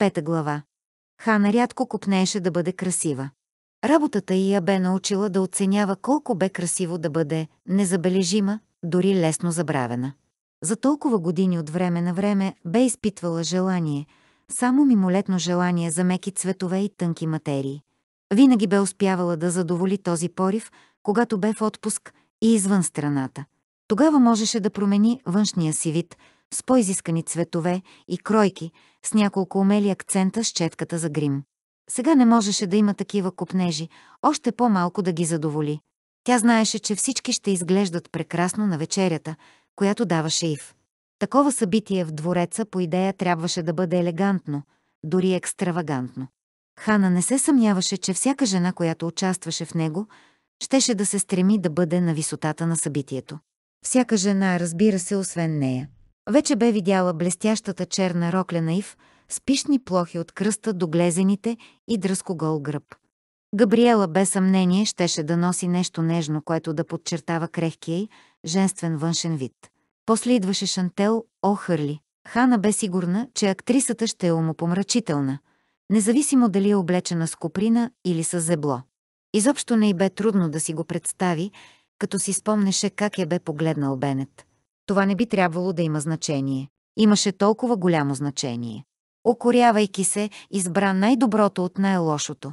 Пета глава. Хана рядко купнееше да бъде красива. Работата я бе научила да оценява колко бе красиво да бъде незабележима, дори лесно забравена. За толкова години от време на време бе изпитвала желание, само мимолетно желание за меки цветове и тънки материи. Винаги бе успявала да задоволи този порив, когато бе в отпуск и извън страната. Тогава можеше да промени външния си вид – с по-изискани цветове и кройки, с няколко умели акцента с четката за грим. Сега не можеше да има такива купнежи, още по-малко да ги задоволи. Тя знаеше, че всички ще изглеждат прекрасно на вечерята, която даваше Ив. Такова събитие в двореца по идея трябваше да бъде елегантно, дори екстравагантно. Хана не се съмняваше, че всяка жена, която участваше в него, щеше да се стреми да бъде на висотата на събитието. Всяка жена, разбира се, освен нея. Вече бе видяла блестящата черна рокля на Ив, с пишни плохи от кръста до глезените и дръскогол гръб. Габриела без съмнение щеше да носи нещо нежно, което да подчертава крехкия й, женствен външен вид. После идваше Шантел О. Хърли. Хана бе сигурна, че актрисата ще е умопомрачителна, независимо дали е облечена с куприна или с зебло. Изобщо не й бе трудно да си го представи, като си спомнеше как я бе погледнал Бенет това не би трябвало да има значение. Имаше толкова голямо значение. Окорявайки се, избра най-доброто от най-лошото.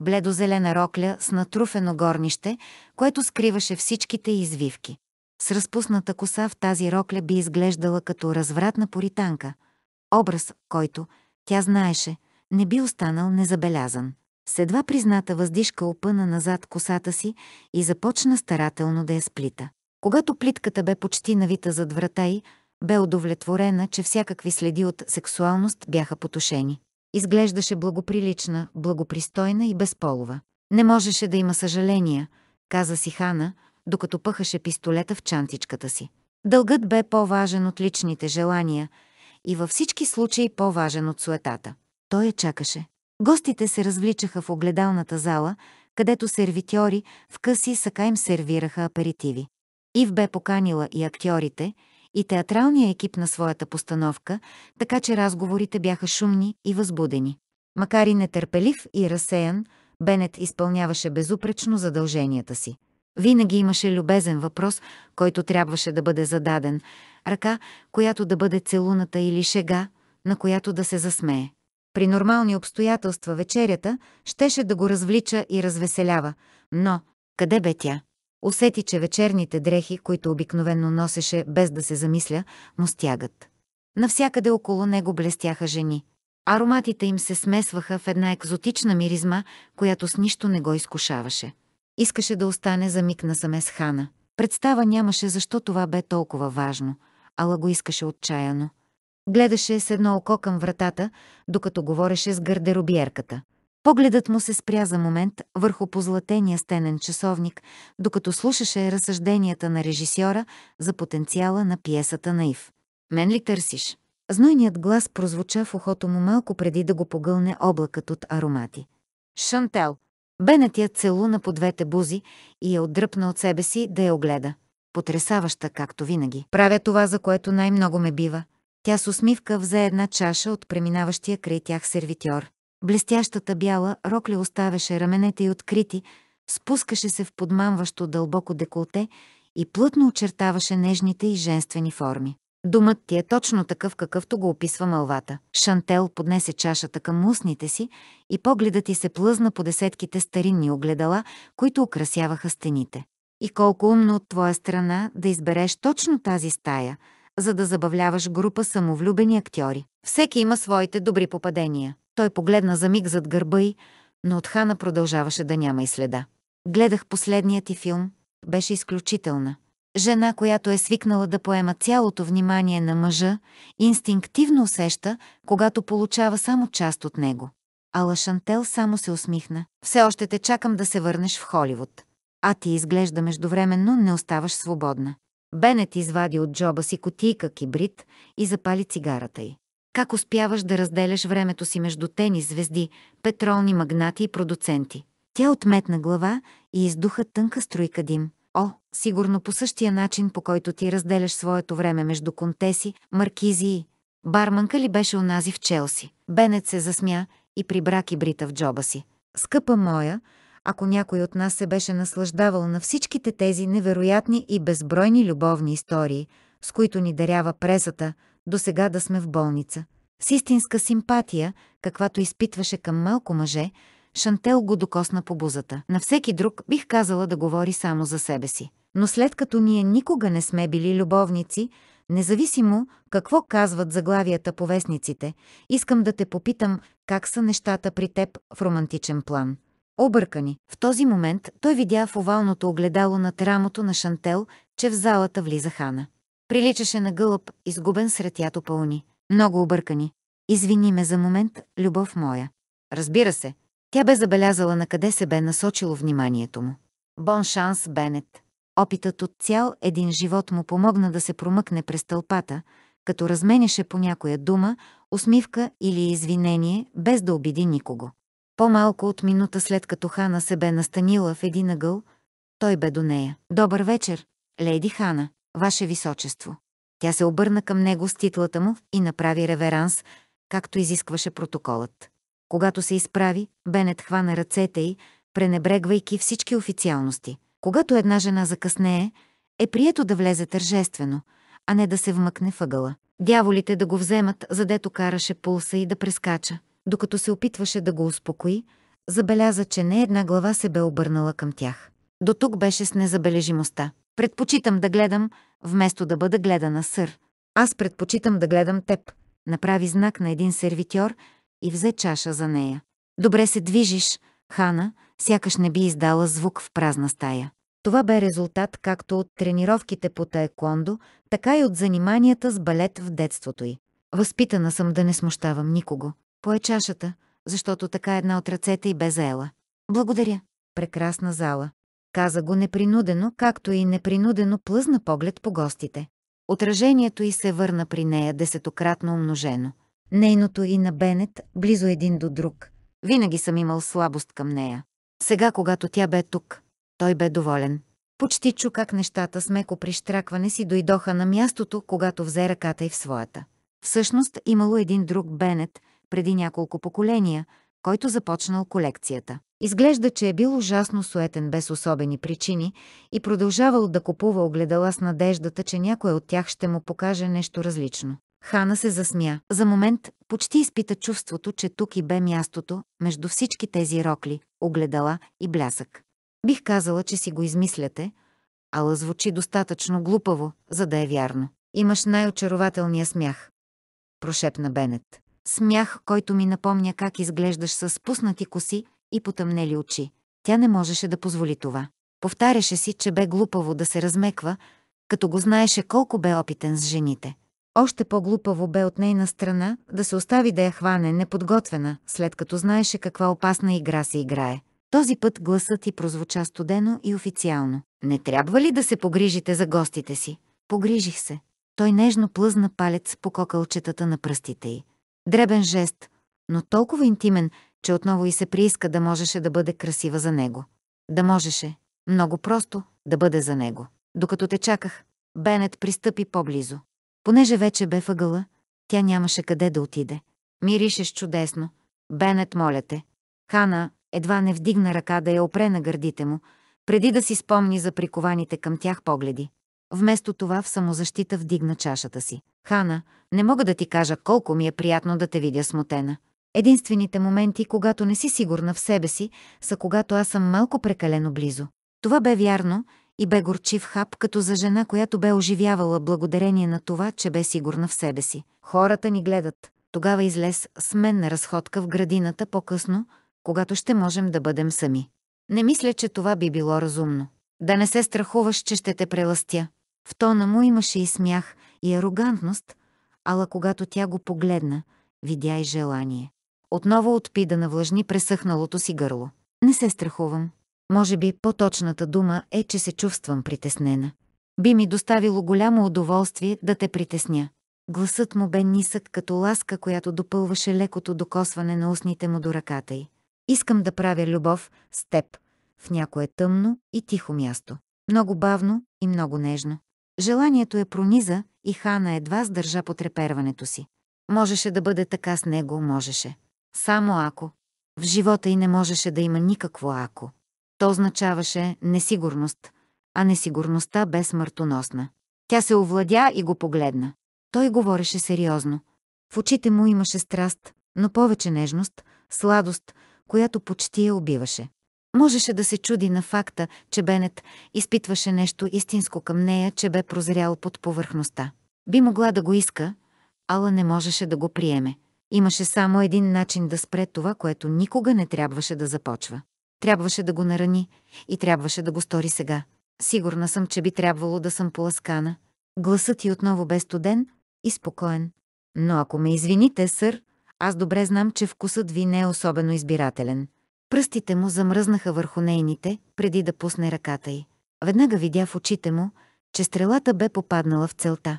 Бледозелена рокля с натруфено горнище, което скриваше всичките извивки. С разпусната коса в тази рокля би изглеждала като развратна поританка. Образ, който, тя знаеше, не би останал незабелязан. С едва призната въздишка опъна назад косата си и започна старателно да я сплита. Когато плитката бе почти навита зад врата й, бе удовлетворена, че всякакви следи от сексуалност бяха потушени. Изглеждаше благоприлична, благопристойна и безполова. Не можеше да има съжаления, каза си Хана, докато пъхаше пистолета в чантичката си. Дългът бе по-важен от личните желания и във всички случаи по-важен от суетата. Той я чакаше. Гостите се развличаха в огледалната зала, където сервитьори в къси сака им сервираха аперитиви. Ив бе поканила и актьорите, и театралния екип на своята постановка, така че разговорите бяха шумни и възбудени. Макар и нетърпелив и разсеян, Бенет изпълняваше безупречно задълженията си. Винаги имаше любезен въпрос, който трябваше да бъде зададен, ръка, която да бъде целуната или шега, на която да се засмее. При нормални обстоятелства вечерята щеше да го развлича и развеселява, но къде бе тя? Усети, че вечерните дрехи, които обикновенно носеше без да се замисля, му стягат. Навсякъде около него блестяха жени. Ароматите им се смесваха в една екзотична миризма, която с нищо не го изкушаваше. Искаше да остане за миг насаме с Хана. Представа нямаше защо това бе толкова важно, ала го искаше отчаяно. Гледаше с едно око към вратата, докато говореше с гардеробиерката. Погледът му се спря за момент върху позлатения стенен часовник, докато слушаше разсъжденията на режисьора за потенциала на пиесата Наив. «Мен ли търсиш?» Знойният глас прозвуча в ухото му малко преди да го погълне облакът от аромати. «Шантел!» Бенет я целуна по двете бузи и я отдръпна от себе си да я огледа. Потресаваща, както винаги. Правя това, за което най-много ме бива. Тя с усмивка взе една чаша от преминаващия край тях сервитьор. Блестящата бяла рокля оставяше раменете й открити, спускаше се в подмамващо дълбоко деколте и плътно очертаваше нежните и женствени форми. Думът ти е точно такъв, какъвто го описва мълвата. Шантел поднесе чашата към устните си и погледът ти се плъзна по десетките старинни огледала, които украсяваха стените. И колко умно от твоя страна да избереш точно тази стая, за да забавляваш група самовлюбени актьори. Всеки има своите добри попадения. Той погледна за миг зад гърба й, но от Хана продължаваше да няма и следа. Гледах последният ти филм. Беше изключителна. Жена, която е свикнала да поема цялото внимание на мъжа, инстинктивно усеща, когато получава само част от него. Ала Шантел само се усмихна. Все още те чакам да се върнеш в Холивуд. А ти изглежда междувременно не оставаш свободна. Бенет извади от джоба си котийка кибрид и запали цигарата й. Как успяваш да разделяш времето си между тени звезди, петролни магнати и продуценти? Тя отметна глава и издуха тънка струйка дим. О, сигурно по същия начин, по който ти разделяш своето време между контеси, маркизи и... Барманка ли беше онази в Челси? Бенет се засмя и прибра кибрита в джоба си. Скъпа моя, ако някой от нас се беше наслаждавал на всичките тези невероятни и безбройни любовни истории, с които ни дарява пресата, до сега да сме в болница. С истинска симпатия, каквато изпитваше към малко мъже, Шантел го докосна по бузата. На всеки друг бих казала да говори само за себе си. Но след като ние никога не сме били любовници, независимо какво казват заглавията по вестниците, искам да те попитам как са нещата при теб в романтичен план. Объркани. В този момент той видя в овалното огледало над рамото на Шантел, че в залата влиза Хана. Приличаше на гълъб, изгубен сред ято пълни. Много объркани. Извини ме за момент, любов моя. Разбира се, тя бе забелязала на къде се бе насочило вниманието му. Бон шанс, Бенет. Опитът от цял един живот му помогна да се промъкне през тълпата, като разменяше по някоя дума, усмивка или извинение, без да обиди никого. По-малко от минута след като Хана се бе настанила в един ъгъл, той бе до нея. «Добър вечер, леди Хана!» Ваше Височество. Тя се обърна към него с титлата му и направи реверанс, както изискваше протоколът. Когато се изправи, Бенет хвана ръцете й, пренебрегвайки всички официалности. Когато една жена закъснее, е прието да влезе тържествено, а не да се вмъкне въгъла. Дяволите да го вземат, задето караше пулса и да прескача. Докато се опитваше да го успокои, забеляза, че не една глава се бе обърнала към тях. До тук беше с незабележимостта. Предпочитам да гледам, вместо да бъда гледана сър. Аз предпочитам да гледам теб. Направи знак на един сервитьор и взе чаша за нея. Добре се движиш, Хана, сякаш не би издала звук в празна стая. Това бе резултат както от тренировките по таекондо, така и от заниманията с балет в детството й. Възпитана съм да не смущавам никого. Пое чашата, защото така една от ръцете й бе заела. Благодаря. Прекрасна зала. Каза го непринудено, както и непринудено плъзна поглед по гостите. Отражението й се върна при нея десетократно умножено. Нейното и на Бенет, близо един до друг. Винаги съм имал слабост към нея. Сега, когато тя бе тук, той бе доволен. Почти чу как нещата с меко прищракване си дойдоха на мястото, когато взе ръката и в своята. Всъщност имало един друг Бенет, преди няколко поколения, който започнал колекцията. Изглежда, че е бил ужасно суетен без особени причини и продължавал да купува огледала с надеждата, че някой от тях ще му покаже нещо различно. Хана се засмя. За момент почти изпита чувството, че тук и бе мястото, между всички тези рокли, огледала и блясък. Бих казала, че си го измисляте, ала звучи достатъчно глупаво, за да е вярно. Имаш най-очарователния смях. Прошепна Бенет. Смях, който ми напомня как изглеждаш с спуснати коси и потъмнели очи. Тя не можеше да позволи това. Повтаряше си, че бе глупаво да се размеква, като го знаеше колко бе опитен с жените. Още по-глупаво бе от нейна страна да се остави да я хване неподготвена, след като знаеше каква опасна игра се играе. Този път гласът й прозвуча студено и официално. Не трябва ли да се погрижите за гостите си? Погрижих се. Той нежно плъзна палец по кокълчетата на пръстите й. Дребен жест, но толкова интимен, че отново и се прииска да можеше да бъде красива за него. Да можеше, много просто, да бъде за него. Докато те чаках, Бенет пристъпи по-близо. Понеже вече бе въгъла, тя нямаше къде да отиде. Миришеш чудесно. Бенет, моля те. Хана едва не вдигна ръка да я опре на гърдите му, преди да си спомни за прикованите към тях погледи. Вместо това в самозащита вдигна чашата си. Хана, не мога да ти кажа колко ми е приятно да те видя смутена. Единствените моменти, когато не си сигурна в себе си, са когато аз съм малко прекалено близо. Това бе вярно и бе горчив хап като за жена, която бе оживявала благодарение на това, че бе сигурна в себе си. Хората ни гледат. Тогава излез с мен на разходка в градината по-късно, когато ще можем да бъдем сами. Не мисля, че това би било разумно. Да не се страхуваш, че ще те преластя. В тона му имаше и смях, и арогантност, ала когато тя го погледна, видя и желание. Отново отпи да навлажни пресъхналото си гърло. Не се страхувам. Може би по-точната дума е, че се чувствам притеснена. Би ми доставило голямо удоволствие да те притесня. Гласът му бе нисък като ласка, която допълваше лекото докосване на устните му до ръката й. Искам да правя любов с теб в някое тъмно и тихо място. Много бавно и много нежно. Желанието е прониза и Хана едва сдържа потреперването си. Можеше да бъде така с него, можеше. Само ако. В живота й не можеше да има никакво ако. То означаваше несигурност, а несигурността бе смъртоносна. Тя се овладя и го погледна. Той говореше сериозно. В очите му имаше страст, но повече нежност, сладост, която почти я убиваше. Можеше да се чуди на факта, че Бенет изпитваше нещо истинско към нея, че бе прозрял под повърхността. Би могла да го иска, ала не можеше да го приеме. Имаше само един начин да спре това, което никога не трябваше да започва. Трябваше да го нарани и трябваше да го стори сега. Сигурна съм, че би трябвало да съм поласкана. Гласът ти отново бе студен и спокоен. Но ако ме извините, сър, аз добре знам, че вкусът ви не е особено избирателен. Пръстите му замръзнаха върху нейните, преди да пусне ръката й. Веднага видя в очите му, че стрелата бе попаднала в целта.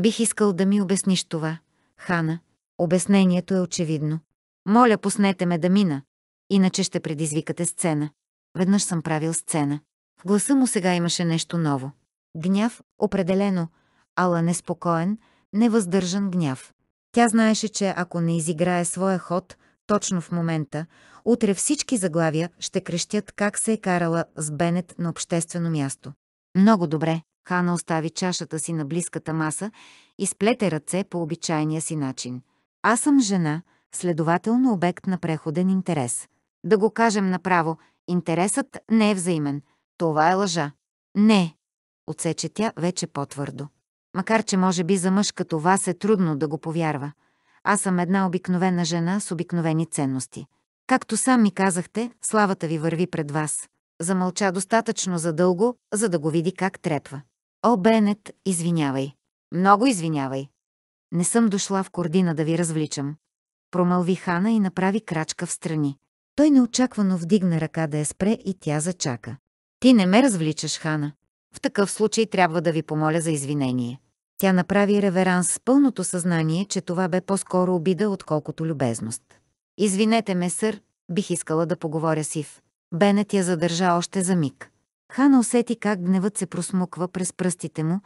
Бих искал да ми обясниш това, Хана, Обяснението е очевидно. Моля, пуснете ме да мина, иначе ще предизвикате сцена. Веднъж съм правил сцена. В гласа му сега имаше нещо ново. Гняв, определено, ала неспокоен, невъздържан гняв. Тя знаеше, че ако не изиграе своя ход, точно в момента, утре всички заглавия ще крещят как се е карала с Бенет на обществено място. Много добре, Хана остави чашата си на близката маса и сплете ръце по обичайния си начин. Аз съм жена, следователно обект на преходен интерес. Да го кажем направо, интересът не е взаимен. Това е лъжа. Не, отсече тя вече по-твърдо. Макар, че може би за мъж като вас е трудно да го повярва. Аз съм една обикновена жена с обикновени ценности. Както сам ми казахте, славата ви върви пред вас. Замълча достатъчно задълго, за да го види как трепва. О, Бенет, извинявай. Много извинявай. Не съм дошла в Кордина да ви развличам. Промълви Хана и направи крачка в страни. Той неочаквано вдигна ръка да я спре и тя зачака. Ти не ме развличаш, Хана. В такъв случай трябва да ви помоля за извинение. Тя направи реверанс с пълното съзнание, че това бе по-скоро обида, отколкото любезност. Извинете ме, сър, бих искала да поговоря с Ив. Бенет я задържа още за миг. Хана усети как гневът се просмуква през пръстите му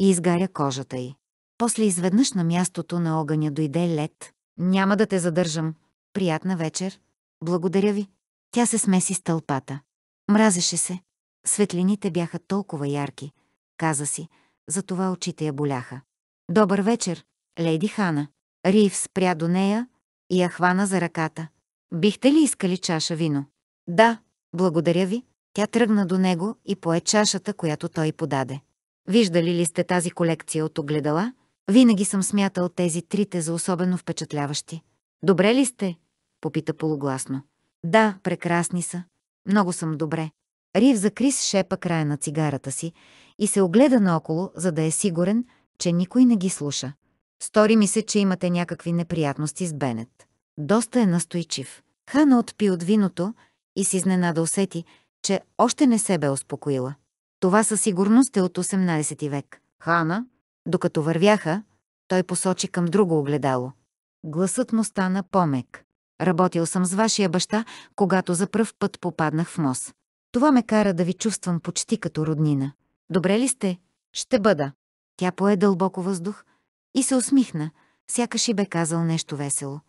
и изгаря кожата й. После изведнъж на мястото на огъня дойде лед. Няма да те задържам. Приятна вечер. Благодаря ви. Тя се смеси с тълпата. Мразеше се. Светлините бяха толкова ярки, каза си, затова очите я боляха. Добър вечер, леди Хана. Рив спря до нея и я хвана за ръката. Бихте ли искали чаша вино? Да, благодаря ви. Тя тръгна до него и пое чашата, която той подаде. Виждали ли сте тази колекция от огледала? Винаги съм смятал тези трите за особено впечатляващи. Добре ли сте? Попита полугласно. Да, прекрасни са. Много съм добре. Рив с шепа края на цигарата си и се огледа наоколо, за да е сигурен, че никой не ги слуша. Стори ми се, че имате някакви неприятности с Бенет. Доста е настойчив. Хана отпи от виното и си изненада усети, че още не се бе успокоила. Това със сигурност е от 18 век. Хана, докато вървяха, той посочи към друго огледало. Гласът му стана помек. Работил съм с вашия баща, когато за пръв път попаднах в МОС. Това ме кара да ви чувствам почти като роднина. Добре ли сте? Ще бъда. Тя пое дълбоко въздух и се усмихна, сякаш и бе казал нещо весело.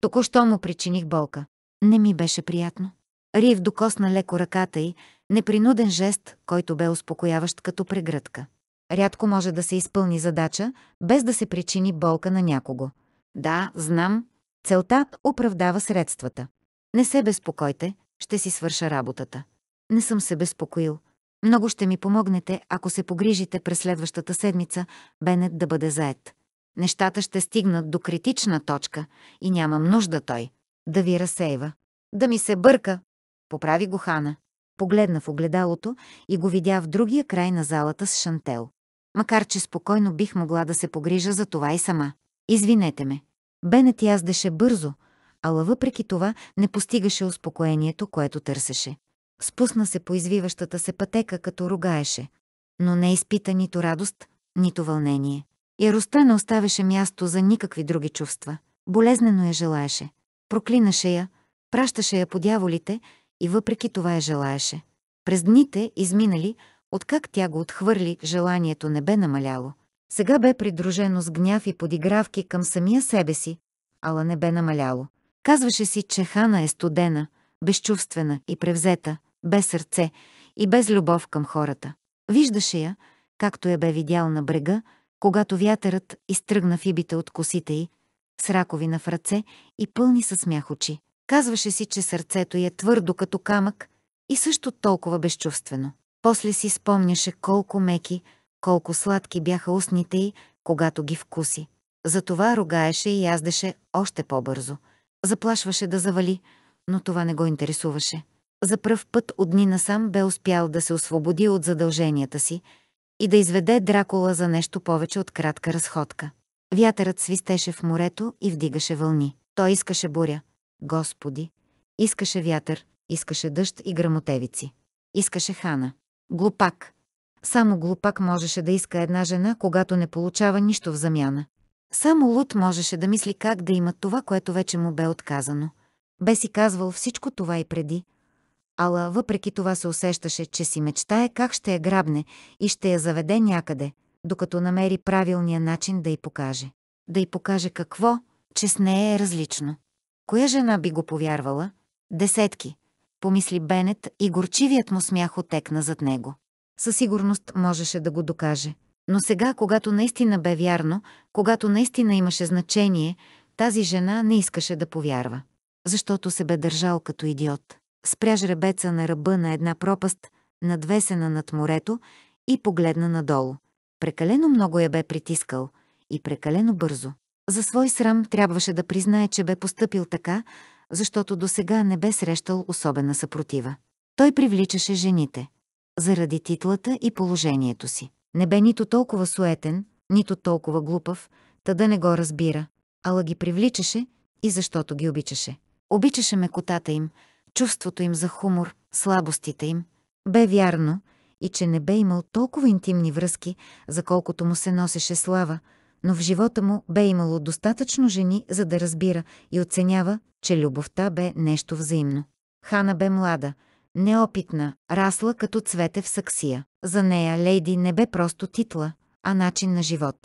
Току-що му причиних болка. Не ми беше приятно. Рив докосна леко ръката й, непринуден жест, който бе успокояващ като прегръдка. Рядко може да се изпълни задача, без да се причини болка на някого. Да, знам. Целта оправдава средствата. Не се безпокойте, ще си свърша работата. Не съм се безпокоил. Много ще ми помогнете, ако се погрижите през следващата седмица Бенет да бъде заед. Нещата ще стигнат до критична точка и нямам нужда той да ви разсейва. Да ми се бърка, поправи го Хана. Погледна в огледалото и го видя в другия край на залата с Шантел макар че спокойно бих могла да се погрижа за това и сама. Извинете ме. Бенет яздеше бързо, ала въпреки това не постигаше успокоението, което търсеше. Спусна се по извиващата се пътека, като ругаеше, но не изпита нито радост, нито вълнение. Яростта не оставяше място за никакви други чувства. Болезнено я желаеше. Проклинаше я, пращаше я по дяволите и въпреки това я желаеше. През дните, изминали, Откак тя го отхвърли, желанието не бе намаляло. Сега бе придружено с гняв и подигравки към самия себе си, ала не бе намаляло. Казваше си, че Хана е студена, безчувствена и превзета, без сърце и без любов към хората. Виждаше я, както я бе видял на брега, когато вятърът изтръгна фибите от косите й, с раковина в ръце и пълни със смях очи. Казваше си, че сърцето й е твърдо като камък и също толкова безчувствено. После си спомняше колко меки, колко сладки бяха устните й, когато ги вкуси. Затова рогаеше и яздеше още по-бързо. Заплашваше да завали, но това не го интересуваше. За пръв път от дни насам бе успял да се освободи от задълженията си и да изведе Дракула за нещо повече от кратка разходка. Вятърът свистеше в морето и вдигаше вълни. Той искаше буря. Господи! Искаше вятър, искаше дъжд и грамотевици. Искаше хана. Глупак. Само глупак можеше да иска една жена, когато не получава нищо в замяна. Само Лут можеше да мисли как да има това, което вече му бе отказано. Бе си казвал всичко това и преди. Ала въпреки това се усещаше, че си мечтае как ще я грабне и ще я заведе някъде, докато намери правилния начин да й покаже. Да й покаже какво, че с нея е различно. Коя жена би го повярвала? Десетки помисли Бенет и горчивият му смях отекна зад него. Със сигурност можеше да го докаже. Но сега, когато наистина бе вярно, когато наистина имаше значение, тази жена не искаше да повярва. Защото се бе държал като идиот. Спря жребеца на ръба на една пропаст, надвесена над морето, и погледна надолу. Прекалено много я бе притискал и прекалено бързо. За свой срам трябваше да признае, че бе поступил така, защото до сега не бе срещал особена съпротива. Той привличаше жените. Заради титлата и положението си. Не бе нито толкова суетен, нито толкова глупав, та да не го разбира, ала ги привличаше и защото ги обичаше. Обичаше мекотата им, чувството им за хумор, слабостите им. Бе вярно и че не бе имал толкова интимни връзки, за колкото му се носеше слава, но в живота му бе имало достатъчно жени, за да разбира и оценява, че любовта бе нещо взаимно. Хана бе млада, неопитна, расла като цвете в саксия. За нея Лейди не бе просто титла, а начин на живот.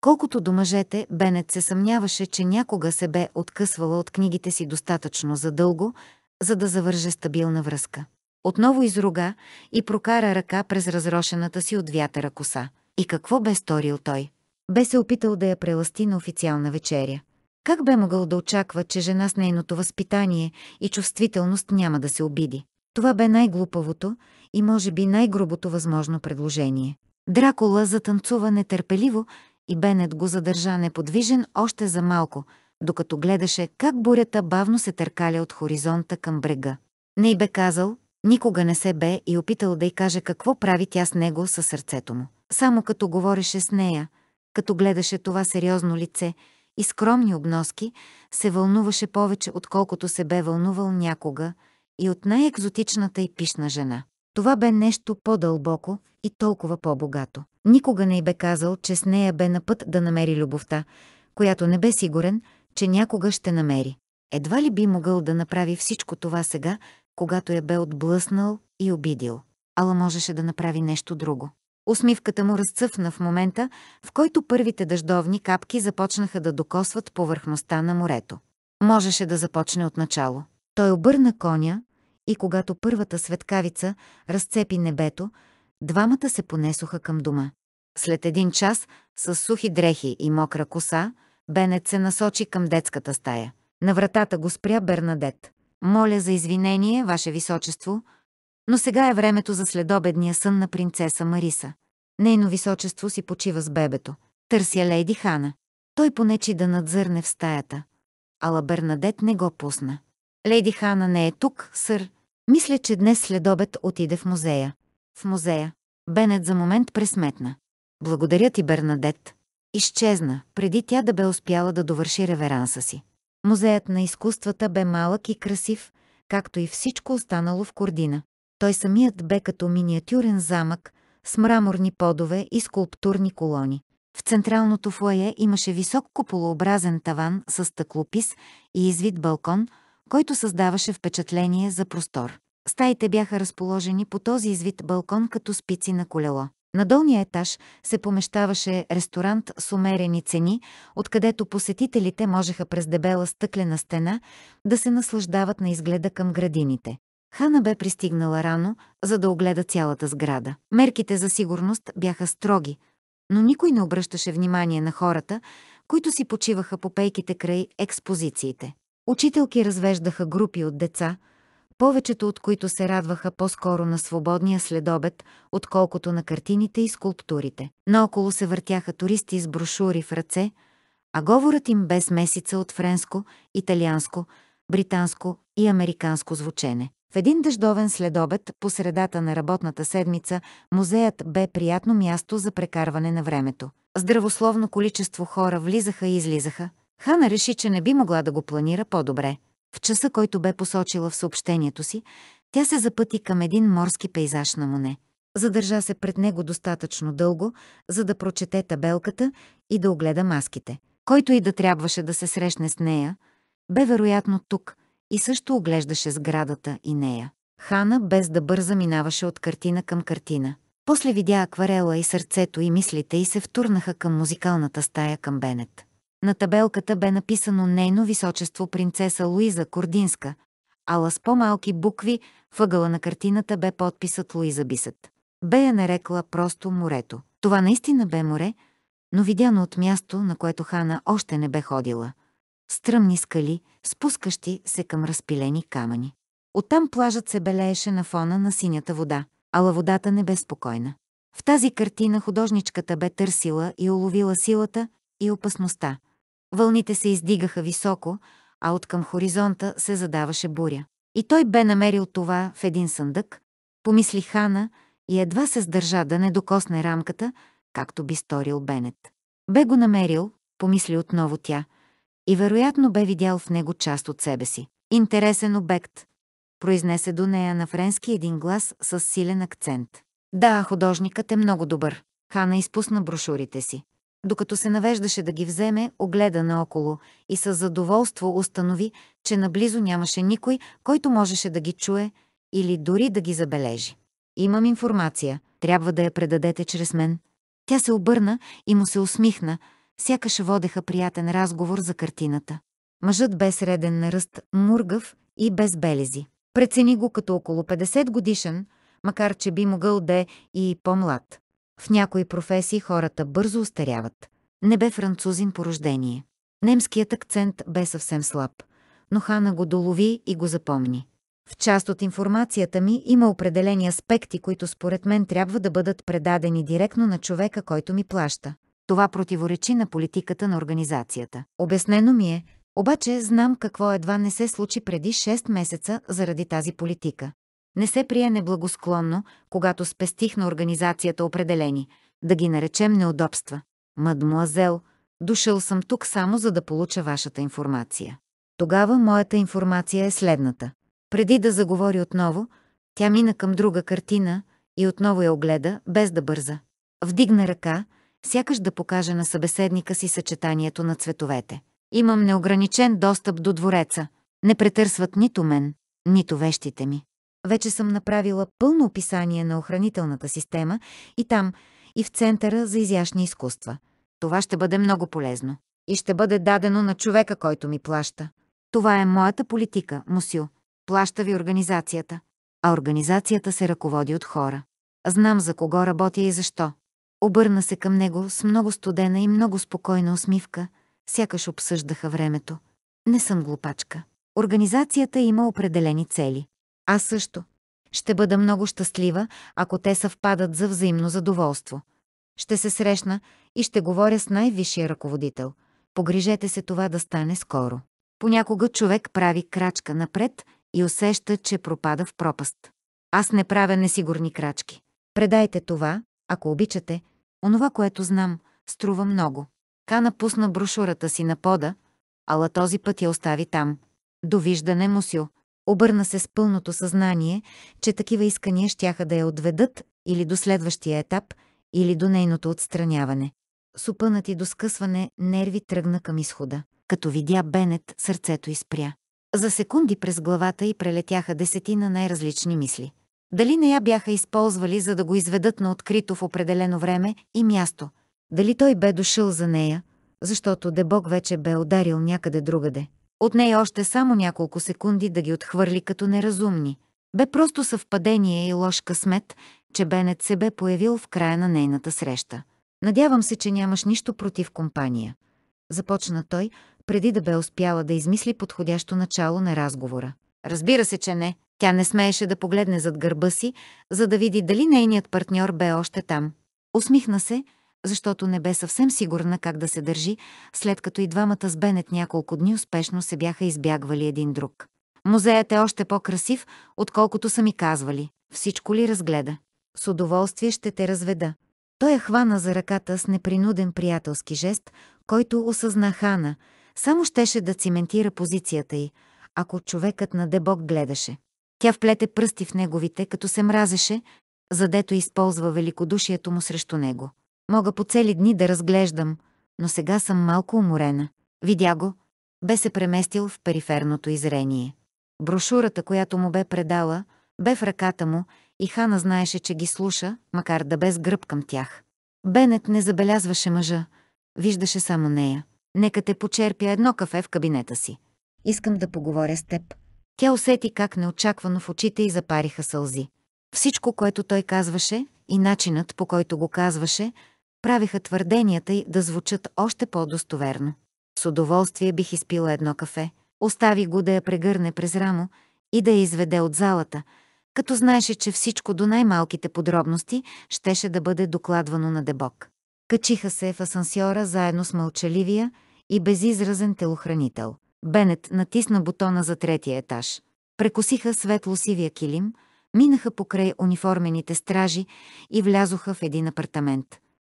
Колкото до мъжете, Бенет се съмняваше, че някога се бе откъсвала от книгите си достатъчно задълго, за да завърже стабилна връзка. Отново изруга и прокара ръка през разрошената си от вятъра коса. И какво бе сторил той? бе се опитал да я преласти на официална вечеря. Как бе могъл да очаква, че жена с нейното възпитание и чувствителност няма да се обиди? Това бе най-глупавото и може би най-грубото възможно предложение. Дракула затанцува нетърпеливо и Бенет го задържа неподвижен още за малко, докато гледаше как бурята бавно се търкаля от хоризонта към брега. Не й бе казал, никога не се бе и опитал да й каже какво прави тя с него със сърцето му. Само като говореше с нея – като гледаше това сериозно лице и скромни обноски, се вълнуваше повече, отколкото се бе вълнувал някога и от най-екзотичната и пишна жена. Това бе нещо по-дълбоко и толкова по-богато. Никога не й бе казал, че с нея бе на път да намери любовта, която не бе сигурен, че някога ще намери. Едва ли би могъл да направи всичко това сега, когато я бе отблъснал и обидил. Ала можеше да направи нещо друго. Усмивката му разцъфна в момента, в който първите дъждовни капки започнаха да докосват повърхността на морето. Можеше да започне от начало. Той обърна коня и когато първата светкавица разцепи небето, двамата се понесоха към дома. След един час, с сухи дрехи и мокра коса, Бенет се насочи към детската стая. На вратата го спря Бернадет. «Моля за извинение, Ваше Височество», но сега е времето за следобедния сън на принцеса Мариса. Нейно височество си почива с бебето. Търся лейди Хана. Той понечи да надзърне в стаята. Ала Бернадет не го пусна. Лейди Хана не е тук, сър. Мисля, че днес следобед отиде в музея. В музея. Бенет за момент пресметна. Благодаря ти, Бернадет. Изчезна, преди тя да бе успяла да довърши реверанса си. Музеят на изкуствата бе малък и красив, както и всичко останало в Кордина той самият бе като миниатюрен замък с мраморни подове и скулптурни колони. В централното фуае имаше висок куполообразен таван с стъклопис и извит балкон, който създаваше впечатление за простор. Стаите бяха разположени по този извит балкон като спици на колело. На долния етаж се помещаваше ресторант с умерени цени, откъдето посетителите можеха през дебела стъклена стена да се наслаждават на изгледа към градините. Хана бе пристигнала рано, за да огледа цялата сграда. Мерките за сигурност бяха строги, но никой не обръщаше внимание на хората, които си почиваха по пейките край експозициите. Учителки развеждаха групи от деца, повечето от които се радваха по-скоро на свободния следобед, отколкото на картините и скулптурите. Наоколо се въртяха туристи с брошури в ръце, а говорът им без месеца от френско, италианско, британско и американско звучене. В един дъждовен следобед, по средата на работната седмица, музеят бе приятно място за прекарване на времето. Здравословно количество хора влизаха и излизаха. Хана реши, че не би могла да го планира по-добре. В часа, който бе посочила в съобщението си, тя се запъти към един морски пейзаж на Моне. Задържа се пред него достатъчно дълго, за да прочете табелката и да огледа маските. Който и да трябваше да се срещне с нея, бе вероятно тук – и също оглеждаше сградата и нея. Хана без да бърза минаваше от картина към картина. После видя акварела и сърцето и мислите и се втурнаха към музикалната стая към Бенет. На табелката бе написано нейно височество принцеса Луиза Кординска, ала с по-малки букви въгъла на картината бе подписът Луиза Бисът. Бе я нарекла просто морето. Това наистина бе море, но видяно от място, на което Хана още не бе ходила. Стръмни скали, спускащи се към разпилени камъни. Оттам плажът се белееше на фона на синята вода, ала водата не бе спокойна. В тази картина художничката бе търсила и уловила силата и опасността. Вълните се издигаха високо, а от към хоризонта се задаваше буря. И той бе намерил това в един съндък, помисли Хана и едва се сдържа да не докосне рамката, както би сторил Бенет. Бе го намерил, помисли отново тя – и вероятно бе видял в него част от себе си. Интересен обект, произнесе до нея на френски един глас с силен акцент. Да, художникът е много добър. Хана изпусна брошурите си. Докато се навеждаше да ги вземе, огледа наоколо и с задоволство установи, че наблизо нямаше никой, който можеше да ги чуе или дори да ги забележи. Имам информация, трябва да я предадете чрез мен. Тя се обърна и му се усмихна, сякаш водеха приятен разговор за картината. Мъжът бе среден на ръст, мургав и без белези. Прецени го като около 50 годишен, макар че би могъл да е и по-млад. В някои професии хората бързо остаряват. Не бе французин по рождение. Немският акцент бе съвсем слаб, но Хана го долови и го запомни. В част от информацията ми има определени аспекти, които според мен трябва да бъдат предадени директно на човека, който ми плаща. Това противоречи на политиката на организацията. Обяснено ми е, обаче знам какво едва не се случи преди 6 месеца заради тази политика. Не се прие неблагосклонно, когато спестих на организацията определени, да ги наречем неудобства. Мадмуазел, дошъл съм тук само за да получа вашата информация. Тогава моята информация е следната. Преди да заговори отново, тя мина към друга картина и отново я огледа, без да бърза. Вдигна ръка, сякаш да покаже на събеседника си съчетанието на цветовете. Имам неограничен достъп до двореца. Не претърсват нито мен, нито вещите ми. Вече съм направила пълно описание на охранителната система и там, и в Центъра за изящни изкуства. Това ще бъде много полезно. И ще бъде дадено на човека, който ми плаща. Това е моята политика, мусю. Плаща ви организацията. А организацията се ръководи от хора. Знам за кого работя и защо. Обърна се към него с много студена и много спокойна усмивка, сякаш обсъждаха времето. Не съм глупачка. Организацията има определени цели. Аз също. Ще бъда много щастлива, ако те съвпадат за взаимно задоволство. Ще се срещна и ще говоря с най-висшия ръководител. Погрижете се това да стане скоро. Понякога човек прави крачка напред и усеща, че пропада в пропаст. Аз не правя несигурни крачки. Предайте това, ако обичате, Онова, което знам, струва много. Кана пусна брошурата си на пода, ала този път я остави там. Довиждане, Мусю. Обърна се с пълното съзнание, че такива искания щяха да я отведат или до следващия етап, или до нейното отстраняване. Супънати до скъсване, нерви тръгна към изхода. Като видя Бенет, сърцето изпря. За секунди през главата й прелетяха десетина най-различни мисли. Дали не я бяха използвали, за да го изведат на открито в определено време и място? Дали той бе дошъл за нея, защото Дебог вече бе ударил някъде другаде? От нея още само няколко секунди да ги отхвърли като неразумни. Бе просто съвпадение и лош късмет, че Бенет се бе появил в края на нейната среща. Надявам се, че нямаш нищо против компания. Започна той, преди да бе успяла да измисли подходящо начало на разговора. Разбира се, че не, тя не смееше да погледне зад гърба си, за да види дали нейният партньор бе още там. Усмихна се, защото не бе съвсем сигурна как да се държи, след като и двамата с Бенет няколко дни успешно се бяха избягвали един друг. Музеят е още по-красив, отколкото са ми казвали. Всичко ли разгледа? С удоволствие ще те разведа. Той я е хвана за ръката с непринуден приятелски жест, който осъзна Хана. Само щеше да циментира позицията й, ако човекът на дебок гледаше. Тя вплете пръсти в неговите, като се мразеше, задето използва великодушието му срещу него. Мога по цели дни да разглеждам, но сега съм малко уморена. Видя го, бе се преместил в периферното изрение. Брошурата, която му бе предала, бе в ръката му и Хана знаеше, че ги слуша, макар да без гръб към тях. Бенет не забелязваше мъжа, виждаше само нея. Нека те почерпя едно кафе в кабинета си. Искам да поговоря с теб. Тя усети как неочаквано в очите и запариха сълзи. Всичко, което той казваше и начинът, по който го казваше, правиха твърденията й да звучат още по-достоверно. С удоволствие бих изпила едно кафе, остави го да я прегърне през рамо и да я изведе от залата, като знаеше, че всичко до най-малките подробности щеше да бъде докладвано на дебок. Качиха се в асансьора заедно с мълчаливия и безизразен телохранител. Бенет натисна бутона за третия етаж. Прекосиха светло-сивия килим, минаха покрай униформените стражи и влязоха в един апартамент.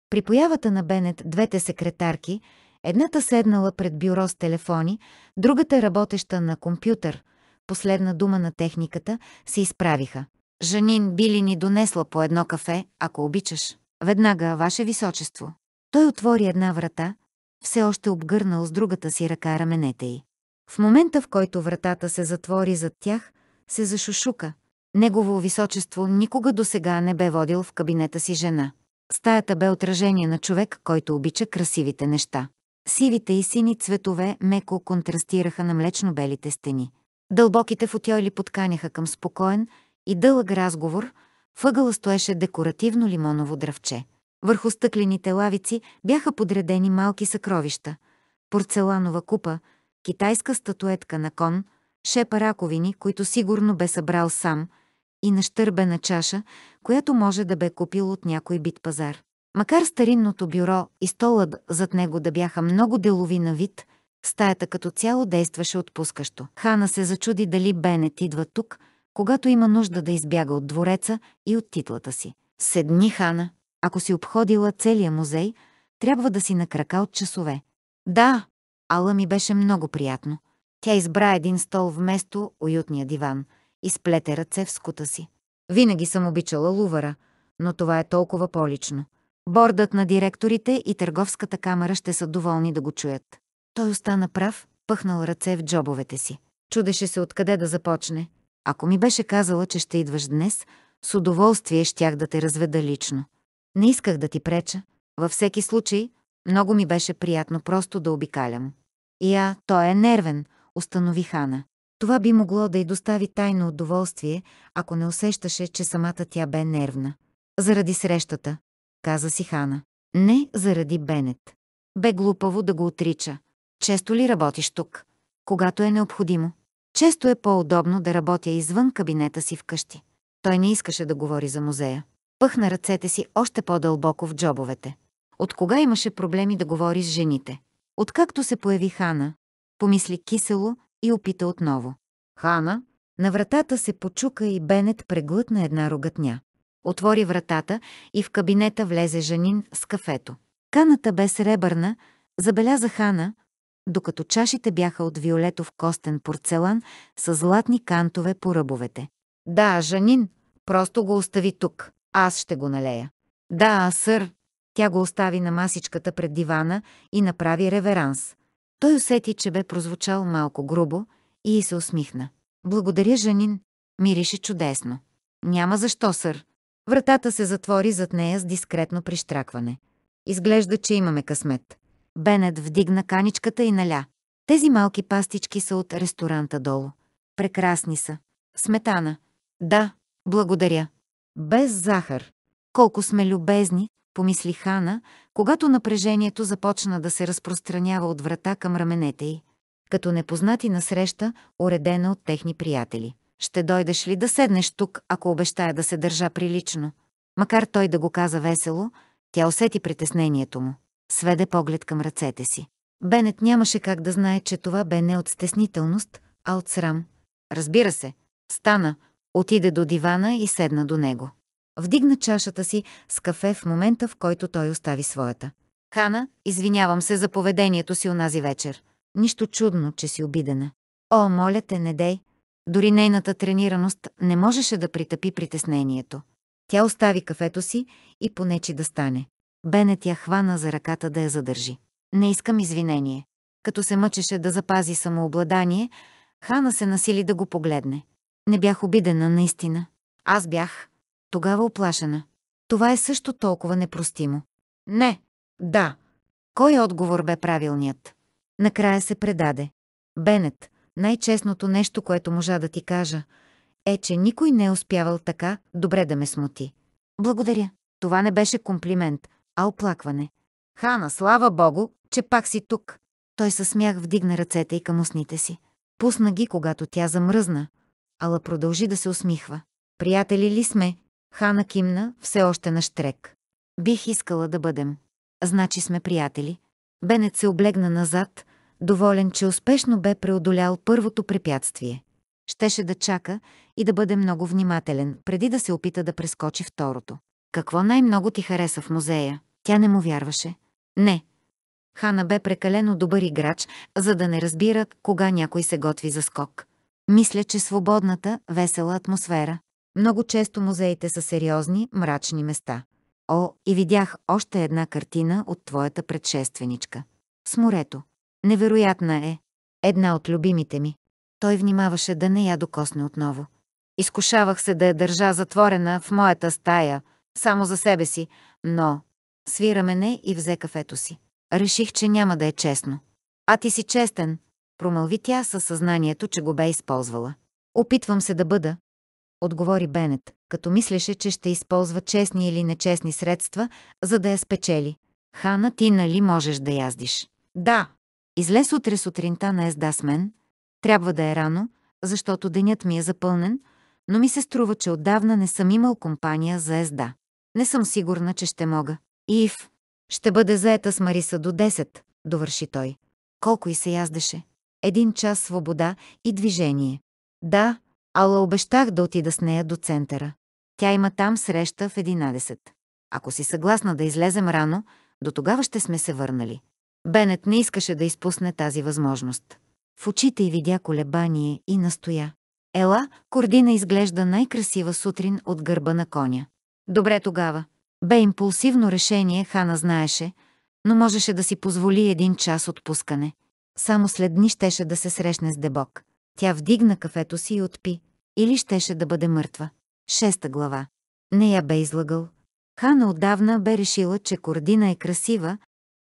При появата на Бенет двете секретарки, едната седнала пред бюро с телефони, другата работеща на компютър, последна дума на техниката, се изправиха. Жанин би ли ни донесла по едно кафе, ако обичаш? Веднага, ваше височество. Той отвори една врата, все още обгърнал с другата си ръка раменете й. В момента, в който вратата се затвори зад тях, се зашушука. Негово височество никога досега не бе водил в кабинета си жена. Стаята бе отражение на човек, който обича красивите неща. Сивите и сини цветове меко контрастираха на млечно-белите стени. Дълбоките футиоли подканяха към спокоен и дълъг разговор, въгъла стоеше декоративно лимоново дръвче. Върху стъклените лавици бяха подредени малки съкровища – порцеланова купа – китайска статуетка на кон, шепа раковини, които сигурно бе събрал сам, и нащърбена чаша, която може да бе купил от някой бит пазар. Макар старинното бюро и столът зад него да бяха много делови на вид, стаята като цяло действаше отпускащо. Хана се зачуди дали Бенет идва тук, когато има нужда да избяга от двореца и от титлата си. Седни, Хана, ако си обходила целия музей, трябва да си на крака от часове. Да, Ала ми беше много приятно. Тя избра един стол вместо уютния диван и сплете ръце в скута си. Винаги съм обичала Лувара, но това е толкова полично. Бордът на директорите и търговската камера ще са доволни да го чуят. Той остана прав, пъхнал ръце в джобовете си. Чудеше се откъде да започне. Ако ми беше казала, че ще идваш днес, с удоволствие щях да те разведа лично. Не исках да ти преча. Във всеки случай, много ми беше приятно просто да обикалям. Я, той е нервен, установи Хана. Това би могло да й достави тайно удоволствие, ако не усещаше, че самата тя бе нервна. Заради срещата, каза си Хана. Не заради Бенет. Бе глупаво да го отрича. Често ли работиш тук? Когато е необходимо. Често е по-удобно да работя извън кабинета си вкъщи. Той не искаше да говори за музея. Пъхна ръцете си още по-дълбоко в джобовете. От кога имаше проблеми да говори с жените? Откакто се появи Хана, помисли кисело и опита отново. Хана, на вратата се почука и Бенет преглътна една рогатня. Отвори вратата и в кабинета влезе Жанин с кафето. Каната бе сребърна, забеляза Хана, докато чашите бяха от виолетов костен порцелан с златни кантове по ръбовете. Да, Жанин, просто го остави тук. Аз ще го налея. Да, сър, тя го остави на масичката пред дивана и направи реверанс. Той усети, че бе прозвучал малко грубо и се усмихна. Благодаря, Жанин. Мирише чудесно. Няма защо, сър. Вратата се затвори зад нея с дискретно прищракване. Изглежда, че имаме късмет. Бенет вдигна каничката и наля. Тези малки пастички са от ресторанта долу. Прекрасни са. Сметана. Да, благодаря. Без захар. Колко сме любезни, помисли Хана, когато напрежението започна да се разпространява от врата към раменете й, като непознати насреща, уредена от техни приятели. Ще дойдеш ли да седнеш тук, ако обещая да се държа прилично? Макар той да го каза весело, тя усети притеснението му. Сведе поглед към ръцете си. Бенет нямаше как да знае, че това бе не от стеснителност, а от срам. Разбира се, стана, отиде до дивана и седна до него. Вдигна чашата си с кафе в момента, в който той остави своята. Хана, извинявам се за поведението си онази вечер. Нищо чудно, че си обидена. О, моля те, не дей. Дори нейната тренираност не можеше да притъпи притеснението. Тя остави кафето си и понечи да стане. Бенет я хвана за ръката да я задържи. Не искам извинение. Като се мъчеше да запази самообладание, Хана се насили да го погледне. Не бях обидена, наистина. Аз бях тогава оплашена. Това е също толкова непростимо. Не, да. Кой отговор бе правилният? Накрая се предаде. Бенет, най-честното нещо, което можа да ти кажа, е, че никой не е успявал така добре да ме смути. Благодаря. Това не беше комплимент, а оплакване. Хана, слава богу, че пак си тук. Той със смях вдигна ръцете и към устните си. Пусна ги, когато тя замръзна. Ала продължи да се усмихва. Приятели ли сме, Хана кимна, все още на штрек. Бих искала да бъдем. Значи сме приятели. Бенет се облегна назад, доволен, че успешно бе преодолял първото препятствие. Щеше да чака и да бъде много внимателен, преди да се опита да прескочи второто. Какво най-много ти хареса в музея? Тя не му вярваше. Не. Хана бе прекалено добър играч, за да не разбира кога някой се готви за скок. Мисля, че свободната, весела атмосфера, много често музеите са сериозни, мрачни места. О, и видях още една картина от твоята предшественичка. С морето. Невероятна е. Една от любимите ми. Той внимаваше да не я докосне отново. Изкушавах се да я държа затворена в моята стая, само за себе си, но... Свира мене и взе кафето си. Реших, че няма да е честно. А ти си честен, промълви тя със съзнанието, че го бе използвала. Опитвам се да бъда, отговори Бенет, като мислеше, че ще използва честни или нечестни средства, за да я спечели. Хана, ти нали можеш да яздиш? Да. Излез утре сутринта на езда с мен. Трябва да е рано, защото денят ми е запълнен, но ми се струва, че отдавна не съм имал компания за езда. Не съм сигурна, че ще мога. Ив, ще бъде заета с Мариса до 10, довърши той. Колко и се яздеше. Един час свобода и движение. Да, Ала обещах да отида с нея до центъра. Тя има там среща в 11. Ако си съгласна да излезем рано, до тогава ще сме се върнали. Бенет не искаше да изпусне тази възможност. В очите й видя колебание и настоя. Ела, Кордина изглежда най-красива сутрин от гърба на коня. Добре тогава. Бе импулсивно решение, Хана знаеше, но можеше да си позволи един час отпускане. Само след дни щеше да се срещне с Дебок. Тя вдигна кафето си и отпи. Или щеше да бъде мъртва. Шеста глава. Не я бе излагал. Хана отдавна бе решила, че Кордина е красива,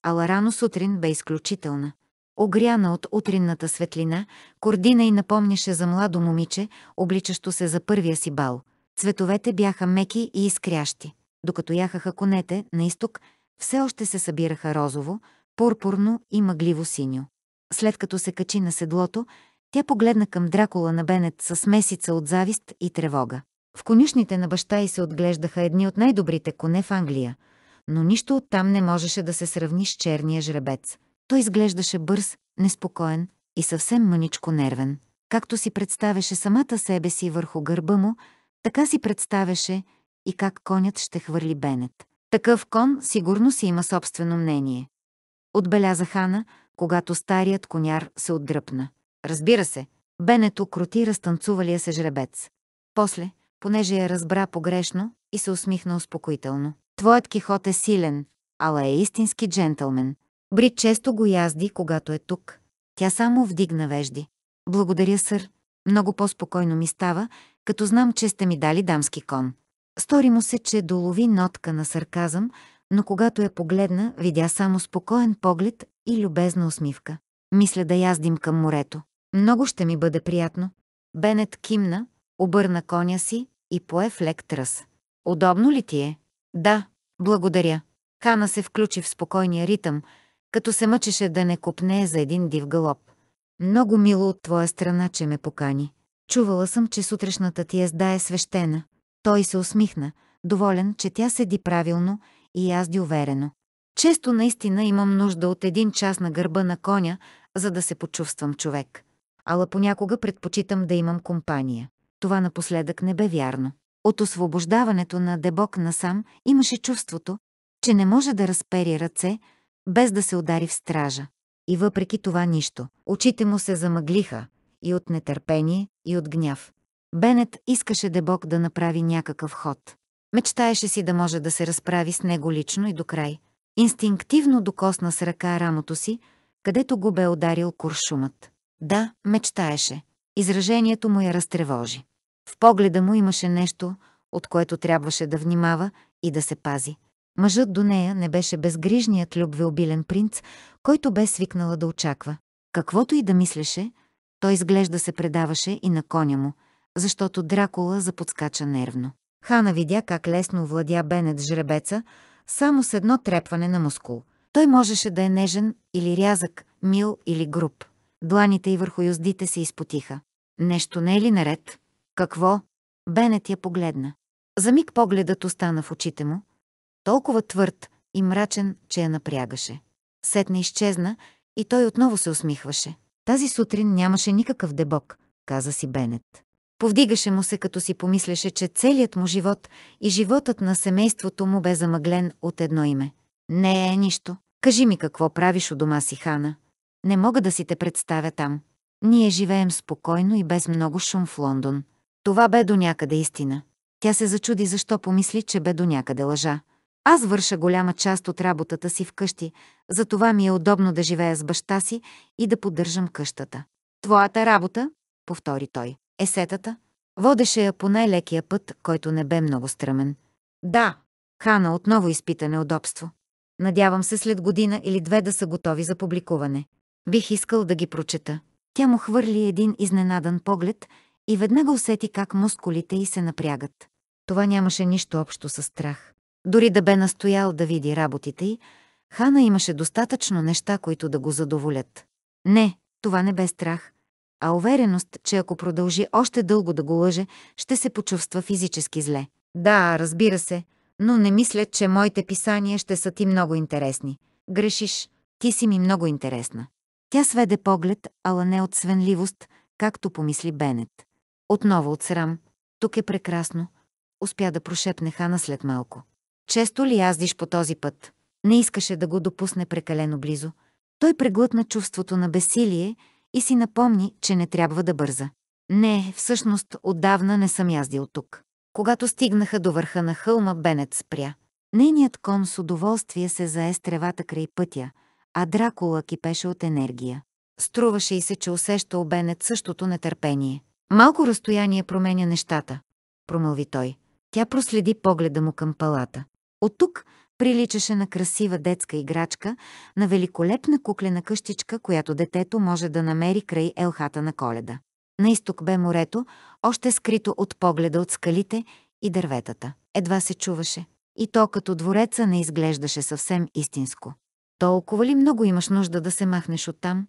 ала рано сутрин бе изключителна. Огряна от утринната светлина, Кордина й напомняше за младо момиче, обличащо се за първия си бал. Цветовете бяха меки и изкрящи. Докато яхаха конете на изток, все още се събираха розово, пурпурно и мъгливо синьо. След като се качи на седлото, тя погледна към Дракула на Бенет с месица от завист и тревога. В конюшните на баща й се отглеждаха едни от най-добрите коне в Англия, но нищо оттам не можеше да се сравни с черния жребец. Той изглеждаше бърз, неспокоен и съвсем мъничко нервен. Както си представяше самата себе си върху гърба му, така си представяше и как конят ще хвърли Бенет. Такъв кон сигурно си има собствено мнение. Отбеляза Хана, когато старият коняр се отдръпна. Разбира се, Бенето крути разтанцувалия се жребец. После, понеже я разбра погрешно и се усмихна успокоително. Твоят кихот е силен, ала е истински джентълмен. Бри често го язди, когато е тук. Тя само вдигна вежди. Благодаря, сър. Много по-спокойно ми става, като знам, че сте ми дали дамски кон. Стори му се, че долови нотка на сарказъм, но когато я погледна, видя само спокоен поглед и любезна усмивка. Мисля да яздим към морето. Много ще ми бъде приятно. Бенет кимна, обърна коня си и пое в лек тръс. Удобно ли ти е? Да, благодаря. Кана се включи в спокойния ритъм, като се мъчеше да не купне за един див галоп. Много мило от твоя страна, че ме покани. Чувала съм, че сутрешната ти езда е свещена. Той се усмихна, доволен, че тя седи правилно и язди уверено. Често наистина имам нужда от един час на гърба на коня, за да се почувствам човек ала понякога предпочитам да имам компания. Това напоследък не бе вярно. От освобождаването на Дебок насам имаше чувството, че не може да разпери ръце, без да се удари в стража. И въпреки това нищо. Очите му се замъглиха и от нетърпение, и от гняв. Бенет искаше Дебок да направи някакъв ход. Мечтаеше си да може да се разправи с него лично и до край. Инстинктивно докосна с ръка рамото си, където го бе ударил куршумът. Да, мечтаеше. Изражението му я разтревожи. В погледа му имаше нещо, от което трябваше да внимава и да се пази. Мъжът до нея не беше безгрижният любвеобилен принц, който бе свикнала да очаква. Каквото и да мислеше, той изглежда се предаваше и на коня му, защото Дракула заподскача нервно. Хана видя как лесно владя Бенет жребеца, само с едно трепване на мускул. Той можеше да е нежен или рязък, мил или груб. Дланите й върху юздите се изпотиха. Нещо не е ли наред? Какво? Бенет я погледна. За миг погледът остана в очите му, толкова твърд и мрачен, че я напрягаше. Сетна, изчезна и той отново се усмихваше. Тази сутрин нямаше никакъв дебок, каза си Бенет. Повдигаше му се, като си помисляше, че целият му живот и животът на семейството му бе замъглен от едно име. Не е нищо. Кажи ми какво правиш у дома си, Хана. Не мога да си те представя там. Ние живеем спокойно и без много шум в Лондон. Това бе до някъде истина. Тя се зачуди защо помисли, че бе до някъде лъжа. Аз върша голяма част от работата си вкъщи, затова ми е удобно да живея с баща си и да поддържам къщата. Твоята работа, повтори той, есетата, водеше я по най-лекия път, който не бе много стръмен. Да, Хана отново изпита неудобство. Надявам се след година или две да са готови за публикуване. Бих искал да ги прочета. Тя му хвърли един изненадан поглед и веднага усети как мускулите й се напрягат. Това нямаше нищо общо с страх. Дори да бе настоял да види работите й, Хана имаше достатъчно неща, които да го задоволят. Не, това не бе страх, а увереност, че ако продължи още дълго да го лъже, ще се почувства физически зле. Да, разбира се, но не мисля, че моите писания ще са ти много интересни. Грешиш, ти си ми много интересна. Тя сведе поглед, ала не от свенливост, както помисли Бенет. Отново от срам. Тук е прекрасно. Успя да прошепне Хана след малко. Често ли яздиш по този път? Не искаше да го допусне прекалено близо. Той преглътна чувството на бесилие и си напомни, че не трябва да бърза. Не, всъщност отдавна не съм яздил тук. Когато стигнаха до върха на хълма, Бенет спря. Нейният кон с удоволствие се зае с тревата край пътя – а Дракула кипеше от енергия. Струваше и се, че усеща обенет същото нетърпение. Малко разстояние променя нещата, промълви той. Тя проследи погледа му към палата. От тук приличаше на красива детска играчка, на великолепна куклена къщичка, която детето може да намери край елхата на коледа. На изток бе морето, още скрито от погледа от скалите и дърветата. Едва се чуваше. И то като двореца не изглеждаше съвсем истинско. Толкова ли много имаш нужда да се махнеш оттам?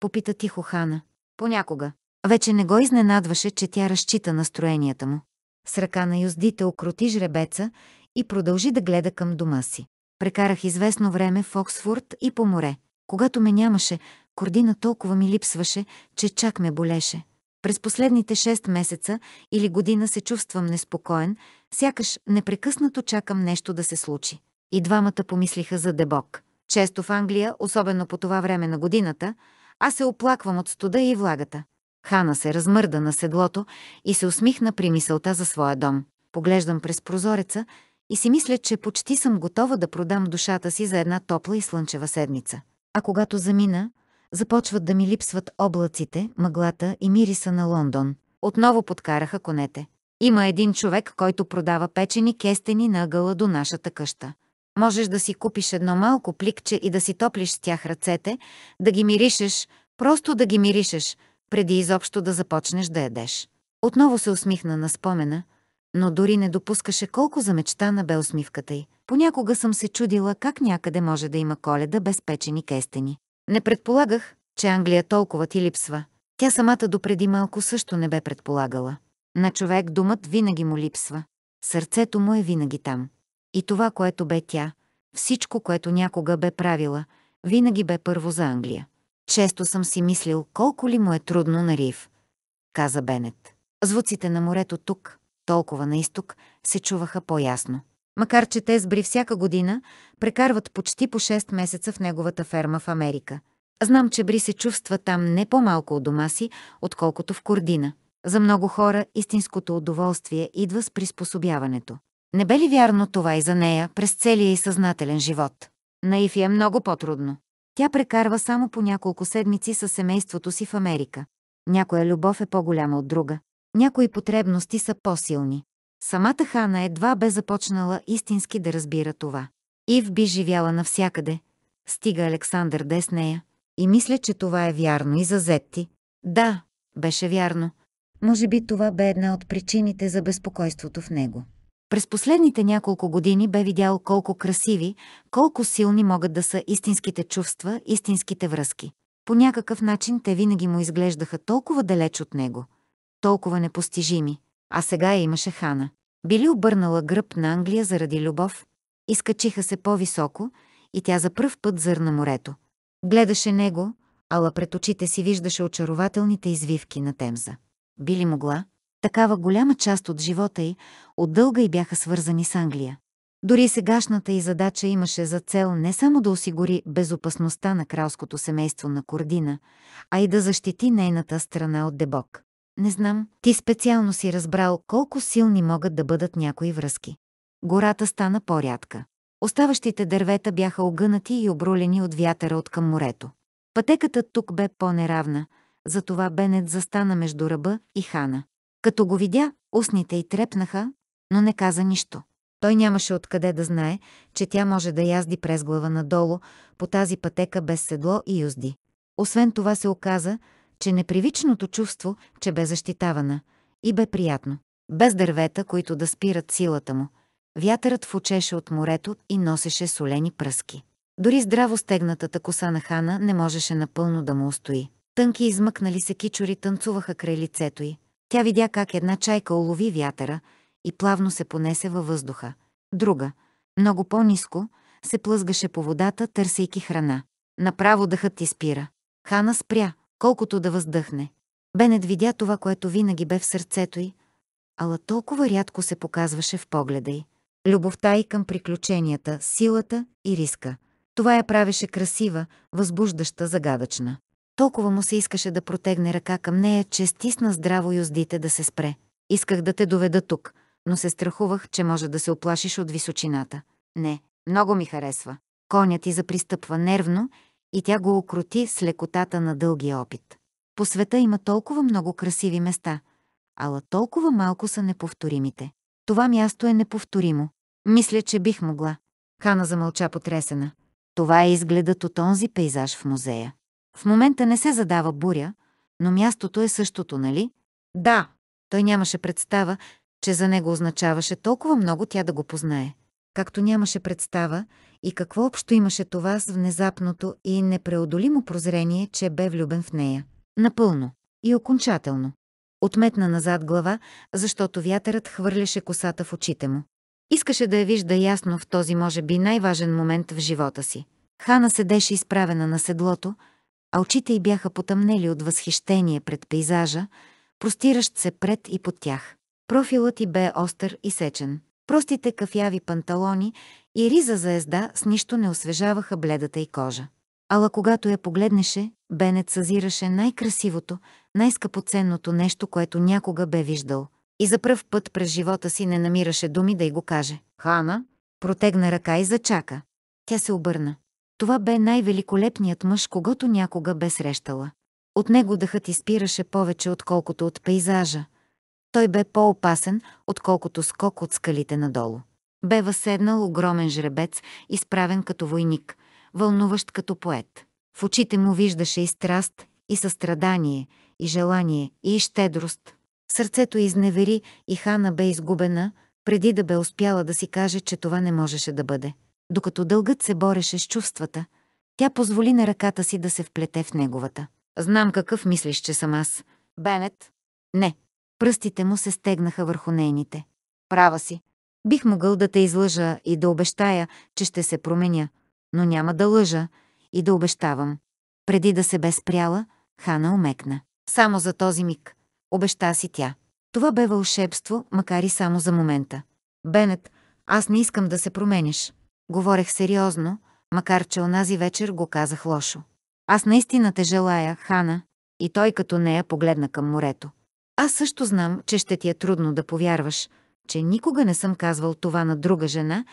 Попита тихо Хана. Понякога. Вече не го изненадваше, че тя разчита настроенията му. С ръка на юздите окроти жребеца и продължи да гледа към дома си. Прекарах известно време в Оксфорд и по море. Когато ме нямаше, Кордина толкова ми липсваше, че чак ме болеше. През последните 6 месеца или година се чувствам неспокоен, сякаш непрекъснато чакам нещо да се случи. И двамата помислиха за Дебок. Често в Англия, особено по това време на годината, аз се оплаквам от студа и влагата. Хана се размърда на седлото и се усмихна при мисълта за своя дом. Поглеждам през прозореца и си мисля, че почти съм готова да продам душата си за една топла и слънчева седмица. А когато замина, започват да ми липсват облаците, мъглата и мириса на Лондон. Отново подкараха конете. Има един човек, който продава печени кестени на ъгъла до нашата къща. Можеш да си купиш едно малко пликче и да си топлиш с тях ръцете, да ги миришеш, просто да ги миришеш, преди изобщо да започнеш да ядеш. Отново се усмихна на спомена, но дори не допускаше колко за на бе усмивката й. Понякога съм се чудила как някъде може да има коледа без печени кестени. Не предполагах, че Англия толкова ти липсва. Тя самата допреди малко също не бе предполагала. На човек думът винаги му липсва. Сърцето му е винаги там. И това, което бе тя, всичко, което някога бе правила, винаги бе първо за Англия. Често съм си мислил колко ли му е трудно на Рив, каза Бенет. Звуците на морето тук, толкова на изток, се чуваха по-ясно. Макар, че те сбри всяка година, прекарват почти по 6 месеца в неговата ферма в Америка. Знам, че Бри се чувства там не по-малко от дома си, отколкото в Кордина. За много хора истинското удоволствие идва с приспособяването. Не бе ли вярно това и за нея през целия и съзнателен живот? Наив е много по-трудно. Тя прекарва само по няколко седмици със семейството си в Америка. Някоя любов е по-голяма от друга. Някои потребности са по-силни. Самата Хана едва бе започнала истински да разбира това. Ив би живяла навсякъде, стига Александър де с нея. И мисля, че това е вярно и за Зетти. Да, беше вярно. Може би това бе една от причините за безпокойството в него. През последните няколко години бе видял колко красиви, колко силни могат да са истинските чувства, истинските връзки. По някакъв начин те винаги му изглеждаха толкова далеч от него, толкова непостижими, а сега я имаше Хана. Били обърнала гръб на Англия заради любов, изкачиха се по-високо и тя за пръв път зърна морето. Гледаше него, ала пред очите си виждаше очарователните извивки на Темза. Били могла? Такава голяма част от живота й отдълга и бяха свързани с Англия. Дори сегашната й задача имаше за цел не само да осигури безопасността на кралското семейство на Кордина, а и да защити нейната страна от дебок. Не знам, ти специално си разбрал колко силни могат да бъдат някои връзки. Гората стана по-рядка. Оставащите дървета бяха огънати и обрулени от вятъра от към морето. Пътеката тук бе по-неравна, затова Бенет застана между ръба и хана. Като го видя, устните й трепнаха, но не каза нищо. Той нямаше откъде да знае, че тя може да язди през глава надолу по тази пътека без седло и юзди. Освен това се оказа, че непривичното чувство, че бе защитавана, и бе приятно. Без дървета, които да спират силата му. Вятърът фучеше от морето и носеше солени пръски. Дори здраво стегнатата коса на Хана не можеше напълно да му устои. Тънки измъкнали се кичори танцуваха край лицето й. Тя видя как една чайка улови вятъра и плавно се понесе във въздуха. Друга, много по-низко, се плъзгаше по водата, търсейки храна. Направо дъхът ти спира. Хана спря, колкото да въздъхне. Бенет видя това, което винаги бе в сърцето й, ала толкова рядко се показваше в погледа й. Любовта й към приключенията, силата и риска. Това я правеше красива, възбуждаща, загадъчна. Толкова му се искаше да протегне ръка към нея, че стисна здраво юздите да се спре. Исках да те доведа тук, но се страхувах, че може да се оплашиш от височината. Не, много ми харесва. Конят ти запристъпва нервно и тя го окрути с лекотата на дългия опит. По света има толкова много красиви места, ала толкова малко са неповторимите. Това място е неповторимо. Мисля, че бих могла. Хана замълча потресена. Това е изгледът от онзи пейзаж в музея. В момента не се задава буря, но мястото е същото, нали? Да, той нямаше представа, че за него означаваше толкова много тя да го познае. Както нямаше представа и какво общо имаше това с внезапното и непреодолимо прозрение, че бе влюбен в нея. Напълно и окончателно. Отметна назад глава, защото вятърът хвърляше косата в очите му. Искаше да я вижда ясно в този, може би, най-важен момент в живота си. Хана седеше изправена на седлото, а очите й бяха потъмнели от възхищение пред пейзажа, простиращ се пред и под тях. Профилът й бе остър и сечен. Простите кафяви панталони и риза за езда с нищо не освежаваха бледата й кожа. Ала когато я погледнеше, Бенет съзираше най-красивото, най-скъпоценното нещо, което някога бе виждал. И за пръв път през живота си не намираше думи да й го каже. «Хана?» Протегна ръка и зачака. Тя се обърна. Това бе най-великолепният мъж, когато някога бе срещала. От него дъхът изпираше повече, отколкото от пейзажа. Той бе по-опасен, отколкото скок от скалите надолу. Бе възседнал огромен жребец, изправен като войник, вълнуващ като поет. В очите му виждаше и страст, и състрадание, и желание, и щедрост. Сърцето изневери и Хана бе изгубена, преди да бе успяла да си каже, че това не можеше да бъде. Докато дългът се бореше с чувствата, тя позволи на ръката си да се вплете в неговата. Знам какъв мислиш, че съм аз. Бенет? Не. Пръстите му се стегнаха върху нейните. Права си. Бих могъл да те излъжа и да обещая, че ще се променя, но няма да лъжа и да обещавам. Преди да се бе спряла, Хана омекна. Само за този миг. Обеща си тя. Това бе вълшебство, макар и само за момента. Бенет, аз не искам да се промениш. Говорех сериозно, макар че онази вечер го казах лошо. Аз наистина те желая, Хана, и той като нея погледна към морето. Аз също знам, че ще ти е трудно да повярваш, че никога не съм казвал това на друга жена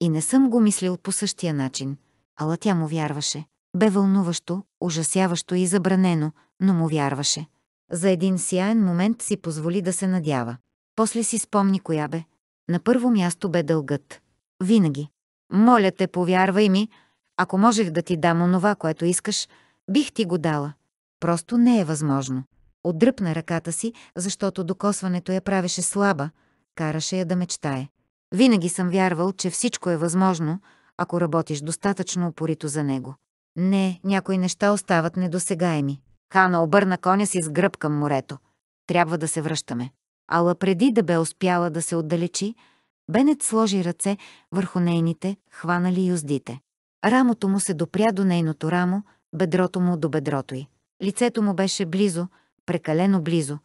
и не съм го мислил по същия начин. Ала тя му вярваше. Бе вълнуващо, ужасяващо и забранено, но му вярваше. За един сияен момент си позволи да се надява. После си спомни коя бе. На първо място бе дългът. Винаги. Моля те, повярвай ми, ако можех да ти дам онова, което искаш, бих ти го дала. Просто не е възможно. Отдръпна ръката си, защото докосването я правеше слаба, караше я да мечтае. Винаги съм вярвал, че всичко е възможно, ако работиш достатъчно упорито за него. Не, някои неща остават недосегаеми. Хана обърна коня си с гръб към морето. Трябва да се връщаме. Ала преди да бе успяла да се отдалечи, Бенет сложи ръце върху нейните, хванали юздите. Рамото му се допря до нейното рамо, бедрото му до бедрото й. Лицето му беше близо, прекалено близо,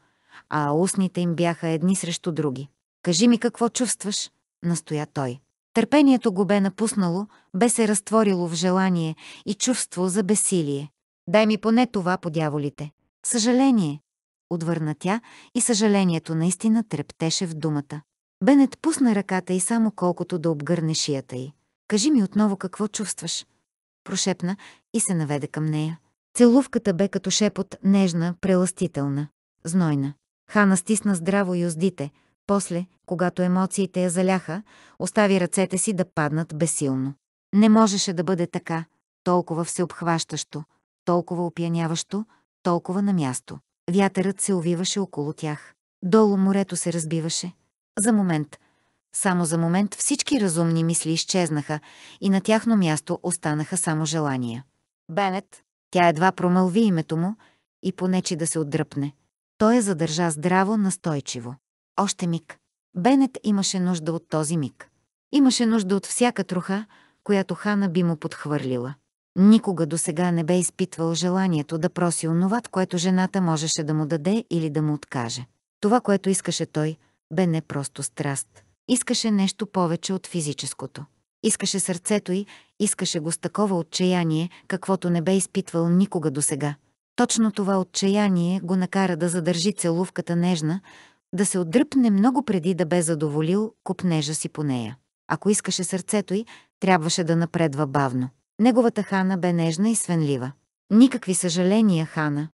а устните им бяха едни срещу други. «Кажи ми какво чувстваш», настоя той. Търпението го бе напуснало, бе се разтворило в желание и чувство за бесилие. «Дай ми поне това подяволите. «Съжаление», отвърна тя и съжалението наистина трептеше в думата. Бенет пусна ръката и само колкото да обгърне шията й. Кажи ми отново какво чувстваш. Прошепна и се наведе към нея. Целувката бе като шепот, нежна, преластителна, знойна. Хана стисна здраво юздите, после, когато емоциите я заляха, остави ръцете си да паднат безсилно. Не можеше да бъде така, толкова всеобхващащо, толкова опияняващо, толкова на място. Вятърът се увиваше около тях. Долу морето се разбиваше. За момент. Само за момент всички разумни мисли изчезнаха и на тяхно място останаха само желания. Бенет, тя едва промълви името му и понечи да се отдръпне. Той я задържа здраво, настойчиво. Още миг. Бенет имаше нужда от този миг. Имаше нужда от всяка труха, която Хана би му подхвърлила. Никога до сега не бе изпитвал желанието да проси онова, което жената можеше да му даде или да му откаже. Това, което искаше той, бе не просто страст. Искаше нещо повече от физическото. Искаше сърцето й, искаше го с такова отчаяние, каквото не бе изпитвал никога досега. Точно това отчаяние го накара да задържи целувката нежна, да се отдръпне много преди да бе задоволил купнежа си по нея. Ако искаше сърцето й, трябваше да напредва бавно. Неговата хана бе нежна и свенлива. Никакви съжаления, хана,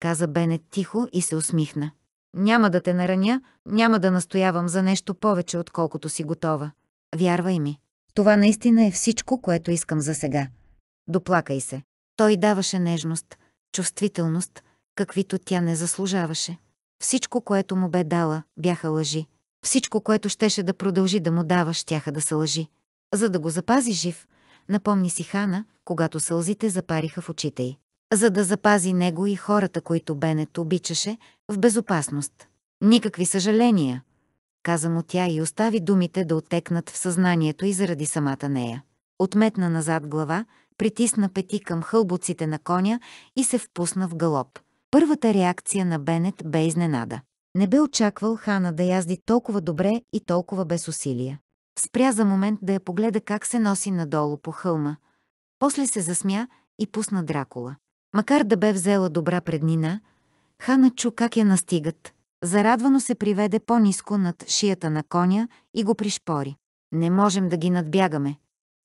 каза Бенет тихо и се усмихна. Няма да те нараня, няма да настоявам за нещо повече, отколкото си готова. Вярвай ми. Това наистина е всичко, което искам за сега. Доплакай се. Той даваше нежност, чувствителност, каквито тя не заслужаваше. Всичко, което му бе дала, бяха лъжи. Всичко, което щеше да продължи да му дава, щяха да се лъжи. За да го запази жив, напомни си Хана, когато сълзите запариха в очите й за да запази него и хората, които Бенет обичаше, в безопасност. Никакви съжаления, каза му тя и остави думите да отекнат в съзнанието и заради самата нея. Отметна назад глава, притисна пети към хълбоците на коня и се впусна в галоп. Първата реакция на Бенет бе изненада. Не бе очаквал Хана да язди толкова добре и толкова без усилия. Спря за момент да я погледа как се носи надолу по хълма. После се засмя и пусна Дракула. Макар да бе взела добра преднина, Хана чу как я настигат. Зарадвано се приведе по-низко над шията на коня и го пришпори. Не можем да ги надбягаме,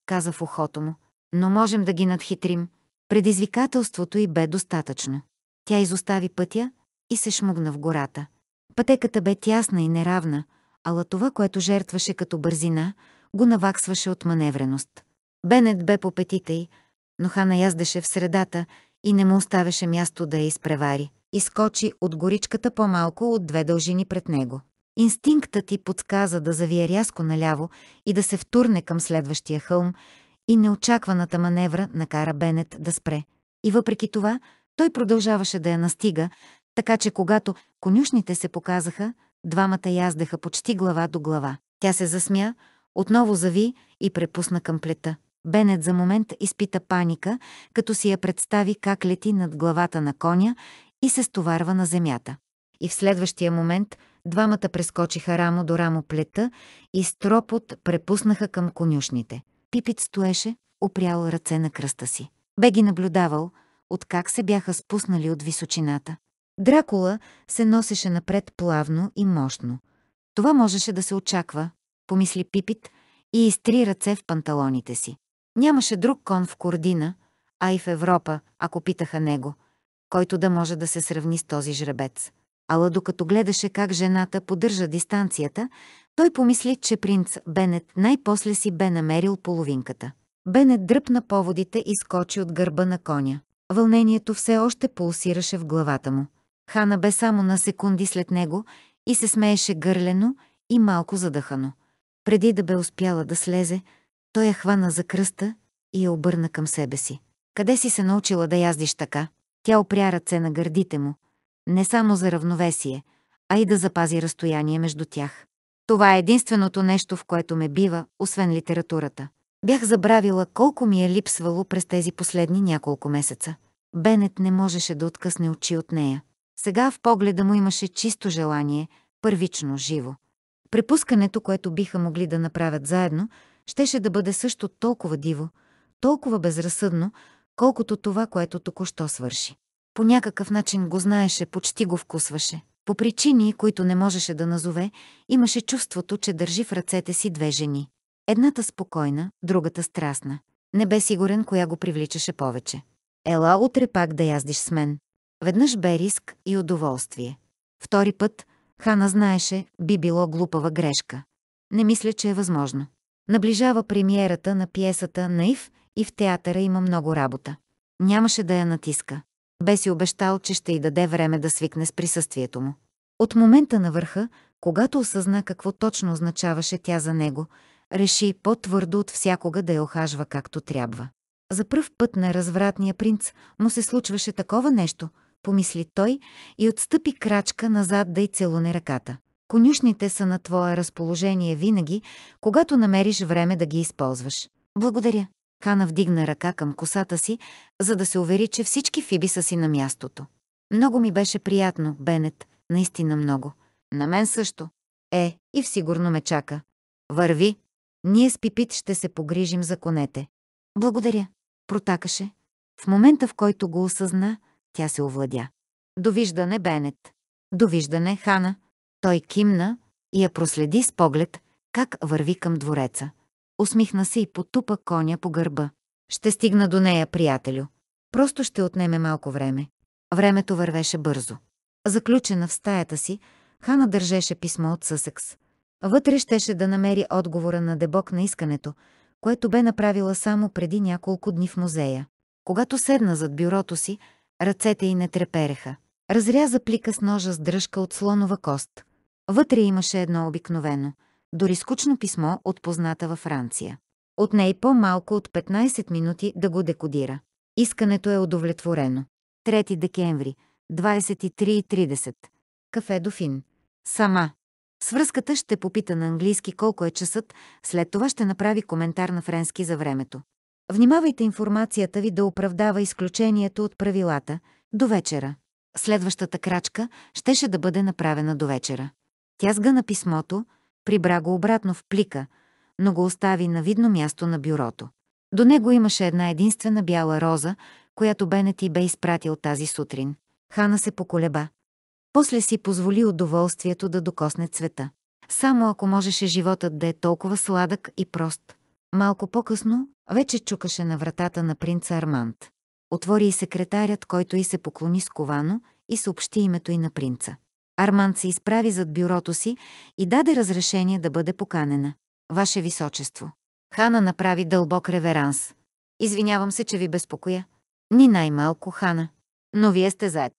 каза в ухото му, но можем да ги надхитрим. Предизвикателството й бе достатъчно. Тя изостави пътя и се шмугна в гората. Пътеката бе тясна и неравна, ала това, което жертваше като бързина, го наваксваше от маневреност. Бенет бе по петите й, но Хана яздеше в средата и не му оставяше място да я изпревари. Изкочи от горичката по-малко от две дължини пред него. Инстинктът ти подсказа да завие рязко наляво и да се втурне към следващия хълм и неочакваната маневра накара Бенет да спре. И въпреки това, той продължаваше да я настига, така че когато конюшните се показаха, двамата яздаха почти глава до глава. Тя се засмя, отново зави и препусна към плета. Бенет за момент изпита паника, като си я представи как лети над главата на коня и се стоварва на земята. И в следващия момент двамата прескочиха рамо до рамо плета и стропот препуснаха към конюшните. Пипит стоеше, опрял ръце на кръста си. Бе ги наблюдавал, откак се бяха спуснали от височината. Дракула се носеше напред плавно и мощно. Това можеше да се очаква, помисли Пипит и изтри ръце в панталоните си. Нямаше друг кон в Кордина, а и в Европа, ако питаха него, който да може да се сравни с този жребец. Ала докато гледаше как жената поддържа дистанцията, той помисли, че принц Бенет най-после си бе намерил половинката. Бенет дръпна поводите и скочи от гърба на коня. Вълнението все още пулсираше в главата му. Хана бе само на секунди след него и се смееше гърлено и малко задъхано. Преди да бе успяла да слезе, той я хвана за кръста и я обърна към себе си. Къде си се научила да яздиш така? Тя опря ръце на гърдите му, не само за равновесие, а и да запази разстояние между тях. Това е единственото нещо, в което ме бива, освен литературата. Бях забравила колко ми е липсвало през тези последни няколко месеца. Бенет не можеше да откъсне очи от нея. Сега в погледа му имаше чисто желание, първично, живо. Препускането, което биха могли да направят заедно, щеше да бъде също толкова диво, толкова безразсъдно, колкото това, което току-що свърши. По някакъв начин го знаеше, почти го вкусваше. По причини, които не можеше да назове, имаше чувството, че държи в ръцете си две жени. Едната спокойна, другата страстна. Не бе сигурен коя го привличаше повече. Ела утре пак да яздиш с мен. Веднъж бе риск и удоволствие. Втори път, Хана знаеше, би било глупава грешка. Не мисля, че е възможно. Наближава премиерата на пиесата «Наив» и в театъра има много работа. Нямаше да я натиска. Бе си обещал, че ще й даде време да свикне с присъствието му. От момента на върха, когато осъзна какво точно означаваше тя за него, реши по-твърдо от всякога да я охажва както трябва. За пръв път на развратния принц му се случваше такова нещо, помисли той и отстъпи крачка назад да й целуне ръката. Конюшните са на твое разположение винаги, когато намериш време да ги използваш. Благодаря. Хана вдигна ръка към косата си, за да се увери, че всички фиби са си на мястото. Много ми беше приятно, Бенет, наистина много. На мен също. Е, и сигурно ме чака. Върви. Ние с Пипит ще се погрижим за конете. Благодаря. Протакаше. В момента, в който го осъзна, тя се овладя. Довиждане, Бенет. Довиждане, Хана. Той кимна и я проследи с поглед, как върви към двореца. Усмихна се и потупа коня по гърба. Ще стигна до нея, приятелю. Просто ще отнеме малко време. Времето вървеше бързо. Заключена в стаята си, Хана държеше писмо от Съсекс. Вътре щеше да намери отговора на дебок на искането, което бе направила само преди няколко дни в музея. Когато седна зад бюрото си, ръцете й не трепереха. Разряза плика с ножа с дръжка от слонова кост. Вътре имаше едно обикновено, дори скучно писмо от позната във Франция. От ней по-малко от 15 минути да го декодира. Искането е удовлетворено. 3 декември, 23.30. Кафе Дофин. Сама. Свръзката ще попита на английски колко е часът, след това ще направи коментар на френски за времето. Внимавайте информацията ви да оправдава изключението от правилата до вечера. Следващата крачка щеше да бъде направена до вечера. Тя сгъна писмото, прибра го обратно в плика, но го остави на видно място на бюрото. До него имаше една единствена бяла роза, която Бенет и бе изпратил тази сутрин. Хана се поколеба. После си позволи удоволствието да докосне цвета. Само ако можеше животът да е толкова сладък и прост. Малко по-късно вече чукаше на вратата на принца Арманд. Отвори и секретарят, който и се поклони сковано и съобщи името и на принца. Арманд се изправи зад бюрото си и даде разрешение да бъде поканена. Ваше височество. Хана направи дълбок реверанс. Извинявам се, че ви безпокоя. Ни най-малко, Хана. Но вие сте заед.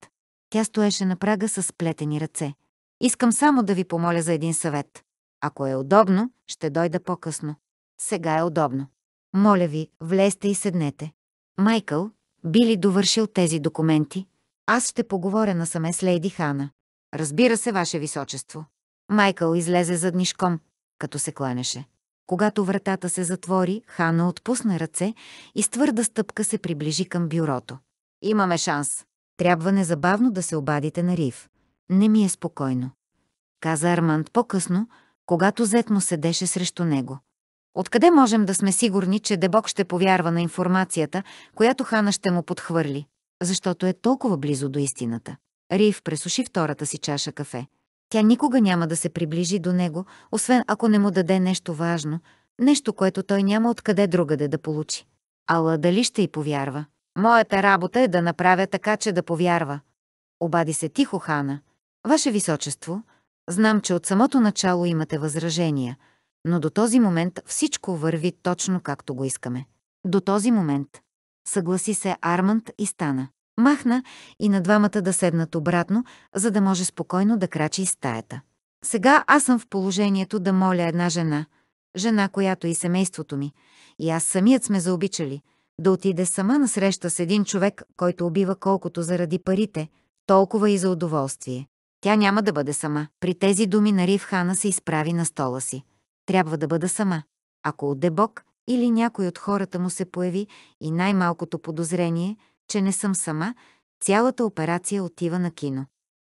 Тя стоеше на прага с сплетени ръце. Искам само да ви помоля за един съвет. Ако е удобно, ще дойда по-късно. Сега е удобно. Моля ви, влезте и седнете. Майкъл, би ли довършил тези документи? Аз ще поговоря насаме с Лейди Хана. Разбира се, ваше височество. Майкъл излезе заднишком, като се кланеше. Когато вратата се затвори, Хана отпусна ръце и с твърда стъпка се приближи към бюрото. Имаме шанс. Трябва незабавно да се обадите на Рив. Не ми е спокойно. Каза Арманд по-късно, когато Зет му седеше срещу него. Откъде можем да сме сигурни, че Дебок ще повярва на информацията, която Хана ще му подхвърли? Защото е толкова близо до истината. Рив пресуши втората си чаша кафе. Тя никога няма да се приближи до него, освен ако не му даде нещо важно, нещо, което той няма откъде другаде да получи. Ала дали ще й повярва? Моята работа е да направя така, че да повярва. Обади се тихо Хана. Ваше височество, знам, че от самото начало имате възражения, но до този момент всичко върви точно както го искаме. До този момент. Съгласи се Арманд и стана. Махна и на двамата да седнат обратно, за да може спокойно да крачи из стаята. Сега аз съм в положението да моля една жена, жена, която и семейството ми, и аз самият сме заобичали, да отиде сама на среща с един човек, който убива колкото заради парите, толкова и за удоволствие. Тя няма да бъде сама. При тези думи Рив Хана се изправи на стола си. Трябва да бъда сама. Ако отде Бог или някой от хората му се появи и най-малкото подозрение – че не съм сама, цялата операция отива на кино.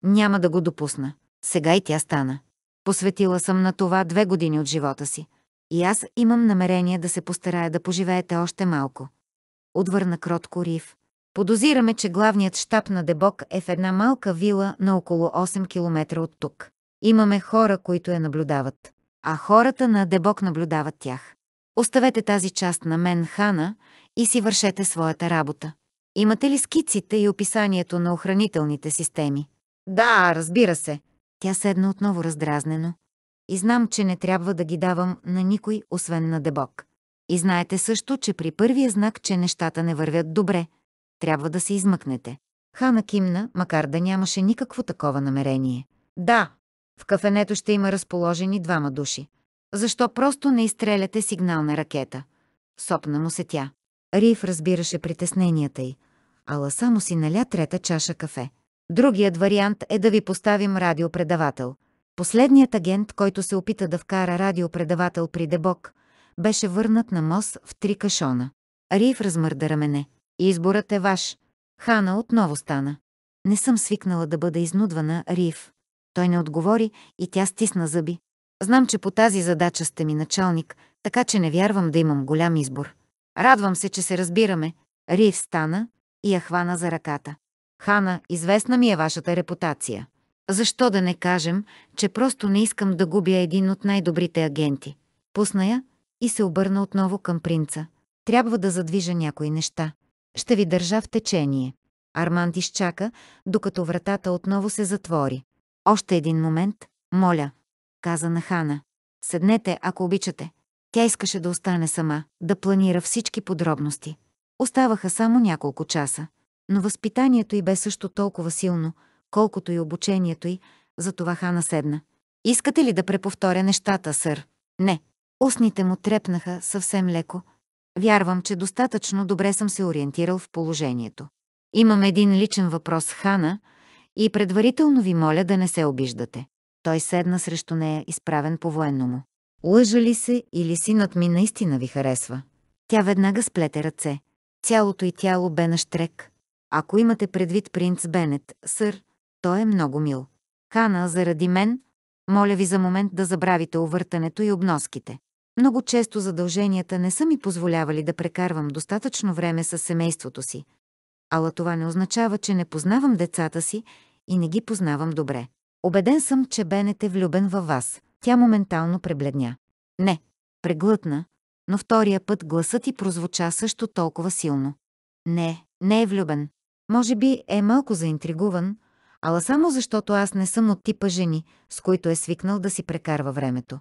Няма да го допусна. Сега и тя стана. Посветила съм на това две години от живота си. И аз имам намерение да се постарая да поживеете още малко. Отвърна кротко Рив. Подозираме, че главният щаб на Дебок е в една малка вила на около 8 км от тук. Имаме хора, които я наблюдават. А хората на Дебок наблюдават тях. Оставете тази част на мен, Хана, и си вършете своята работа. Имате ли скиците и описанието на охранителните системи? Да, разбира се. Тя седна отново раздразнено. И знам, че не трябва да ги давам на никой, освен на Дебок. И знаете също, че при първия знак, че нещата не вървят добре, трябва да се измъкнете. Хана кимна, макар да нямаше никакво такова намерение. Да, в кафенето ще има разположени двама души. Защо просто не изстреляте сигнална ракета? Сопна му се тя. Рив разбираше притесненията й, ала само си наля трета чаша кафе. Другият вариант е да ви поставим радиопредавател. Последният агент, който се опита да вкара радиопредавател при Дебок, беше върнат на мос в три кашона. Рив размърда рамене. Изборът е ваш. Хана отново стана. Не съм свикнала да бъда изнудвана, Рив. Той не отговори и тя стисна зъби. Знам, че по тази задача сте ми началник, така че не вярвам да имам голям избор. Радвам се, че се разбираме. Рив стана и я хвана за ръката. Хана, известна ми е вашата репутация. Защо да не кажем, че просто не искам да губя един от най-добрите агенти? Пусна я и се обърна отново към принца. Трябва да задвижа някои неща. Ще ви държа в течение. Арманд изчака, докато вратата отново се затвори. Още един момент, моля, каза на Хана. Седнете, ако обичате. Тя искаше да остане сама, да планира всички подробности. Оставаха само няколко часа, но възпитанието й бе също толкова силно, колкото и обучението й, затова Хана седна. «Искате ли да преповторя нещата, сър?» «Не». Устните му трепнаха съвсем леко. Вярвам, че достатъчно добре съм се ориентирал в положението. Имам един личен въпрос, Хана, и предварително ви моля да не се обиждате. Той седна срещу нея, изправен по военно му. Лъжа ли се или синът ми наистина ви харесва? Тя веднага сплете ръце. Цялото и тяло бе на штрек. Ако имате предвид принц Бенет, сър, той е много мил. Хана, заради мен, моля ви за момент да забравите увъртането и обноските. Много често задълженията не са ми позволявали да прекарвам достатъчно време с семейството си. Ала това не означава, че не познавам децата си и не ги познавам добре. Обеден съм, че Бенет е влюбен във вас. Тя моментално пребледня. Не, преглътна, но втория път гласът ти прозвуча също толкова силно. Не, не е влюбен. Може би е малко заинтригуван, ала само защото аз не съм от типа жени, с които е свикнал да си прекарва времето.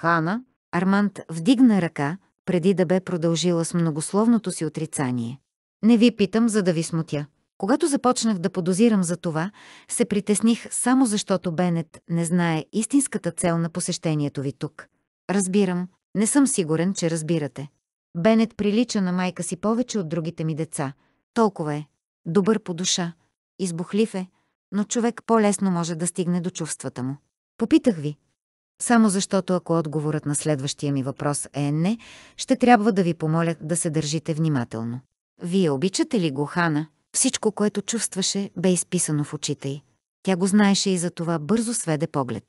Хана, Арманд вдигна ръка, преди да бе продължила с многословното си отрицание. Не ви питам, за да ви смутя. Когато започнах да подозирам за това, се притесних само защото Бенет не знае истинската цел на посещението ви тук. Разбирам, не съм сигурен, че разбирате. Бенет прилича на майка си повече от другите ми деца. Толкова е. Добър по душа. Избухлив е, но човек по-лесно може да стигне до чувствата му. Попитах ви. Само защото ако отговорът на следващия ми въпрос е не, ще трябва да ви помоля да се държите внимателно. Вие обичате ли го, Хана? Всичко, което чувстваше, бе изписано в очите й. Тя го знаеше и за това бързо сведе поглед.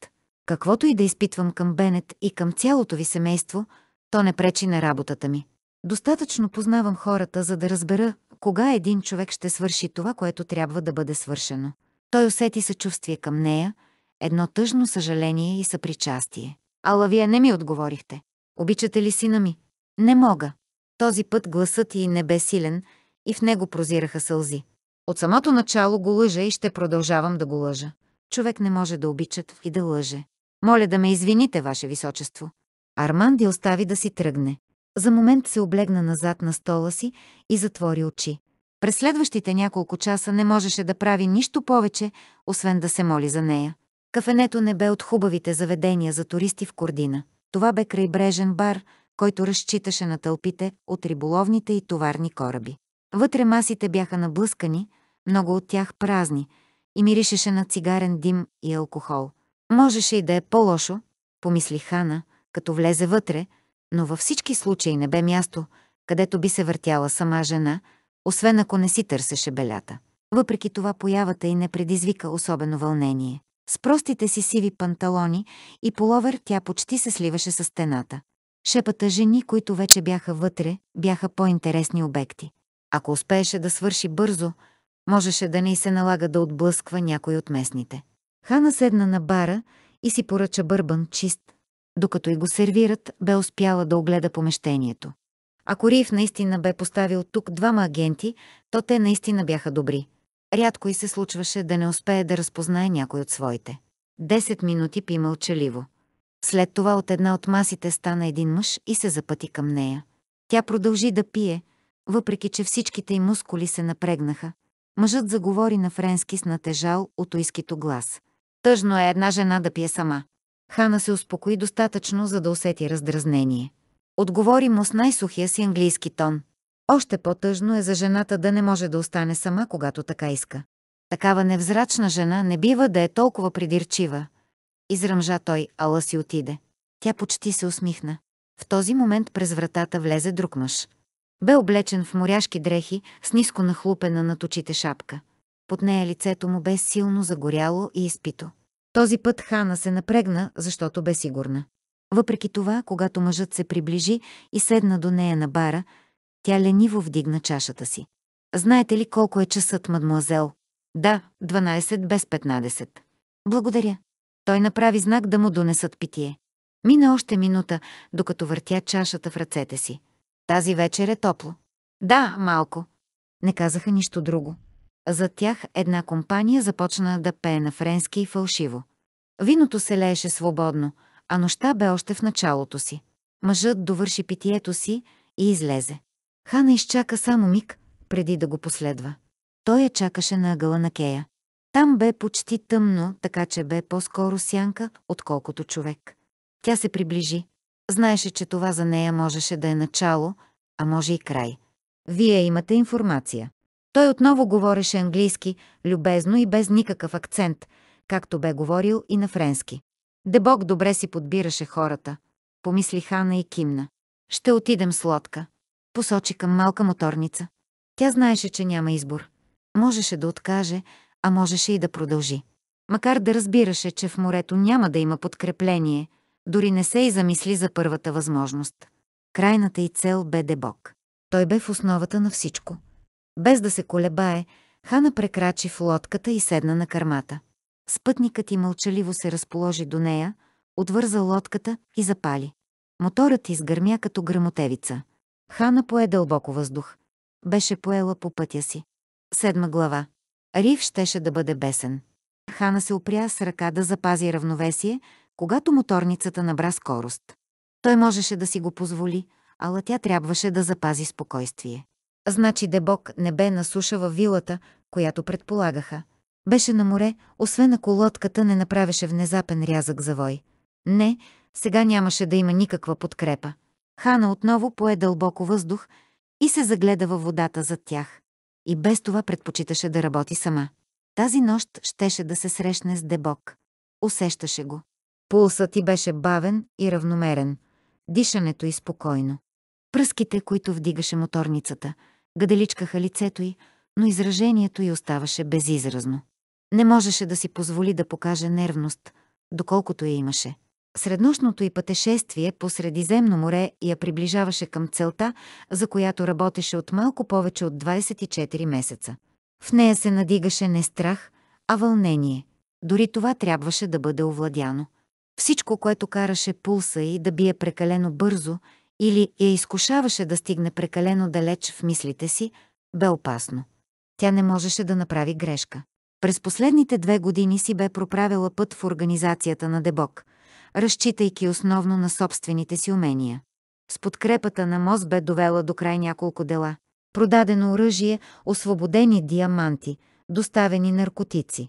Каквото и да изпитвам към Бенет и към цялото ви семейство, то не пречи на работата ми. Достатъчно познавам хората, за да разбера кога един човек ще свърши това, което трябва да бъде свършено. Той усети съчувствие към нея, едно тъжно съжаление и съпричастие. Ала вие не ми отговорихте. Обичате ли сина ми? Не мога. Този път гласът ти не бе силен – и в него прозираха сълзи. От самото начало го лъжа и ще продължавам да го лъжа. Човек не може да обичат и да лъже. Моля да ме извините, Ваше Височество. Арманди остави да си тръгне. За момент се облегна назад на стола си и затвори очи. През следващите няколко часа не можеше да прави нищо повече, освен да се моли за нея. Кафенето не бе от хубавите заведения за туристи в Кордина. Това бе крайбрежен бар, който разчиташе на тълпите от риболовните и товарни кораби. Вътре масите бяха наблъскани, много от тях празни, и миришеше на цигарен дим и алкохол. Можеше и да е по-лошо, помисли Хана, като влезе вътре, но във всички случаи не бе място, където би се въртяла сама жена, освен ако не си търсеше белята. Въпреки това появата й не предизвика особено вълнение. С простите си сиви панталони и половер тя почти се сливаше с стената. Шепата жени, които вече бяха вътре, бяха по-интересни обекти. Ако успееше да свърши бързо, можеше да не й се налага да отблъсква някой от местните. Хана седна на бара и си поръча бърбан чист. Докато и го сервират, бе успяла да огледа помещението. Ако Риф наистина бе поставил тук двама агенти, то те наистина бяха добри. Рядко и се случваше да не успее да разпознае някой от своите. Десет минути пи мълчаливо. След това от една от масите стана един мъж и се запъти към нея. Тя продължи да пие, въпреки, че всичките й мускули се напрегнаха, мъжът заговори на френски с натежал от уискито глас. Тъжно е една жена да пие сама. Хана се успокои достатъчно, за да усети раздразнение. Отговори му с най-сухия си английски тон. Още по-тъжно е за жената да не може да остане сама, когато така иска. Такава невзрачна жена не бива да е толкова придирчива. Изръмжа той, ала си отиде. Тя почти се усмихна. В този момент през вратата влезе друг мъж. Бе облечен в моряшки дрехи с ниско нахлупена над очите шапка. Под нея лицето му бе силно загоряло и изпито. Този път Хана се напрегна, защото бе сигурна. Въпреки това, когато мъжът се приближи и седна до нея на бара, тя лениво вдигна чашата си. Знаете ли колко е часът, мадмуазел? Да, 12 без 15. Благодаря. Той направи знак да му донесат питие. Мина още минута, докато въртя чашата в ръцете си. Тази вечер е топло. Да, малко. Не казаха нищо друго. За тях една компания започна да пее на френски и фалшиво. Виното се лееше свободно, а нощта бе още в началото си. Мъжът довърши питието си и излезе. Хана изчака само миг, преди да го последва. Той я чакаше на ъгъла на Кея. Там бе почти тъмно, така че бе по-скоро сянка, отколкото човек. Тя се приближи. Знаеше, че това за нея можеше да е начало, а може и край. Вие имате информация. Той отново говореше английски, любезно и без никакъв акцент, както бе говорил и на френски. Дебок добре си подбираше хората, помисли Хана и кимна. Ще отидем с лодка. Посочи към малка моторница. Тя знаеше, че няма избор. Можеше да откаже, а можеше и да продължи. Макар да разбираше, че в морето няма да има подкрепление – дори не се и замисли за първата възможност. Крайната й цел бе Дебок. Той бе в основата на всичко. Без да се колебае, Хана прекрачи в лодката и седна на кърмата. Спътникът и мълчаливо се разположи до нея, отвърза лодката и запали. Моторът изгърмя като грамотевица. Хана пое дълбоко въздух. Беше поела по пътя си. Седма глава. Рив щеше да бъде бесен. Хана се опря с ръка да запази равновесие, когато моторницата набра скорост. Той можеше да си го позволи, ала тя трябваше да запази спокойствие. Значи Дебок не бе на суша във вилата, която предполагаха. Беше на море, освен ако лодката не направеше внезапен рязък завой. Не, сега нямаше да има никаква подкрепа. Хана отново пое дълбоко въздух и се загледа във водата зад тях. И без това предпочиташе да работи сама. Тази нощ щеше да се срещне с Дебок. Усещаше го. Пулсът ти беше бавен и равномерен, дишането и спокойно. Пръските, които вдигаше моторницата, гаделичкаха лицето й, но изражението й оставаше безизразно. Не можеше да си позволи да покаже нервност, доколкото я имаше. Среднощното й пътешествие по Средиземно море я приближаваше към целта, за която работеше от малко повече от 24 месеца. В нея се надигаше не страх, а вълнение. Дори това трябваше да бъде овладяно. Всичко, което караше пулса и да бие прекалено бързо или я изкушаваше да стигне прекалено далеч в мислите си, бе опасно. Тя не можеше да направи грешка. През последните две години си бе проправила път в организацията на Дебок, разчитайки основно на собствените си умения. С подкрепата на МОЗ бе довела до край няколко дела. Продадено оръжие, освободени диаманти, доставени наркотици.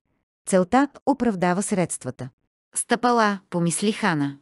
Целта оправдава средствата. Стъпала, помисли Хана.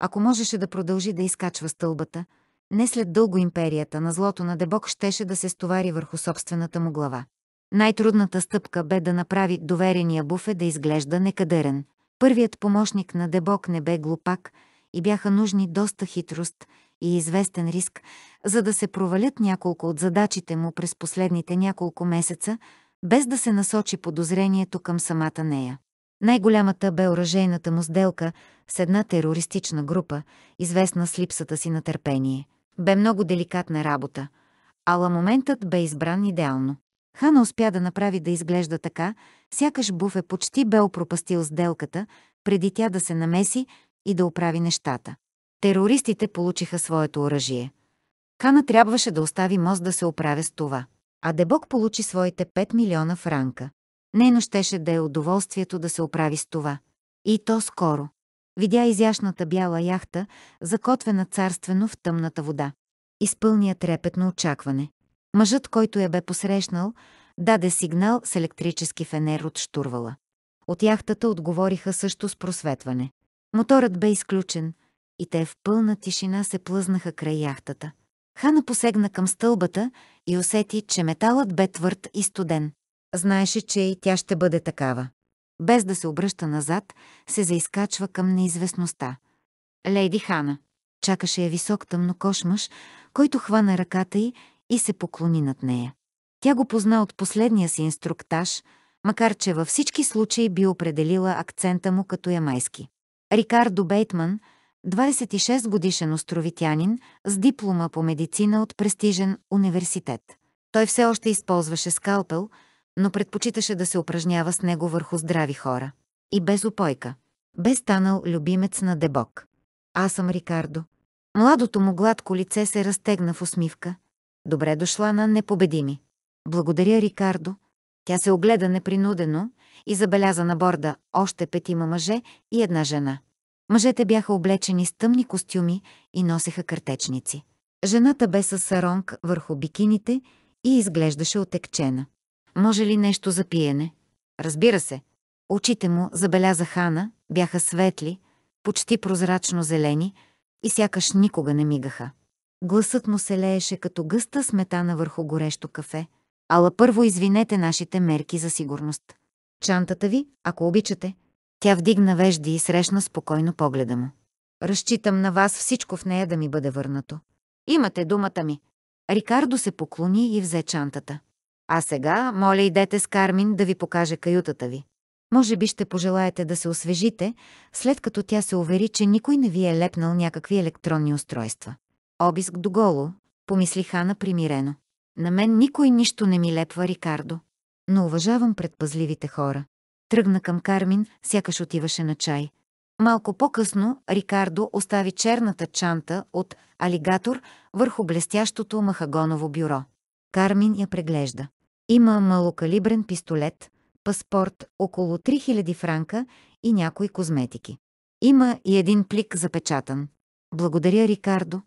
Ако можеше да продължи да изкачва стълбата, не след дълго империята на злото на Дебок щеше да се стовари върху собствената му глава. Най-трудната стъпка бе да направи доверения буфе да изглежда некадърен. Първият помощник на Дебок не бе глупак и бяха нужни доста хитрост и известен риск, за да се провалят няколко от задачите му през последните няколко месеца, без да се насочи подозрението към самата нея. Най-голямата бе оръжейната му сделка с една терористична група, известна с липсата си на търпение. Бе много деликатна работа, ала моментът бе избран идеално. Хана успя да направи да изглежда така, сякаш Буфе почти бе опропастил сделката, преди тя да се намеси и да оправи нещата. Терористите получиха своето оръжие. Хана трябваше да остави Моз да се оправя с това. А Дебок получи своите 5 милиона франка. Нейно щеше да е удоволствието да се оправи с това. И то скоро. Видя изящната бяла яхта, закотвена царствено в тъмната вода. Изпълния трепетно очакване. Мъжът, който я бе посрещнал, даде сигнал с електрически фенер от штурвала. От яхтата отговориха също с просветване. Моторът бе изключен и те в пълна тишина се плъзнаха край яхтата. Хана посегна към стълбата и усети, че металът бе твърд и студен. Знаеше, че и тя ще бъде такава. Без да се обръща назад, се заискачва към неизвестността. Лейди Хана. Чакаше я висок тъмнокош мъж, който хвана ръката й и се поклони над нея. Тя го позна от последния си инструктаж, макар че във всички случаи би определила акцента му като ямайски. Рикардо Бейтман, 26 годишен островитянин, с диплома по медицина от престижен университет. Той все още използваше скалпел – но предпочиташе да се упражнява с него върху здрави хора. И без опойка. Бе станал любимец на Дебок. Аз съм Рикардо. Младото му гладко лице се разтегна в усмивка. Добре дошла на непобедими. Благодаря, Рикардо. Тя се огледа непринудено и забеляза на борда още петима мъже и една жена. Мъжете бяха облечени с тъмни костюми и носеха картечници. Жената бе с саронг върху бикините и изглеждаше отекчена. Може ли нещо за пиене? Разбира се. Очите му, забеляза Хана, бяха светли, почти прозрачно зелени и сякаш никога не мигаха. Гласът му се лееше като гъста сметана върху горещо кафе. Ала първо извинете нашите мерки за сигурност. Чантата ви, ако обичате. Тя вдигна вежди и срещна спокойно погледа му. Разчитам на вас всичко в нея да ми бъде върнато. Имате думата ми. Рикардо се поклони и взе чантата. А сега, моля, идете с Кармин да ви покаже каютата ви. Може би ще пожелаете да се освежите, след като тя се увери, че никой не ви е лепнал някакви електронни устройства. Обиск доголо, помисли Хана примирено. На мен никой нищо не ми лепва, Рикардо. Но уважавам предпазливите хора. Тръгна към Кармин, сякаш отиваше на чай. Малко по-късно Рикардо остави черната чанта от алигатор върху блестящото махагоново бюро. Кармин я преглежда. Има малокалибрен пистолет, паспорт, около 3000 франка и някои козметики. Има и един плик запечатан. Благодаря, Рикардо.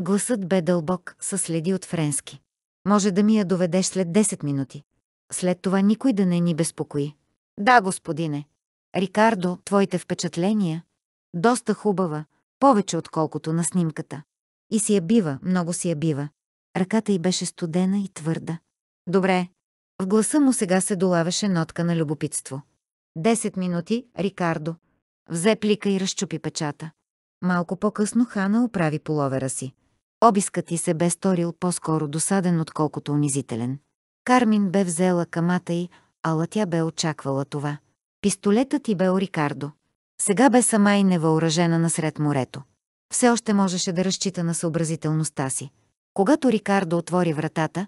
Гласът бе дълбок, със следи от френски. Може да ми я доведеш след 10 минути. След това никой да не ни безпокои. Да, господине. Рикардо, твоите впечатления? Доста хубава, повече отколкото на снимката. И си я бива, много си я бива. Ръката й беше студена и твърда. Добре, в гласа му сега се долавеше нотка на любопитство. Десет минути, Рикардо. Взе плика и разчупи печата. Малко по-късно Хана оправи половера си. Обискът ти се бе сторил по-скоро досаден, отколкото унизителен. Кармин бе взела камата й, ала тя бе очаквала това. Пистолетът ти бе у Рикардо. Сега бе сама и невъоръжена насред морето. Все още можеше да разчита на съобразителността си. Когато Рикардо отвори вратата,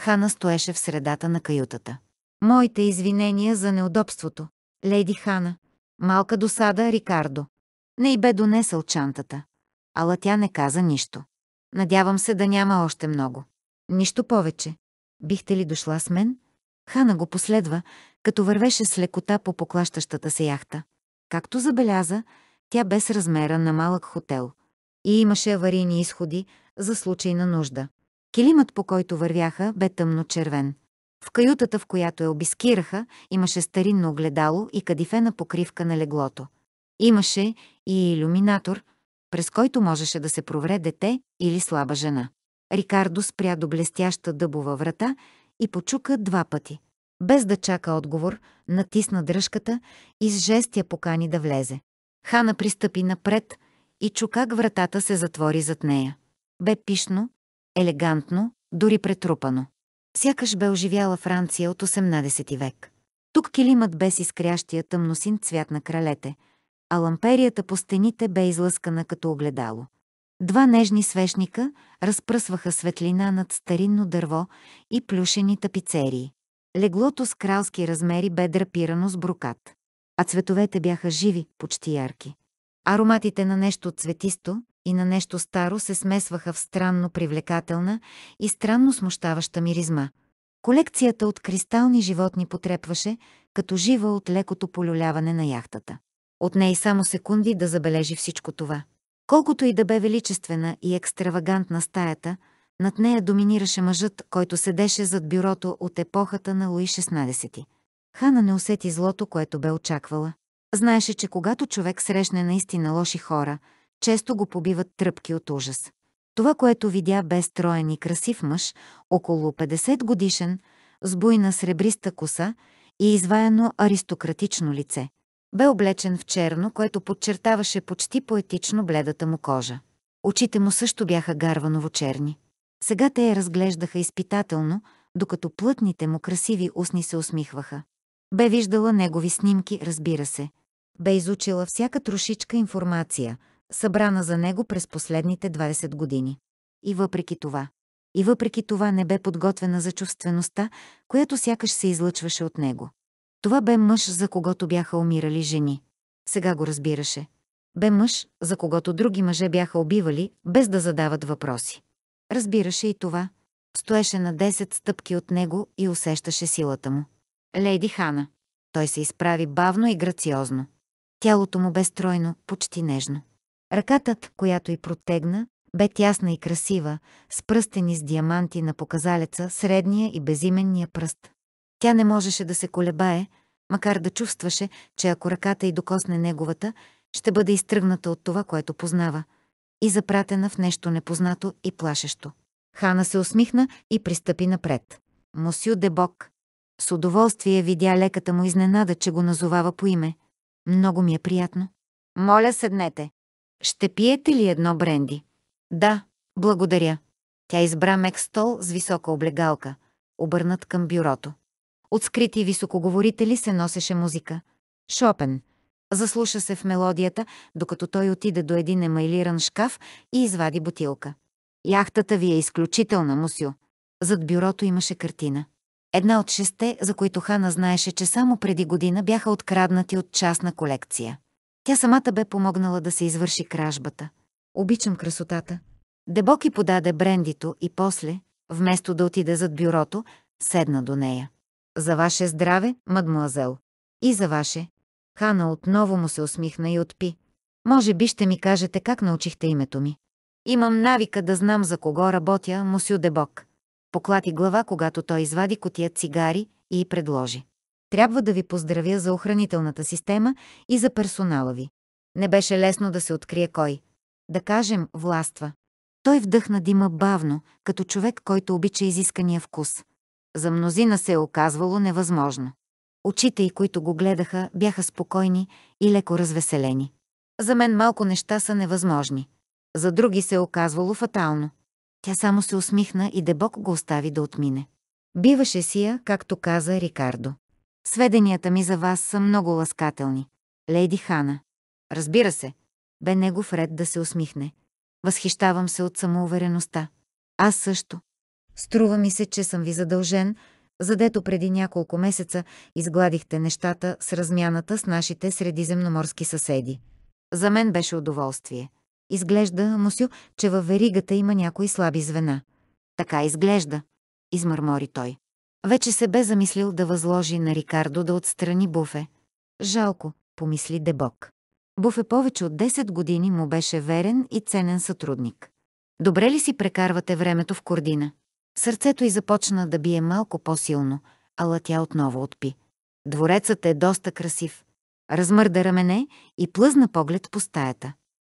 Хана стоеше в средата на каютата. Моите извинения за неудобството. Леди Хана. Малка досада, Рикардо. Не й бе донесъл чантата. Ала тя не каза нищо. Надявам се да няма още много. Нищо повече. Бихте ли дошла с мен? Хана го последва, като вървеше с лекота по поклащащата се яхта. Както забеляза, тя без размера на малък хотел. И имаше аварийни изходи за случай на нужда. Килимът, по който вървяха, бе тъмно-червен. В каютата, в която я обискираха, имаше старинно огледало и кадифена покривка на леглото. Имаше и иллюминатор, през който можеше да се провре дете или слаба жена. Рикардо спря до блестяща дъбова врата и почука два пъти. Без да чака отговор, натисна дръжката и с жест я покани да влезе. Хана пристъпи напред и чукак вратата се затвори зад нея. Бе пишно, елегантно, дори претрупано. Сякаш бе оживяла Франция от 18 век. Тук килимът бе с изкрящия тъмносин цвят на кралете, а ламперията по стените бе излъскана като огледало. Два нежни свещника разпръсваха светлина над старинно дърво и плюшени тапицерии. Леглото с кралски размери бе драпирано с брукат, а цветовете бяха живи, почти ярки. Ароматите на нещо цветисто, и на нещо старо се смесваха в странно привлекателна и странно смущаваща миризма. Колекцията от кристални животни потрепваше, като жива от лекото полюляване на яхтата. От ней само секунди да забележи всичко това. Колкото и да бе величествена и екстравагантна стаята, над нея доминираше мъжът, който седеше зад бюрото от епохата на Луи XVI. Хана не усети злото, което бе очаквала. Знаеше, че когато човек срещне наистина лоши хора – често го побиват тръпки от ужас. Това, което видя бе строен и красив мъж, около 50 годишен, с буйна сребриста коса и изваяно аристократично лице. Бе облечен в черно, което подчертаваше почти поетично бледата му кожа. Очите му също бяха гарваново черни. Сега те я разглеждаха изпитателно, докато плътните му красиви устни се усмихваха. Бе виждала негови снимки, разбира се. Бе изучила всяка трошичка информация – събрана за него през последните 20 години. И въпреки това. И въпреки това не бе подготвена за чувствеността, която сякаш се излъчваше от него. Това бе мъж, за когото бяха умирали жени. Сега го разбираше. Бе мъж, за когото други мъже бяха убивали, без да задават въпроси. Разбираше и това. Стоеше на 10 стъпки от него и усещаше силата му. Лейди Хана. Той се изправи бавно и грациозно. Тялото му бе стройно, почти нежно. Ръката, която й протегна, бе тясна и красива, с пръстени с диаманти на показалеца, средния и безименния пръст. Тя не можеше да се колебае, макар да чувстваше, че ако ръката й докосне неговата, ще бъде изтръгната от това, което познава, и запратена в нещо непознато и плашещо. Хана се усмихна и пристъпи напред. Мосю Бок. С удоволствие видя леката му изненада, че го назовава по име. Много ми е приятно. Моля, седнете. Ще пиете ли едно бренди? Да, благодаря. Тя избра мек стол с висока облегалка, обърнат към бюрото. От скрити високоговорители се носеше музика. Шопен. Заслуша се в мелодията, докато той отиде до един емайлиран шкаф и извади бутилка. Яхтата ви е изключителна, Мусю. Зад бюрото имаше картина. Една от шесте, за които Хана знаеше, че само преди година бяха откраднати от частна колекция. Тя самата бе помогнала да се извърши кражбата. Обичам красотата. Дебоки подаде брендито и после, вместо да отиде зад бюрото, седна до нея. За ваше здраве, мадмуазел. И за ваше. Хана отново му се усмихна и отпи. Може би ще ми кажете как научихте името ми. Имам навика да знам за кого работя, мусю Дебок. Поклати глава, когато той извади котия цигари и предложи. Трябва да ви поздравя за охранителната система и за персонала ви. Не беше лесно да се открие кой. Да кажем, властва. Той вдъхна дима бавно, като човек, който обича изискания вкус. За мнозина се е оказвало невъзможно. Очите й, които го гледаха, бяха спокойни и леко развеселени. За мен малко неща са невъзможни. За други се е оказвало фатално. Тя само се усмихна и дебок го остави да отмине. Биваше си я, както каза Рикардо. Сведенията ми за вас са много ласкателни. Лейди Хана. Разбира се. Бе негов ред да се усмихне. Възхищавам се от самоувереността. Аз също. Струва ми се, че съм ви задължен, задето преди няколко месеца изгладихте нещата с размяната с нашите средиземноморски съседи. За мен беше удоволствие. Изглежда, Мусю, че във веригата има някои слаби звена. Така изглежда, измърмори той. Вече се бе замислил да възложи на Рикардо да отстрани Буфе. Жалко, помисли Дебок. Буфе повече от 10 години му беше верен и ценен сътрудник. Добре ли си прекарвате времето в Кордина? Сърцето й започна да бие малко по-силно, ала тя отново отпи. Дворецът е доста красив. Размърда рамене и плъзна поглед по стаята.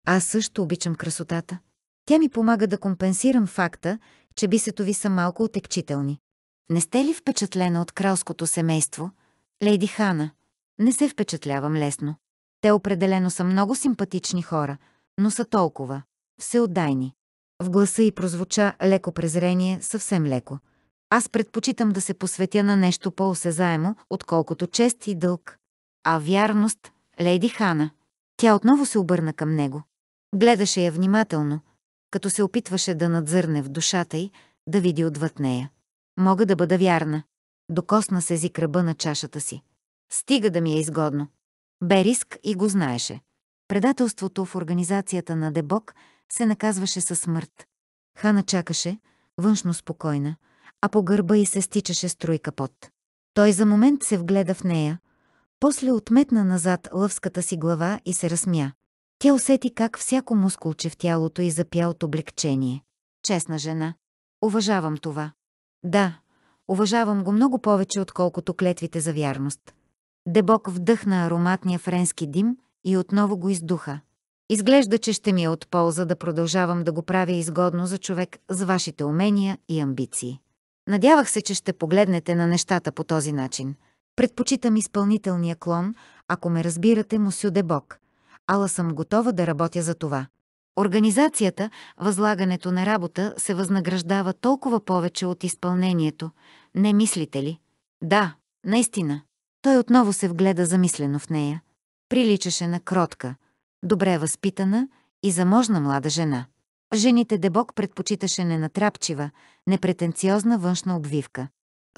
Аз също обичам красотата. Тя ми помага да компенсирам факта, че бисето ви са малко отекчителни. Не сте ли впечатлена от кралското семейство, леди Хана? Не се впечатлявам лесно. Те определено са много симпатични хора, но са толкова всеотдайни. В гласа й прозвуча леко презрение, съвсем леко. Аз предпочитам да се посветя на нещо по-осезаемо, отколкото чест и дълг. А вярност, леди Хана. Тя отново се обърна към него. Гледаше я внимателно, като се опитваше да надзърне в душата й, да види отвъд нея. Мога да бъда вярна. Докосна се зи кръба на чашата си. Стига да ми е изгодно. Бе риск и го знаеше. Предателството в организацията на Дебок се наказваше със смърт. Хана чакаше, външно спокойна, а по гърба й се стичаше струйка пот. Той за момент се вгледа в нея, после отметна назад лъвската си глава и се разсмя. Тя усети как всяко мускулче в тялото й запя от облегчение. Честна жена. Уважавам това. Да, уважавам го много повече, отколкото клетвите за вярност. Дебок вдъхна ароматния френски дим и отново го издуха. Изглежда, че ще ми е от полза да продължавам да го правя изгодно за човек с вашите умения и амбиции. Надявах се, че ще погледнете на нещата по този начин. Предпочитам изпълнителния клон, ако ме разбирате, мусю Дебок. Ала съм готова да работя за това. Организацията, възлагането на работа се възнаграждава толкова повече от изпълнението. Не мислите ли? Да, наистина. Той отново се вгледа замислено в нея. Приличаше на кротка, добре възпитана и заможна млада жена. Жените Дебок предпочиташе ненатрапчива, непретенциозна външна обвивка.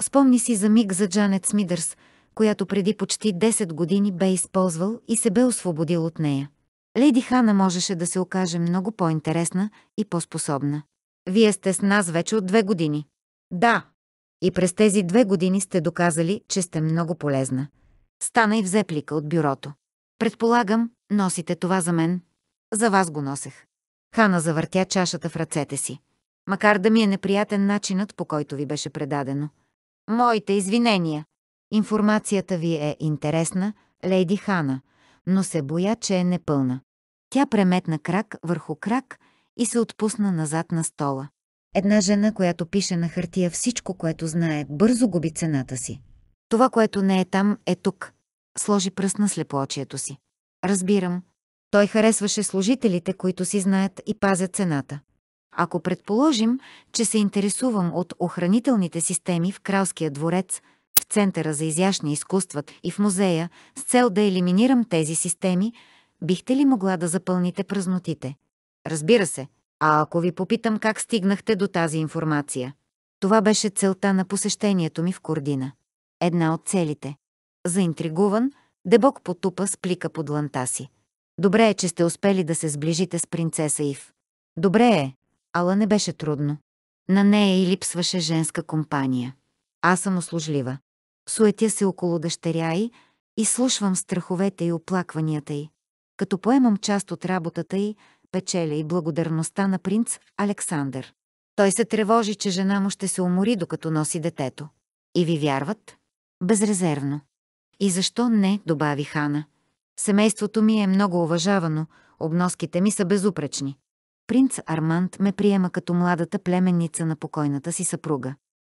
Спомни си за миг за Джанет Смидърс, която преди почти 10 години бе използвал и се бе освободил от нея. Леди Хана можеше да се окаже много по-интересна и по-способна. Вие сте с нас вече от две години. Да. И през тези две години сте доказали, че сте много полезна. Стана и взе плика от бюрото. Предполагам, носите това за мен. За вас го носех. Хана завъртя чашата в ръцете си. Макар да ми е неприятен начинът, по който ви беше предадено. Моите извинения. Информацията ви е интересна, леди Хана, но се боя, че е непълна. Тя преметна крак върху крак и се отпусна назад на стола. Една жена, която пише на хартия всичко, което знае, бързо губи цената си. Това, което не е там, е тук. Сложи пръст на слепоочието си. Разбирам. Той харесваше служителите, които си знаят и пазят цената. Ако предположим, че се интересувам от охранителните системи в кралския дворец, Центъра за изящни изкуства и в музея с цел да елиминирам тези системи, бихте ли могла да запълните празнотите? Разбира се, а ако ви попитам как стигнахте до тази информация? Това беше целта на посещението ми в Кордина. Една от целите. Заинтригуван, Дебок потупа с плика под ланта си. Добре е, че сте успели да се сближите с принцеса Ив. Добре е, ала не беше трудно. На нея и липсваше женска компания. Аз съм услужлива суетя се около дъщеря й и слушвам страховете и оплакванията й. Като поемам част от работата й, печеля и благодарността на принц Александър. Той се тревожи, че жена му ще се умори, докато носи детето. И ви вярват? Безрезервно. И защо не, добави Хана. Семейството ми е много уважавано, обноските ми са безупречни. Принц Арманд ме приема като младата племенница на покойната си съпруга.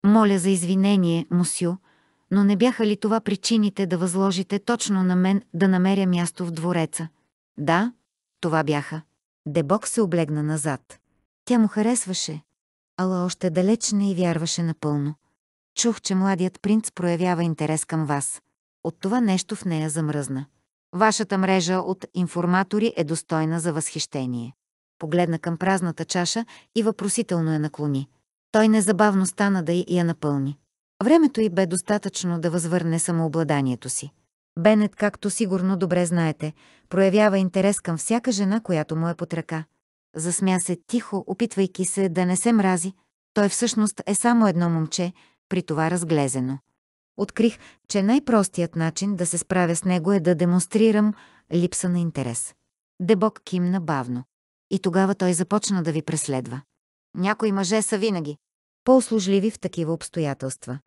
Моля за извинение, мусю, но не бяха ли това причините да възложите точно на мен да намеря място в двореца? Да, това бяха. Дебок се облегна назад. Тя му харесваше, ала още далеч не и вярваше напълно. Чух, че младият принц проявява интерес към вас. От това нещо в нея замръзна. Вашата мрежа от информатори е достойна за възхищение. Погледна към празната чаша и въпросително я наклони. Той незабавно стана да я напълни. Времето й бе достатъчно да възвърне самообладанието си. Бенет, както сигурно добре знаете, проявява интерес към всяка жена, която му е под ръка. Засмя се тихо, опитвайки се да не се мрази. Той всъщност е само едно момче, при това разглезено. Открих, че най-простият начин да се справя с него е да демонстрирам липса на интерес. Дебок кимна бавно. И тогава той започна да ви преследва. Някои мъже са винаги по-услужливи в такива обстоятелства.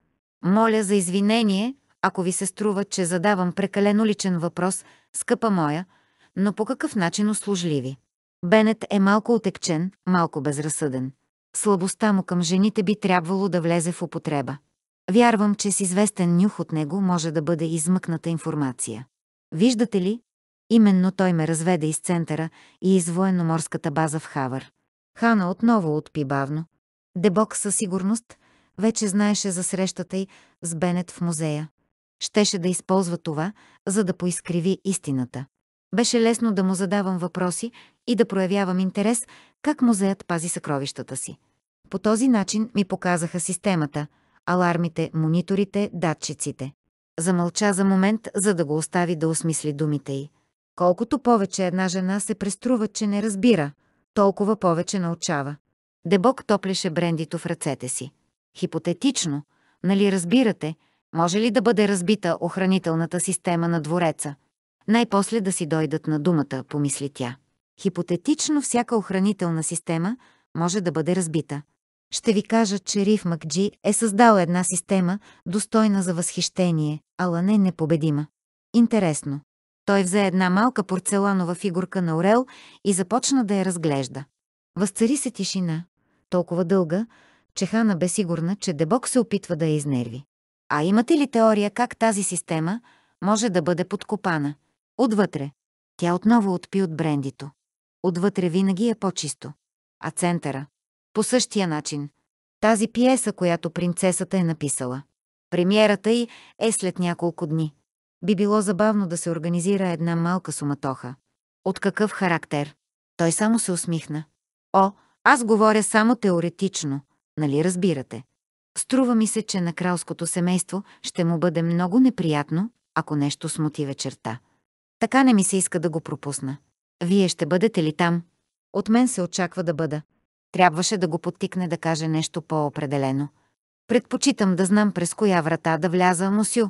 Моля за извинение, ако ви се струва, че задавам прекалено личен въпрос, скъпа моя, но по какъв начин услужливи? Бенет е малко отекчен, малко безразсъден. Слабостта му към жените би трябвало да влезе в употреба. Вярвам, че с известен нюх от него може да бъде измъкната информация. Виждате ли? Именно той ме разведе из центъра и из военноморската база в Хавър. Хана отново отпи бавно. Дебок със сигурност вече знаеше за срещата й с Бенет в музея. Щеше да използва това, за да поискриви истината. Беше лесно да му задавам въпроси и да проявявам интерес как музеят пази съкровищата си. По този начин ми показаха системата, алармите, мониторите, датчиците. Замълча за момент, за да го остави да осмисли думите й. Колкото повече една жена се преструва, че не разбира, толкова повече научава. Дебок топлеше брендито в ръцете си. Хипотетично, нали разбирате, може ли да бъде разбита охранителната система на двореца? Най-после да си дойдат на думата, помисли тя. Хипотетично всяка охранителна система може да бъде разбита. Ще ви кажа, че Риф Макджи е създал една система, достойна за възхищение, ала не непобедима. Интересно. Той взе една малка порцеланова фигурка на орел и започна да я разглежда. Възцари се тишина, толкова дълга, че Хана бе сигурна, че Дебок се опитва да я изнерви. А имате ли теория как тази система може да бъде подкопана? Отвътре. Тя отново отпи от брендито. Отвътре винаги е по-чисто. А центъра? По същия начин. Тази пиеса, която принцесата е написала. Премиерата й е след няколко дни. Би било забавно да се организира една малка суматоха. От какъв характер? Той само се усмихна. О, аз говоря само теоретично – нали разбирате? Струва ми се, че на кралското семейство ще му бъде много неприятно, ако нещо смути вечерта. Така не ми се иска да го пропусна. Вие ще бъдете ли там? От мен се очаква да бъда. Трябваше да го подтикне да каже нещо по-определено. Предпочитам да знам през коя врата да вляза, мусю.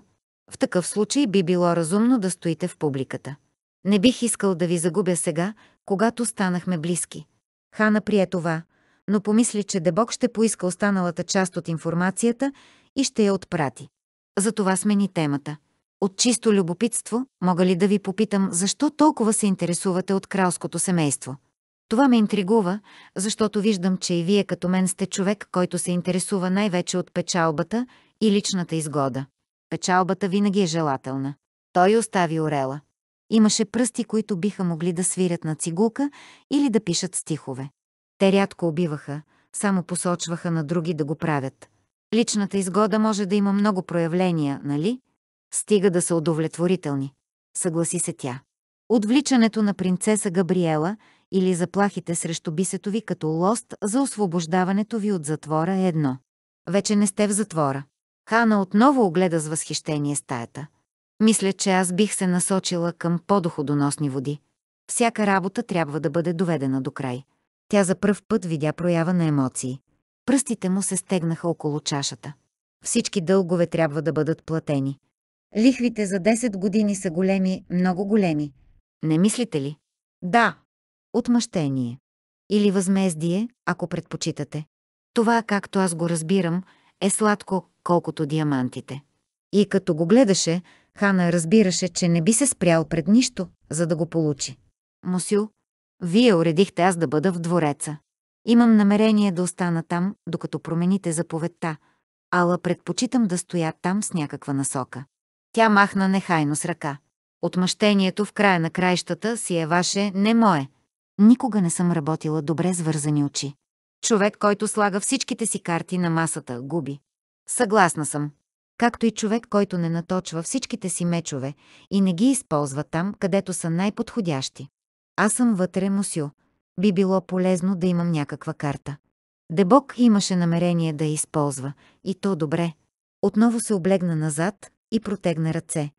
В такъв случай би било разумно да стоите в публиката. Не бих искал да ви загубя сега, когато станахме близки. Хана прие това, но помисли, че Дебок ще поиска останалата част от информацията и ще я отпрати. Затова смени темата. От чисто любопитство мога ли да ви попитам защо толкова се интересувате от кралското семейство? Това ме интригува, защото виждам, че и вие като мен сте човек, който се интересува най-вече от печалбата и личната изгода. Печалбата винаги е желателна. Той остави орела. Имаше пръсти, които биха могли да свирят на цигулка или да пишат стихове. Те рядко убиваха, само посочваха на други да го правят. Личната изгода може да има много проявления, нали? Стига да са удовлетворителни. Съгласи се тя. Отвличането на принцеса Габриела или заплахите срещу бисето ви като лост за освобождаването ви от затвора е едно. Вече не сте в затвора. Хана отново огледа с възхищение стаята. Мисля, че аз бих се насочила към по-доходоносни води. Всяка работа трябва да бъде доведена до край. Тя за пръв път видя проява на емоции. Пръстите му се стегнаха около чашата. Всички дългове трябва да бъдат платени. Лихвите за 10 години са големи, много големи. Не мислите ли? Да. Отмъщение. Или възмездие, ако предпочитате. Това, както аз го разбирам, е сладко, колкото диамантите. И като го гледаше, Хана разбираше, че не би се спрял пред нищо, за да го получи. Мусю, вие уредихте аз да бъда в двореца. Имам намерение да остана там, докато промените заповедта, ала предпочитам да стоя там с някаква насока. Тя махна нехайно с ръка. Отмъщението в края на краищата си е ваше, не мое. Никога не съм работила добре с вързани очи. Човек, който слага всичките си карти на масата, губи. Съгласна съм. Както и човек, който не наточва всичките си мечове и не ги използва там, където са най-подходящи. Аз съм вътре, Мусю. Би било полезно да имам някаква карта. Дебок имаше намерение да я използва, и то добре. Отново се облегна назад и протегна ръце.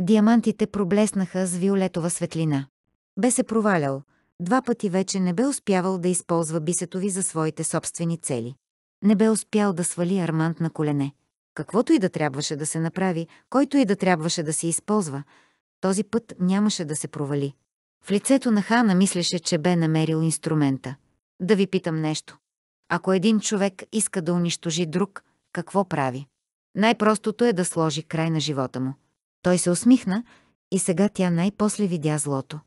Диамантите проблеснаха с виолетова светлина. Бе се провалял. Два пъти вече не бе успявал да използва бисетови за своите собствени цели. Не бе успял да свали армант на колене. Каквото и да трябваше да се направи, който и да трябваше да се използва, този път нямаше да се провали. В лицето на Хана мислеше, че бе намерил инструмента. Да ви питам нещо. Ако един човек иска да унищожи друг, какво прави? Най-простото е да сложи край на живота му. Той се усмихна и сега тя най-после видя злото.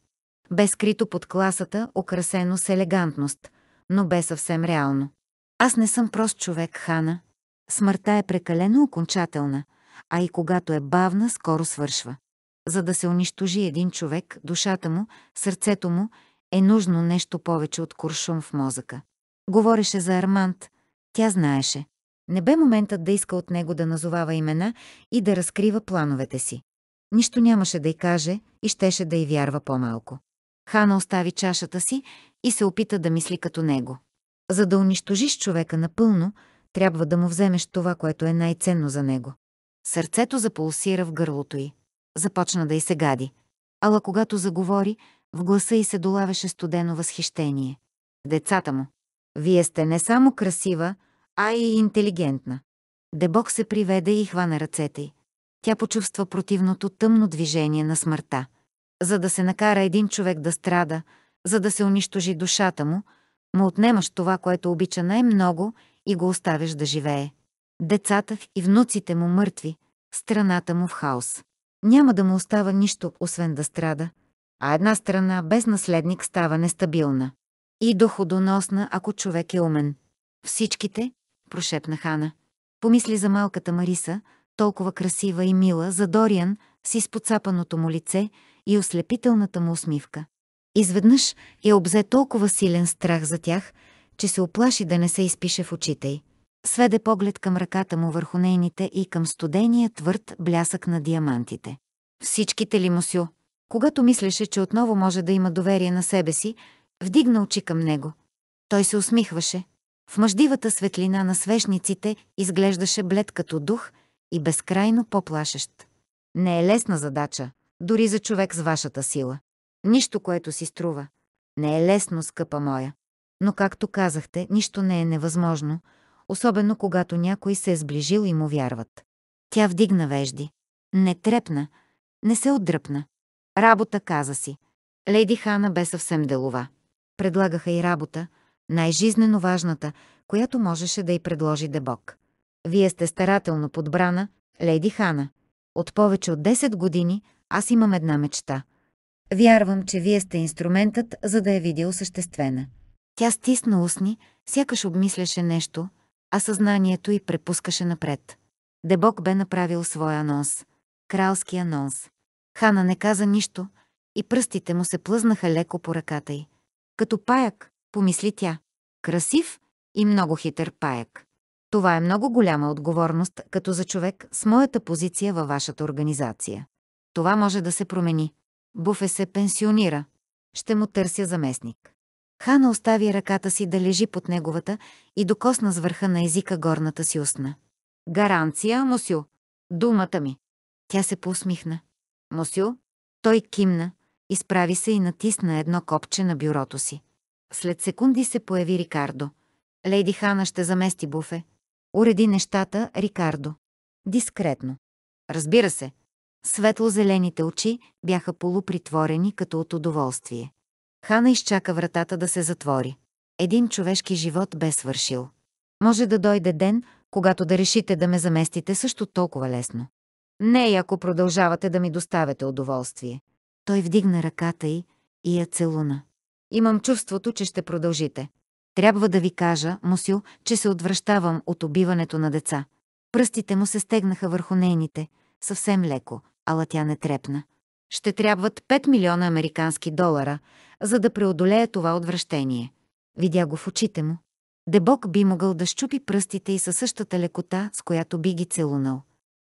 Бе скрито под класата, украсено с елегантност, но бе съвсем реално. Аз не съм прост човек, Хана. Смъртта е прекалено окончателна, а и когато е бавна, скоро свършва за да се унищожи един човек, душата му, сърцето му, е нужно нещо повече от куршум в мозъка. Говореше за Арманд. Тя знаеше. Не бе моментът да иска от него да назовава имена и да разкрива плановете си. Нищо нямаше да й каже и щеше да й вярва по-малко. Хана остави чашата си и се опита да мисли като него. За да унищожиш човека напълно, трябва да му вземеш това, което е най-ценно за него. Сърцето запулсира в гърлото й започна да й се гади. Ала когато заговори, в гласа й се долавеше студено възхищение. Децата му. Вие сте не само красива, а и интелигентна. Дебок се приведе и хвана ръцете й. Тя почувства противното тъмно движение на смъртта. За да се накара един човек да страда, за да се унищожи душата му, му отнемаш това, което обича най-много и го оставяш да живее. Децата и внуците му мъртви, страната му в хаос няма да му остава нищо, освен да страда, а една страна без наследник става нестабилна. И доходоносна, ако човек е умен. Всичките, прошепна Хана. Помисли за малката Мариса, толкова красива и мила, за Дориан, с изпоцапаното му лице и ослепителната му усмивка. Изведнъж я е обзе толкова силен страх за тях, че се оплаши да не се изпише в очите й сведе поглед към ръката му върху нейните и към студения твърд блясък на диамантите. Всичките ли, мусю? Когато мислеше, че отново може да има доверие на себе си, вдигна очи към него. Той се усмихваше. В мъждивата светлина на свещниците изглеждаше блед като дух и безкрайно по-плашещ. Не е лесна задача, дори за човек с вашата сила. Нищо, което си струва. Не е лесно, скъпа моя. Но както казахте, нищо не е невъзможно – особено когато някой се е сближил и му вярват. Тя вдигна вежди. Не трепна, не се отдръпна. Работа, каза си. Леди Хана бе съвсем делова. Предлагаха и работа, най-жизнено важната, която можеше да й предложи Дебок. Вие сте старателно подбрана, леди Хана. От повече от 10 години аз имам една мечта. Вярвам, че вие сте инструментът, за да я видя осъществена. Тя стисна устни, сякаш обмисляше нещо – а съзнанието й препускаше напред. Дебок бе направил своя анонс. Кралски анонс. Хана не каза нищо и пръстите му се плъзнаха леко по ръката й. Като паяк, помисли тя. Красив и много хитър паяк. Това е много голяма отговорност, като за човек с моята позиция във вашата организация. Това може да се промени. Буфе се пенсионира. Ще му търся заместник. Хана остави ръката си да лежи под неговата и докосна с върха на езика горната си устна. Гаранция, мусю. Думата ми. Тя се поусмихна. Мусю? Той кимна, изправи се и натисна едно копче на бюрото си. След секунди се появи Рикардо. Лейди Хана ще замести буфе. Уреди нещата, Рикардо. Дискретно. Разбира се. Светло-зелените очи бяха полупритворени като от удоволствие. Хана изчака вратата да се затвори. Един човешки живот бе свършил. Може да дойде ден, когато да решите да ме заместите също толкова лесно. Не, ако продължавате да ми доставяте удоволствие. Той вдигна ръката й и я целуна. Имам чувството, че ще продължите. Трябва да ви кажа, Мусю, че се отвръщавам от убиването на деца. Пръстите му се стегнаха върху нейните, съвсем леко, ала тя не трепна. Ще трябват 5 милиона американски долара, за да преодолее това отвращение. Видя го в очите му. Дебок би могъл да щупи пръстите и със същата лекота, с която би ги целунал.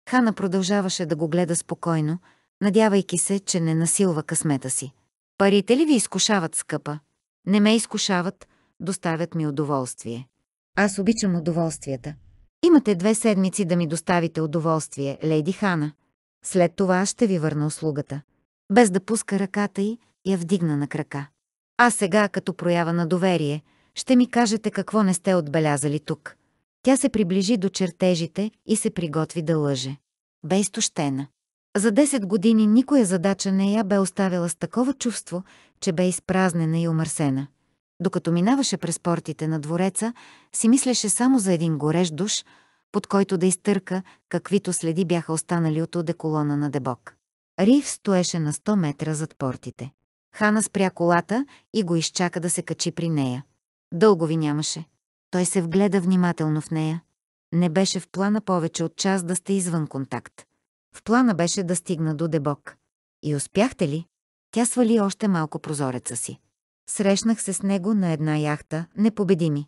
Хана продължаваше да го гледа спокойно, надявайки се, че не насилва късмета си. Парите ли ви изкушават, скъпа? Не ме изкушават, доставят ми удоволствие. Аз обичам удоволствията. Имате две седмици да ми доставите удоволствие, леди Хана. След това ще ви върна услугата. Без да пуска ръката й, я вдигна на крака. А сега, като проява на доверие, ще ми кажете какво не сте отбелязали тук. Тя се приближи до чертежите и се приготви да лъже. Бе изтощена. За 10 години никоя задача не я бе оставила с такова чувство, че бе изпразнена и умърсена. Докато минаваше през портите на двореца, си мислеше само за един горещ душ, под който да изтърка, каквито следи бяха останали от одеколона на Дебок. Рив стоеше на 100 метра зад портите. Хана спря колата и го изчака да се качи при нея. Дълго ви нямаше. Той се вгледа внимателно в нея. Не беше в плана повече от час да сте извън контакт. В плана беше да стигна до Дебок. И успяхте ли? Тя свали още малко прозореца си. Срещнах се с него на една яхта, непобедими.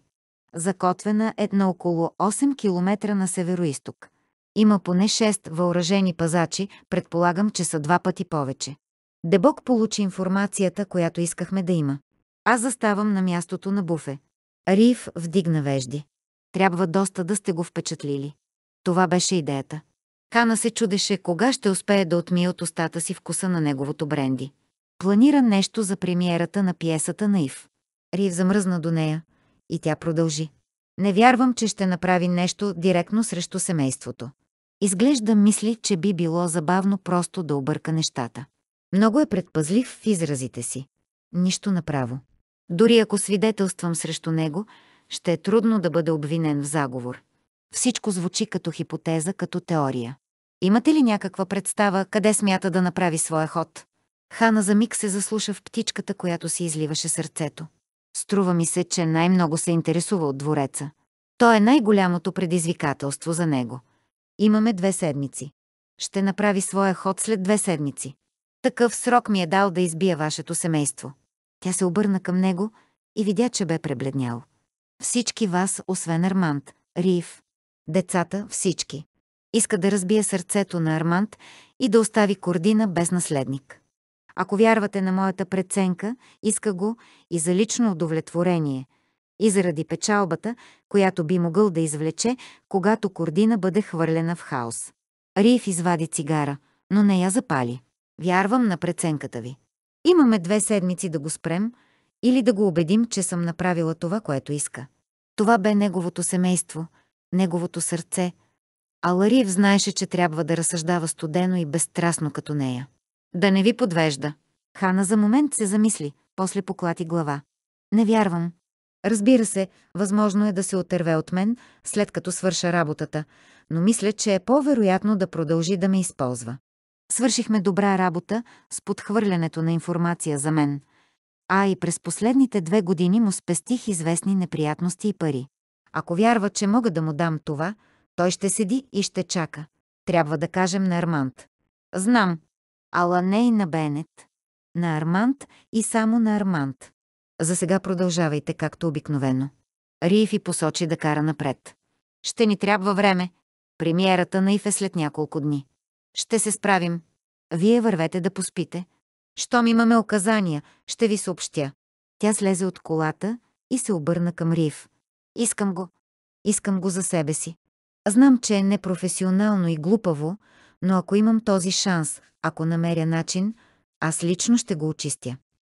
Закотвена е на около 8 км на северо-исток. Има поне 6 въоръжени пазачи, предполагам, че са два пъти повече. Дебок получи информацията, която искахме да има. Аз заставам на мястото на буфе. Риф вдигна вежди. Трябва доста да сте го впечатлили. Това беше идеята. Хана се чудеше кога ще успее да отмие от устата си вкуса на неговото бренди. Планира нещо за премиерата на пиесата на Ив. Рив замръзна до нея, и тя продължи. Не вярвам, че ще направи нещо директно срещу семейството. Изглежда мисли, че би било забавно просто да обърка нещата. Много е предпазлив в изразите си. Нищо направо. Дори ако свидетелствам срещу него, ще е трудно да бъде обвинен в заговор. Всичко звучи като хипотеза, като теория. Имате ли някаква представа къде смята да направи своя ход? Хана за миг се заслуша в птичката, която си изливаше сърцето. Струва ми се, че най-много се интересува от двореца. То е най-голямото предизвикателство за него. Имаме две седмици. Ще направи своя ход след две седмици. Такъв срок ми е дал да избия вашето семейство. Тя се обърна към него и видя, че бе пребледнял. Всички вас, освен Арманд, Риф, децата, всички. Иска да разбие сърцето на Арманд и да остави Кордина без наследник. Ако вярвате на моята преценка, иска го и за лично удовлетворение, и заради печалбата, която би могъл да извлече, когато кордина бъде хвърлена в хаос. Риф извади цигара, но не я запали. Вярвам на преценката ви. Имаме две седмици да го спрем или да го убедим, че съм направила това, което иска. Това бе неговото семейство, неговото сърце, а Лариев знаеше, че трябва да разсъждава студено и безстрастно като нея. Да не ви подвежда. Хана за момент се замисли, после поклати глава. Не вярвам. Разбира се, възможно е да се отърве от мен, след като свърша работата, но мисля, че е по-вероятно да продължи да ме използва. Свършихме добра работа с подхвърлянето на информация за мен, а и през последните две години му спестих известни неприятности и пари. Ако вярва, че мога да му дам това, той ще седи и ще чака. Трябва да кажем на Арманд. Знам, ала не и на Бенет. На Арманд и само на Арманд. За сега продължавайте както обикновено. и посочи да кара напред. Ще ни трябва време. Премиерата на Иф е след няколко дни. Ще се справим. Вие вървете да поспите. Щом имаме указания, ще ви съобщя. Тя слезе от колата и се обърна към Риф. Искам го. Искам го за себе си. Знам, че е непрофесионално и глупаво, но ако имам този шанс, ако намеря начин, аз лично ще го очистя.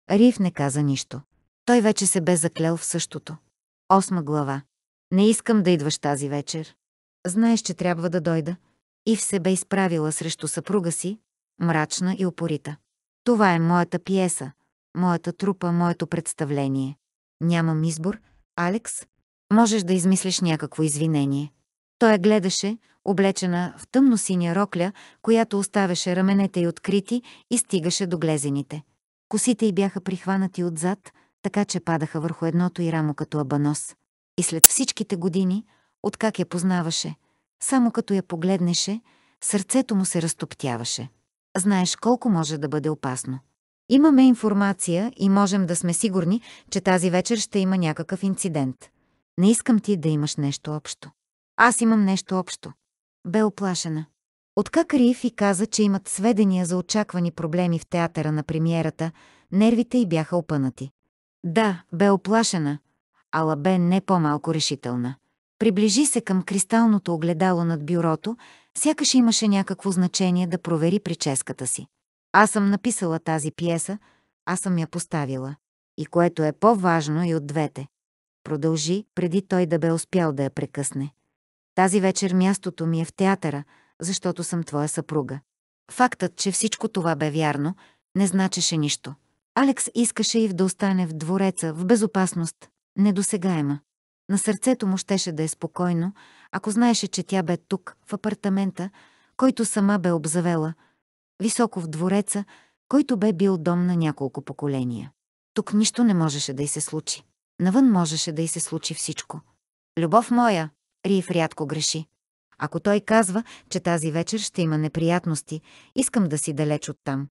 Рив не каза нищо. Той вече се бе заклел в същото. Осма глава. Не искам да идваш тази вечер. Знаеш, че трябва да дойда. И в се бе изправила срещу съпруга си, мрачна и упорита. Това е моята пиеса, моята трупа, моето представление. Нямам избор. Алекс, можеш да измислиш някакво извинение. Той я гледаше, облечена в тъмно синя рокля, която оставяше раменете й открити и стигаше до глезените. Косите й бяха прихванати отзад, така че падаха върху едното й рамо като абанос. И след всичките години, откак я познаваше, само като я погледнеше, сърцето му се разтоптяваше. Знаеш колко може да бъде опасно. Имаме информация и можем да сме сигурни, че тази вечер ще има някакъв инцидент. Не искам ти да имаш нещо общо. Аз имам нещо общо бе оплашена. Откак Риф и каза, че имат сведения за очаквани проблеми в театъра на премиерата, нервите й бяха опънати. Да, бе оплашена, ала бе не по-малко решителна. Приближи се към кристалното огледало над бюрото, сякаш имаше някакво значение да провери прическата си. Аз съм написала тази пиеса, аз съм я поставила. И което е по-важно и от двете. Продължи, преди той да бе успял да я прекъсне. Тази вечер мястото ми е в театъра, защото съм твоя съпруга. Фактът, че всичко това бе вярно, не значеше нищо. Алекс искаше и да остане в двореца, в безопасност, недосегаема. На сърцето му щеше да е спокойно, ако знаеше, че тя бе тук, в апартамента, който сама бе обзавела, високо в двореца, който бе бил дом на няколко поколения. Тук нищо не можеше да й се случи. Навън можеше да й се случи всичко. Любов моя, Риф рядко греши. Ако той казва, че тази вечер ще има неприятности, искам да си далеч от там.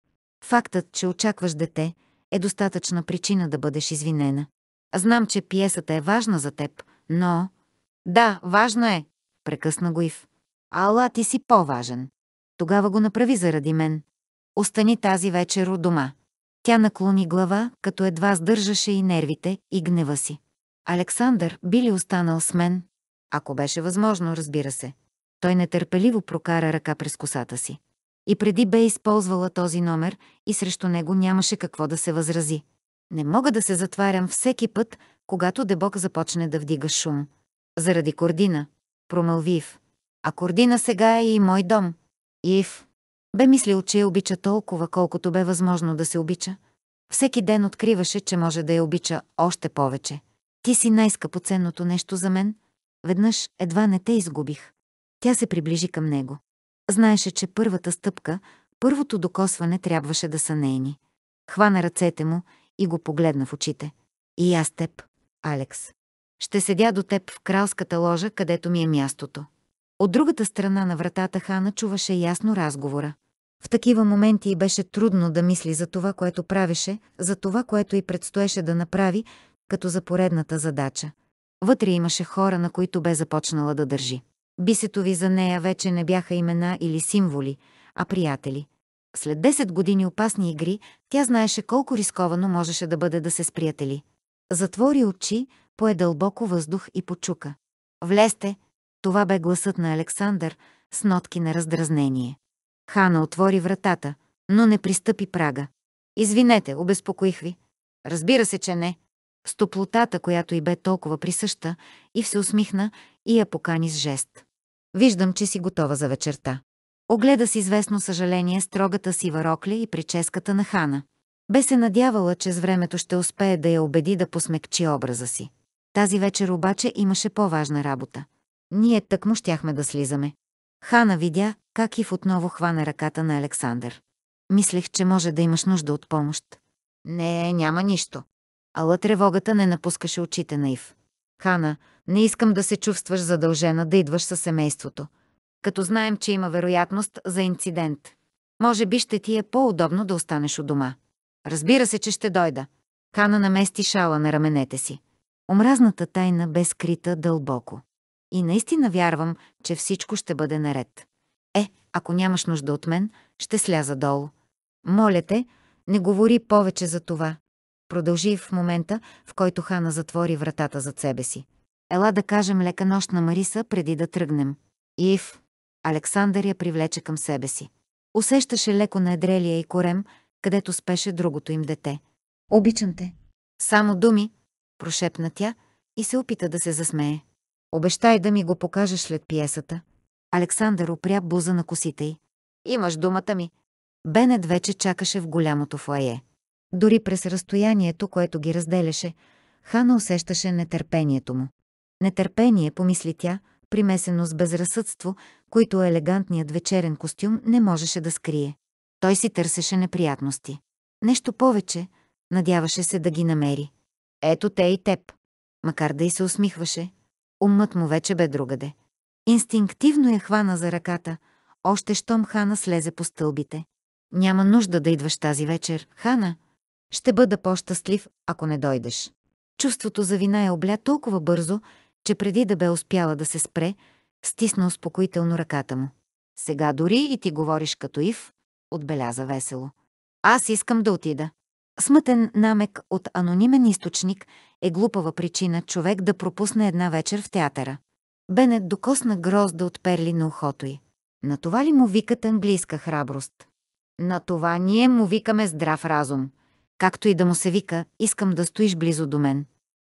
Фактът, че очакваш дете, е достатъчна причина да бъдеш извинена. Знам, че пиесата е важна за теб, но... Да, важна е, прекъсна го Ив. Ала, ти си по-важен. Тогава го направи заради мен. Остани тази вечер у дома. Тя наклони глава, като едва сдържаше и нервите, и гнева си. Александър би ли останал с мен, ако беше възможно, разбира се. Той нетърпеливо прокара ръка през косата си. И преди бе използвала този номер и срещу него нямаше какво да се възрази. Не мога да се затварям всеки път, когато дебок започне да вдига шум. Заради Кордина, промълви Ив. А Кордина сега е и мой дом. Ив бе мислил, че я обича толкова, колкото бе възможно да се обича. Всеки ден откриваше, че може да я обича още повече. Ти си най-скъпоценното нещо за мен – Веднъж едва не те изгубих. Тя се приближи към него. Знаеше, че първата стъпка, първото докосване трябваше да са нейни. Хвана ръцете му и го погледна в очите. И аз теб, Алекс. Ще седя до теб в кралската ложа, където ми е мястото. От другата страна на вратата Хана чуваше ясно разговора. В такива моменти беше трудно да мисли за това, което правеше, за това, което и предстоеше да направи, като за поредната задача. Вътре имаше хора, на които бе започнала да държи. Бисетови за нея вече не бяха имена или символи, а приятели. След 10 години опасни игри, тя знаеше колко рисковано можеше да бъде да се сприятели. Затвори очи, пое дълбоко въздух и почука. «Влезте!» Това бе гласът на Александър с нотки на раздразнение. Хана отвори вратата, но не пристъпи прага. «Извинете, обезпокоих ви». «Разбира се, че не», с топлотата, която й бе толкова присъща, и се усмихна и я покани с жест. Виждам, че си готова за вечерта. Огледа с известно съжаление строгата сива рокля и прическата на Хана. Бе се надявала, че с времето ще успее да я убеди да посмекчи образа си. Тази вечер обаче имаше по-важна работа. Ние тъкмо щяхме да слизаме. Хана видя как Ив отново хвана ръката на Александър. Мислех, че може да имаш нужда от помощ. Не, няма нищо ала тревогата не напускаше очите на Ив. Хана, не искам да се чувстваш задължена да идваш със семейството, като знаем, че има вероятност за инцидент. Може би ще ти е по-удобно да останеш у дома. Разбира се, че ще дойда. Хана намести шала на раменете си. Омразната тайна бе скрита дълбоко. И наистина вярвам, че всичко ще бъде наред. Е, ако нямаш нужда от мен, ще сляза долу. Моля те, не говори повече за това продължи в момента, в който Хана затвори вратата зад себе си. Ела да кажем лека нощ на Мариса преди да тръгнем. Ив. Александър я привлече към себе си. Усещаше леко на едрелия и корем, където спеше другото им дете. Обичам те. Само думи, прошепна тя и се опита да се засмее. Обещай да ми го покажеш след пиесата. Александър опря буза на косите й. Имаш думата ми. Бенет вече чакаше в голямото фуае. Дори през разстоянието, което ги разделяше, Хана усещаше нетърпението му. Нетърпение, помисли тя, примесено с безразсъдство, които елегантният вечерен костюм не можеше да скрие. Той си търсеше неприятности. Нещо повече, надяваше се да ги намери. Ето те и теб. Макар да и се усмихваше, умът му вече бе другаде. Инстинктивно я хвана за ръката, още щом Хана слезе по стълбите. Няма нужда да идваш тази вечер, Хана, ще бъда по-щастлив, ако не дойдеш. Чувството за вина е обля толкова бързо, че преди да бе успяла да се спре, стисна успокоително ръката му. Сега дори и ти говориш като Ив, отбеляза весело. Аз искам да отида. Смътен намек от анонимен източник е глупава причина човек да пропусне една вечер в театъра. Бенет докосна грозда от перли на ухото й. На това ли му викат английска храброст? На това ние му викаме здрав разум както и да му се вика, искам да стоиш близо до мен.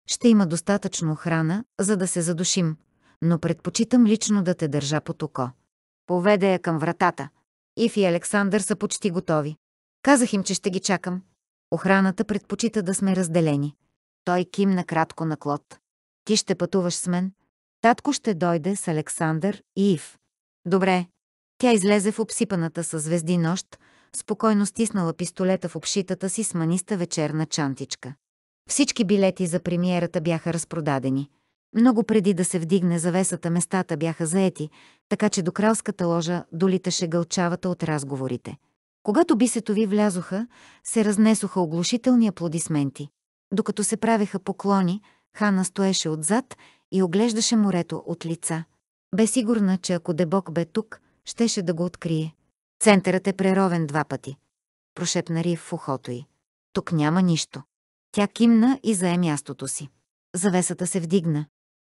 Ще има достатъчно охрана, за да се задушим, но предпочитам лично да те държа под око. Поведе я към вратата. Ив и Александър са почти готови. Казах им, че ще ги чакам. Охраната предпочита да сме разделени. Той кимна кратко на Клод. Ти ще пътуваш с мен. Татко ще дойде с Александър и Ив. Добре. Тя излезе в обсипаната със звезди нощ, спокойно стиснала пистолета в общитата си с маниста вечерна чантичка. Всички билети за премиерата бяха разпродадени. Много преди да се вдигне завесата местата бяха заети, така че до кралската ложа долиташе гълчавата от разговорите. Когато бисетови влязоха, се разнесоха оглушителни аплодисменти. Докато се правеха поклони, Хана стоеше отзад и оглеждаше морето от лица. Бе сигурна, че ако Дебок бе тук, щеше да го открие. Центърът е преровен два пъти. Прошепна Рив в ухото й. Тук няма нищо. Тя кимна и зае мястото си. Завесата се вдигна.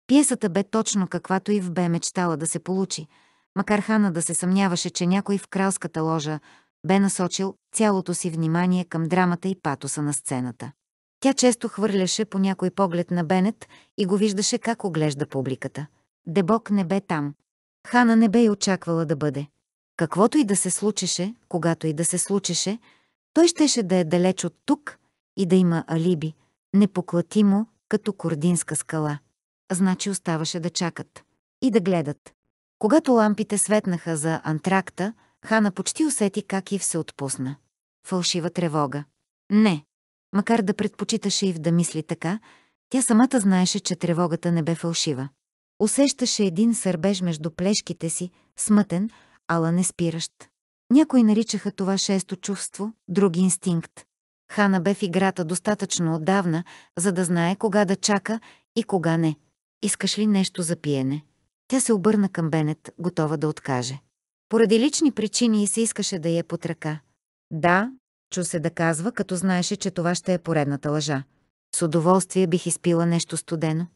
Пиесата бе точно каквато и в бе мечтала да се получи, макар Хана да се съмняваше, че някой в кралската ложа бе насочил цялото си внимание към драмата и патоса на сцената. Тя често хвърляше по някой поглед на Бенет и го виждаше как оглежда публиката. Дебок не бе там. Хана не бе и очаквала да бъде. Каквото и да се случеше, когато и да се случеше, той щеше да е далеч от тук и да има алиби, непоклатимо, като кординска скала. Значи оставаше да чакат и да гледат. Когато лампите светнаха за антракта, Хана почти усети как Ив се отпусна. Фалшива тревога. Не. Макар да предпочиташе Ив да мисли така, тя самата знаеше, че тревогата не бе фалшива. Усещаше един сърбеж между плешките си, смътен, ала не спиращ. Някои наричаха това шесто чувство, други инстинкт. Хана бе в играта достатъчно отдавна, за да знае кога да чака и кога не. Искаш ли нещо за пиене? Тя се обърна към Бенет, готова да откаже. Поради лични причини и се искаше да я е под ръка. Да, чу се да казва, като знаеше, че това ще е поредната лъжа. С удоволствие бих изпила нещо студено.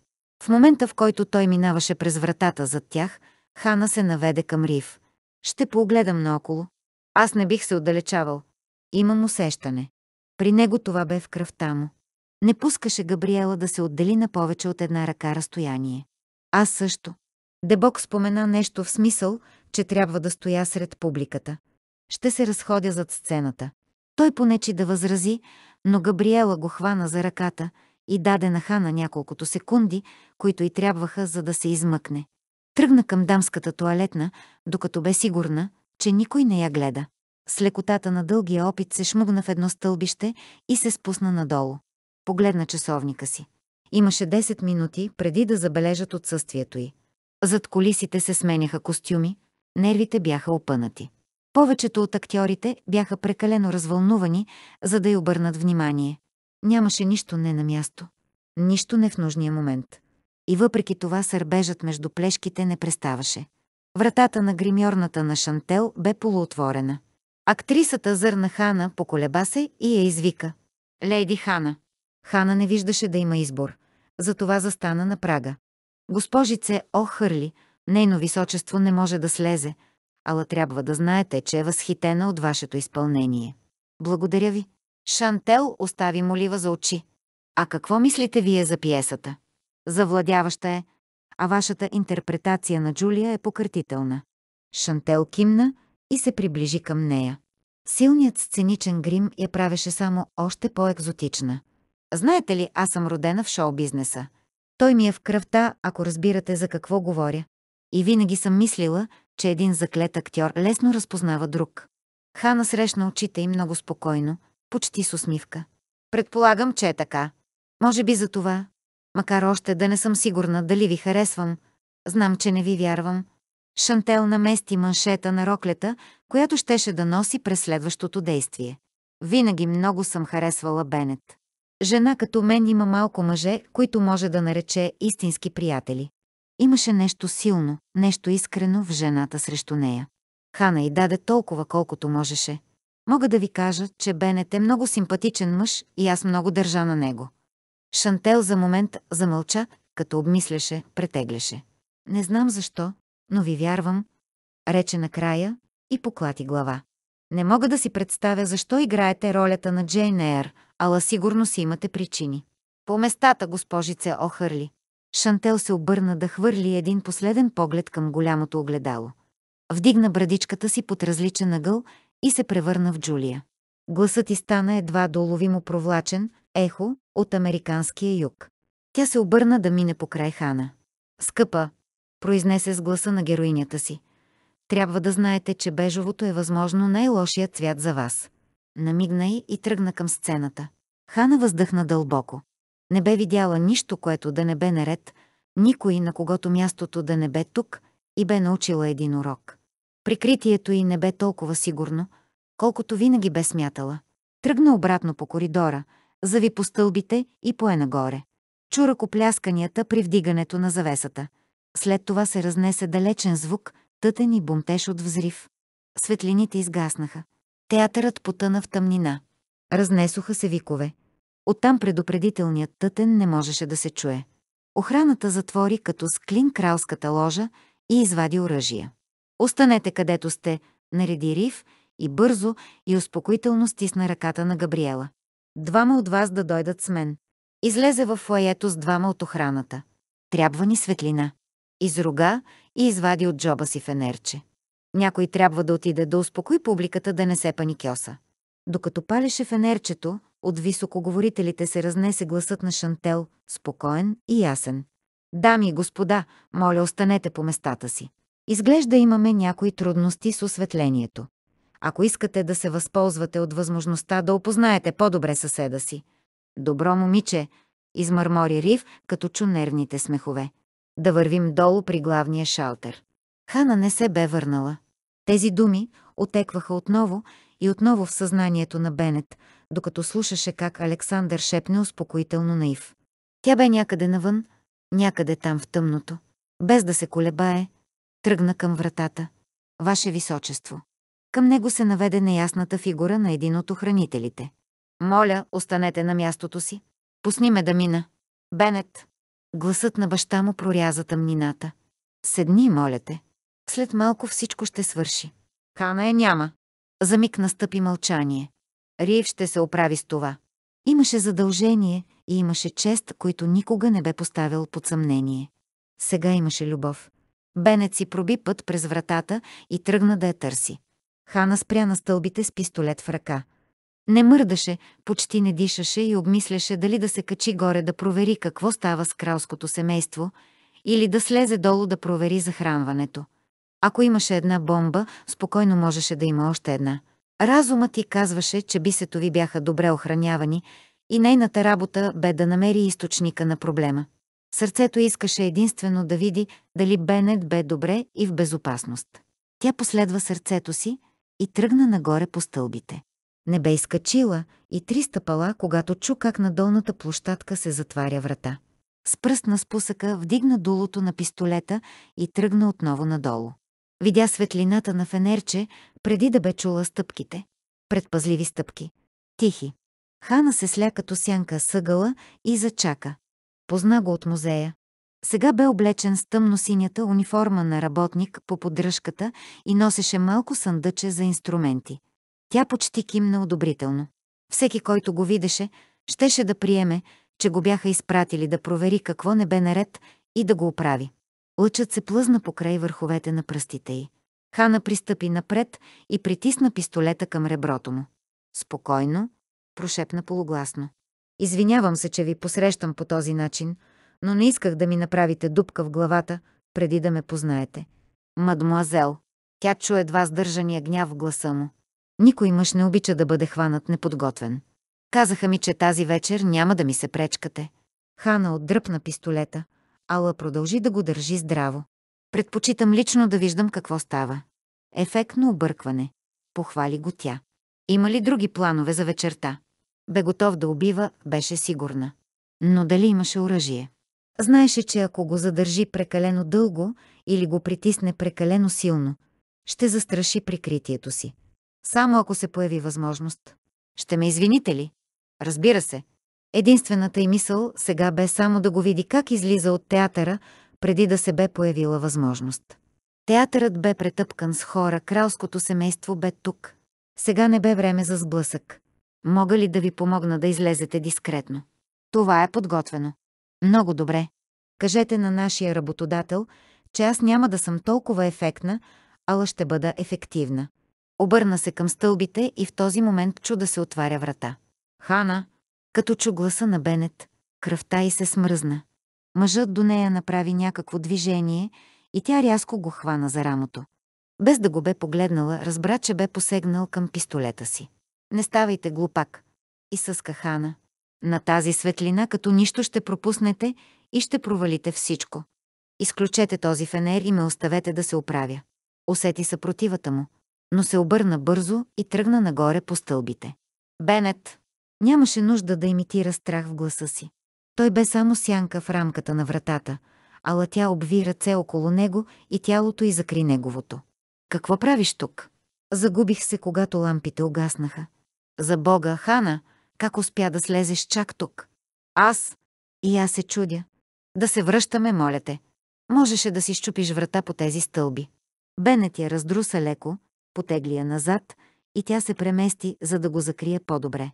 В момента, в който той минаваше през вратата зад тях, Хана се наведе към Рив. Ще погледам наоколо. Аз не бих се отдалечавал. Имам усещане. При него това бе в кръвта му. Не пускаше Габриела да се отдели на повече от една ръка разстояние. Аз също. Дебок спомена нещо в смисъл, че трябва да стоя сред публиката. Ще се разходя зад сцената. Той понечи да възрази, но Габриела го хвана за ръката и даде на Хана няколкото секунди, които й трябваха, за да се измъкне. Тръгна към дамската туалетна, докато бе сигурна, че никой не я гледа. С лекотата на дългия опит се шмугна в едно стълбище и се спусна надолу. Погледна часовника си. Имаше 10 минути преди да забележат отсъствието й. Зад колисите се сменяха костюми, нервите бяха опънати. Повечето от актьорите бяха прекалено развълнувани, за да й обърнат внимание. Нямаше нищо не на място. Нищо не в нужния момент и въпреки това сърбежът между плешките не преставаше. Вратата на гримьорната на Шантел бе полуотворена. Актрисата зърна Хана поколеба се и я извика. «Лейди Хана!» Хана не виждаше да има избор. Затова застана на прага. Госпожице О. Хърли, нейно височество не може да слезе, ала трябва да знаете, че е възхитена от вашето изпълнение. Благодаря ви. Шантел остави молива за очи. А какво мислите вие за пиесата? завладяваща е, а вашата интерпретация на Джулия е пократителна. Шантел кимна и се приближи към нея. Силният сценичен грим я правеше само още по-екзотична. Знаете ли, аз съм родена в шоу-бизнеса. Той ми е в кръвта, ако разбирате за какво говоря. И винаги съм мислила, че един заклет актьор лесно разпознава друг. Хана срещна очите и много спокойно, почти с усмивка. Предполагам, че е така. Може би за това, Макар още да не съм сигурна дали ви харесвам, знам, че не ви вярвам. Шантел намести маншета на роклята, която щеше да носи през следващото действие. Винаги много съм харесвала Бенет. Жена като мен има малко мъже, които може да нарече истински приятели. Имаше нещо силно, нещо искрено в жената срещу нея. Хана й даде толкова, колкото можеше. Мога да ви кажа, че Бенет е много симпатичен мъж и аз много държа на него. Шантел за момент замълча, като обмисляше, претегляше. Не знам защо, но ви вярвам, рече накрая и поклати глава. Не мога да си представя защо играете ролята на Джейн Ейр, ала сигурно си имате причини. По местата, госпожице Охърли. Шантел се обърна да хвърли един последен поглед към голямото огледало. Вдигна брадичката си под различен ъгъл и се превърна в Джулия. Гласът ти стана едва доловимо провлачен, ехо, от американския юг. Тя се обърна да мине покрай Хана. Скъпа, произнесе с гласа на героинята си. Трябва да знаете, че бежовото е възможно най-лошият цвят за вас. Намигна й и тръгна към сцената. Хана въздъхна дълбоко. Не бе видяла нищо, което да не бе наред, никой, на когото мястото да не бе тук, и бе научила един урок. Прикритието й не бе толкова сигурно, колкото винаги бе смятала. Тръгна обратно по коридора – зави по стълбите и пое нагоре. Чу ръкоплясканията при вдигането на завесата. След това се разнесе далечен звук, тътен и бомтеж от взрив. Светлините изгаснаха. Театърът потъна в тъмнина. Разнесоха се викове. Оттам предупредителният тътен не можеше да се чуе. Охраната затвори като склин кралската ложа и извади оръжия. «Останете където сте», нареди Рив и бързо и успокоително стисна ръката на Габриела. Двама от вас да дойдат с мен. Излезе в фоето с двама от охраната. Трябва ни светлина. Изруга и извади от джоба си фенерче. Някой трябва да отиде да успокои публиката да не се паникьоса. Докато палеше фенерчето, от високоговорителите се разнесе гласът на Шантел, спокоен и ясен. Дами и господа, моля останете по местата си. Изглежда имаме някои трудности с осветлението ако искате да се възползвате от възможността да опознаете по-добре съседа си. Добро момиче, измърмори Рив, като чу нервните смехове. Да вървим долу при главния шалтер. Хана не се бе върнала. Тези думи отекваха отново и отново в съзнанието на Бенет, докато слушаше как Александър шепне успокоително наив. Тя бе някъде навън, някъде там в тъмното. Без да се колебае, тръгна към вратата. Ваше височество. Към него се наведе неясната фигура на един от охранителите. «Моля, останете на мястото си. Пусни ме да мина. Бенет!» Гласът на баща му проряза тъмнината. «Седни, моля те. След малко всичко ще свърши. Хана е няма». За миг настъпи мълчание. Риев ще се оправи с това. Имаше задължение и имаше чест, който никога не бе поставил под съмнение. Сега имаше любов. Бенет си проби път през вратата и тръгна да я търси. Хана спря на стълбите с пистолет в ръка. Не мърдаше, почти не дишаше и обмисляше дали да се качи горе да провери какво става с кралското семейство или да слезе долу да провери захранването. Ако имаше една бомба, спокойно можеше да има още една. Разумът ти казваше, че бисетови бяха добре охранявани и нейната работа бе да намери източника на проблема. Сърцето искаше единствено да види дали Бенет бе добре и в безопасност. Тя последва сърцето си, и тръгна нагоре по стълбите. Не бе изкачила и три стъпала, когато чу как на долната площадка се затваря врата. С пръст на спусъка вдигна дулото на пистолета и тръгна отново надолу. Видя светлината на фенерче, преди да бе чула стъпките. Предпазливи стъпки. Тихи. Хана се сля като сянка съгъла и зачака. Позна го от музея. Сега бе облечен с тъмно-синята униформа на работник по поддръжката и носеше малко съндъче за инструменти. Тя почти кимна одобрително. Всеки, който го видеше, щеше да приеме, че го бяха изпратили да провери какво не бе наред и да го оправи. Лъчът се плъзна покрай върховете на пръстите й. Хана пристъпи напред и притисна пистолета към реброто му. «Спокойно», прошепна полугласно. «Извинявам се, че ви посрещам по този начин», но не исках да ми направите дупка в главата, преди да ме познаете. Мадмуазел, тя чу едва сдържания гняв в гласа му. Никой мъж не обича да бъде хванат неподготвен. Казаха ми, че тази вечер няма да ми се пречкате. Хана отдръпна пистолета, Ала продължи да го държи здраво. Предпочитам лично да виждам какво става. Ефектно объркване. Похвали го тя. Има ли други планове за вечерта? Бе готов да убива, беше сигурна. Но дали имаше оръжие? Знаеше, че ако го задържи прекалено дълго или го притисне прекалено силно, ще застраши прикритието си. Само ако се появи възможност. Ще ме извините ли? Разбира се. Единствената й мисъл сега бе само да го види как излиза от театъра, преди да се бе появила възможност. Театърът бе претъпкан с хора, кралското семейство бе тук. Сега не бе време за сблъсък. Мога ли да ви помогна да излезете дискретно? Това е подготвено. Много добре. Кажете на нашия работодател, че аз няма да съм толкова ефектна, ала ще бъда ефективна. Обърна се към стълбите и в този момент чу да се отваря врата. Хана, като чу гласа на Бенет, кръвта й се смръзна. Мъжът до нея направи някакво движение и тя рязко го хвана за рамото. Без да го бе погледнала, разбра, че бе посегнал към пистолета си. Не ставайте глупак, изсъска Хана. На тази светлина като нищо ще пропуснете и ще провалите всичко. Изключете този фенер и ме оставете да се оправя. Усети съпротивата му, но се обърна бързо и тръгна нагоре по стълбите. Бенет нямаше нужда да имитира страх в гласа си. Той бе само сянка в рамката на вратата, ала тя обви ръце около него и тялото й закри неговото. Какво правиш тук? Загубих се, когато лампите угаснаха. За Бога, Хана, как успя да слезеш чак тук? Аз. И аз се чудя. Да се връщаме, моля те. Можеше да си щупиш врата по тези стълби. Бенет я раздруса леко, потегли я назад и тя се премести, за да го закрие по-добре.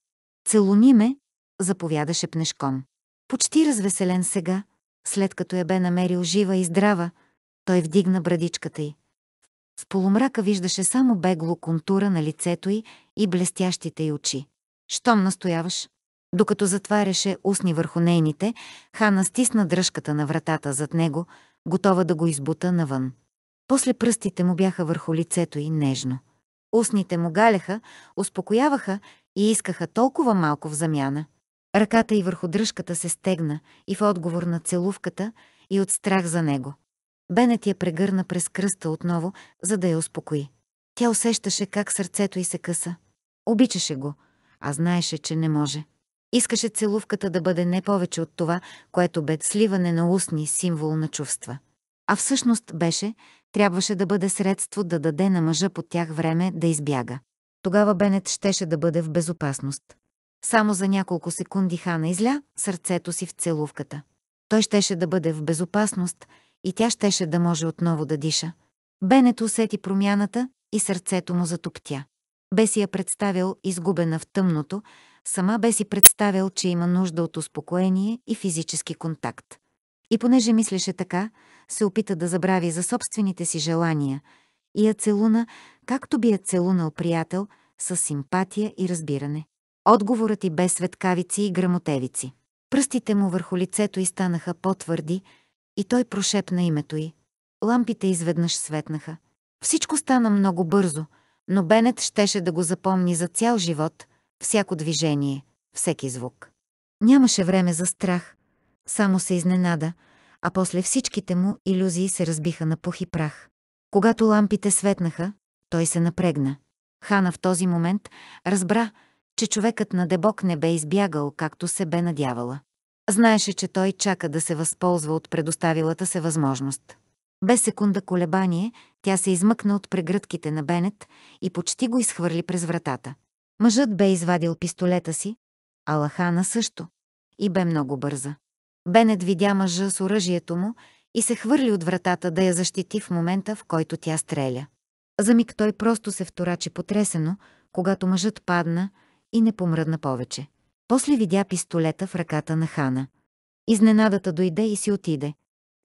Целуни ме, заповяда шепнешком. Почти развеселен сега, след като я бе намерил жива и здрава, той вдигна брадичката й. В полумрака виждаше само бегло контура на лицето й и блестящите й очи щом настояваш. Докато затваряше устни върху нейните, Хана стисна дръжката на вратата зад него, готова да го избута навън. После пръстите му бяха върху лицето и нежно. Устните му галяха, успокояваха и искаха толкова малко в замяна. Ръката й върху дръжката се стегна и в отговор на целувката и от страх за него. Бенет я прегърна през кръста отново, за да я успокои. Тя усещаше как сърцето й се къса. Обичаше го — а знаеше, че не може. Искаше целувката да бъде не повече от това, което бе сливане на устни символ на чувства. А всъщност беше, трябваше да бъде средство да даде на мъжа под тях време да избяга. Тогава Бенет щеше да бъде в безопасност. Само за няколко секунди Хана изля сърцето си в целувката. Той щеше да бъде в безопасност и тя щеше да може отново да диша. Бенет усети промяната и сърцето му затоптя. Бе си я представил изгубена в тъмното, сама бе си представил, че има нужда от успокоение и физически контакт. И понеже мислеше така, се опита да забрави за собствените си желания и я целуна, както би я целунал приятел, с симпатия и разбиране. Отговорът и бе светкавици и грамотевици. Пръстите му върху лицето й станаха по-твърди и той прошепна името й. Лампите изведнъж светнаха. Всичко стана много бързо – но Бенет щеше да го запомни за цял живот, всяко движение, всеки звук. Нямаше време за страх, само се изненада, а после всичките му иллюзии се разбиха на пух и прах. Когато лампите светнаха, той се напрегна. Хана в този момент разбра, че човекът на дебок не бе избягал, както се бе надявала. Знаеше, че той чака да се възползва от предоставилата се възможност. Без секунда колебание тя се измъкна от прегръдките на Бенет и почти го изхвърли през вратата. Мъжът бе извадил пистолета си, а Лахана също. И бе много бърза. Бенет видя мъжа с оръжието му и се хвърли от вратата да я защити в момента, в който тя стреля. За миг той просто се вторачи потресено, когато мъжът падна и не помръдна повече. После видя пистолета в ръката на Хана. Изненадата дойде и си отиде.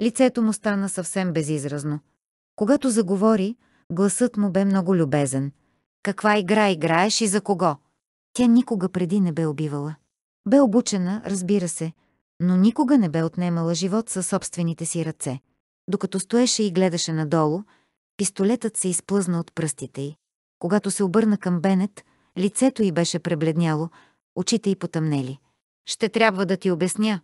Лицето му стана съвсем безизразно. Когато заговори, гласът му бе много любезен. Каква игра играеш и за кого? Тя никога преди не бе убивала. Бе обучена, разбира се, но никога не бе отнемала живот със собствените си ръце. Докато стоеше и гледаше надолу, пистолетът се изплъзна от пръстите й. Когато се обърна към Бенет, лицето й беше пребледняло, очите й потъмнели. «Ще трябва да ти обясня,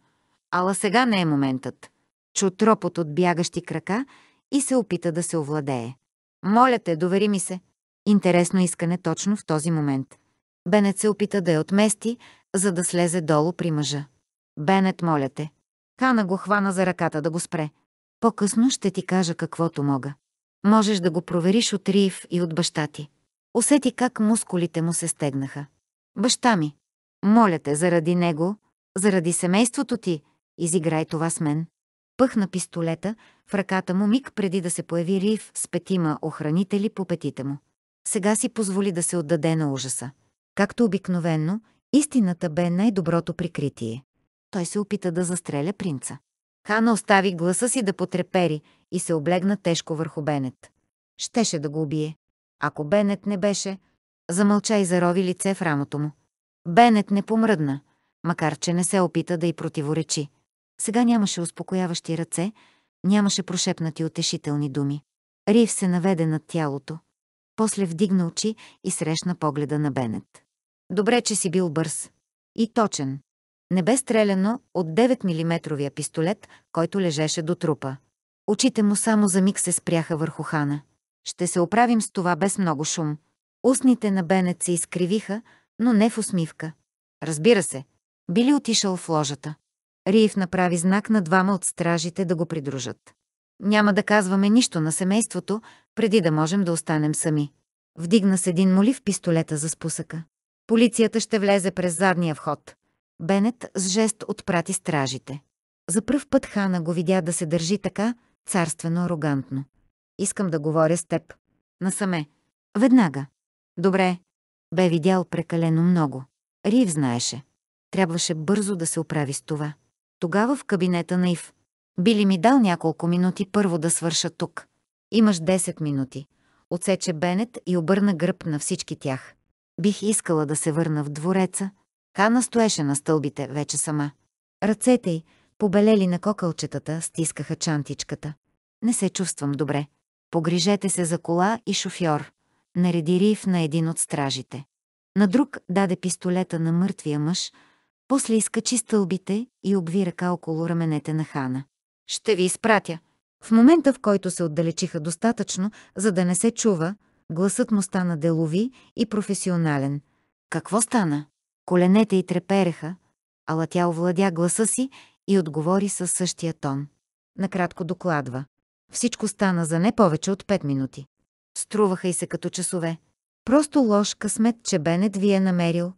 ала сега не е моментът». Чу тропот от бягащи крака и се опита да се овладее. Моля те, довери ми се. Интересно искане точно в този момент. Бенет се опита да я отмести, за да слезе долу при мъжа. Бенет, моля те. Хана го хвана за ръката да го спре. По-късно ще ти кажа каквото мога. Можеш да го провериш от Риев и от баща ти. Усети как мускулите му се стегнаха. Баща ми, моля те, заради него, заради семейството ти, изиграй това с мен пъхна пистолета в ръката му миг преди да се появи Рив с петима охранители по петите му. Сега си позволи да се отдаде на ужаса. Както обикновенно, истината бе най-доброто прикритие. Той се опита да застреля принца. Хана остави гласа си да потрепери и се облегна тежко върху Бенет. Щеше да го убие. Ако Бенет не беше, замълча и зарови лице в рамото му. Бенет не помръдна, макар че не се опита да й противоречи. Сега нямаше успокояващи ръце, нямаше прошепнати утешителни думи. Рив се наведе над тялото. После вдигна очи и срещна погледа на Бенет. Добре, че си бил бърз. И точен. Не бе стреляно от 9-милиметровия пистолет, който лежеше до трупа. Очите му само за миг се спряха върху Хана. Ще се оправим с това без много шум. Устните на Бенет се изкривиха, но не в усмивка. Разбира се, били отишъл в ложата. Риев направи знак на двама от стражите да го придружат. Няма да казваме нищо на семейството, преди да можем да останем сами. Вдигна с един молив пистолета за спусъка. Полицията ще влезе през задния вход. Бенет с жест отпрати стражите. За пръв път Хана го видя да се държи така, царствено арогантно. Искам да говоря с теб. Насаме. Веднага. Добре. Бе видял прекалено много. Рив знаеше. Трябваше бързо да се оправи с това тогава в кабинета на Ив. Би ли ми дал няколко минути първо да свърша тук. Имаш 10 минути. Отсече Бенет и обърна гръб на всички тях. Бих искала да се върна в двореца. Хана стоеше на стълбите вече сама. Ръцете й, побелели на кокълчетата, стискаха чантичката. Не се чувствам добре. Погрижете се за кола и шофьор. Нареди Риф на един от стражите. На друг даде пистолета на мъртвия мъж, после изкачи стълбите и обви ръка около раменете на хана. «Ще ви изпратя!» В момента, в който се отдалечиха достатъчно, за да не се чува, гласът му стана делови и професионален. «Какво стана?» Коленете й трепереха, ала тя овладя гласа си и отговори със същия тон. Накратко докладва. Всичко стана за не повече от 5 минути. Струваха и се като часове. Просто лош късмет, че Бенет ви е намерил,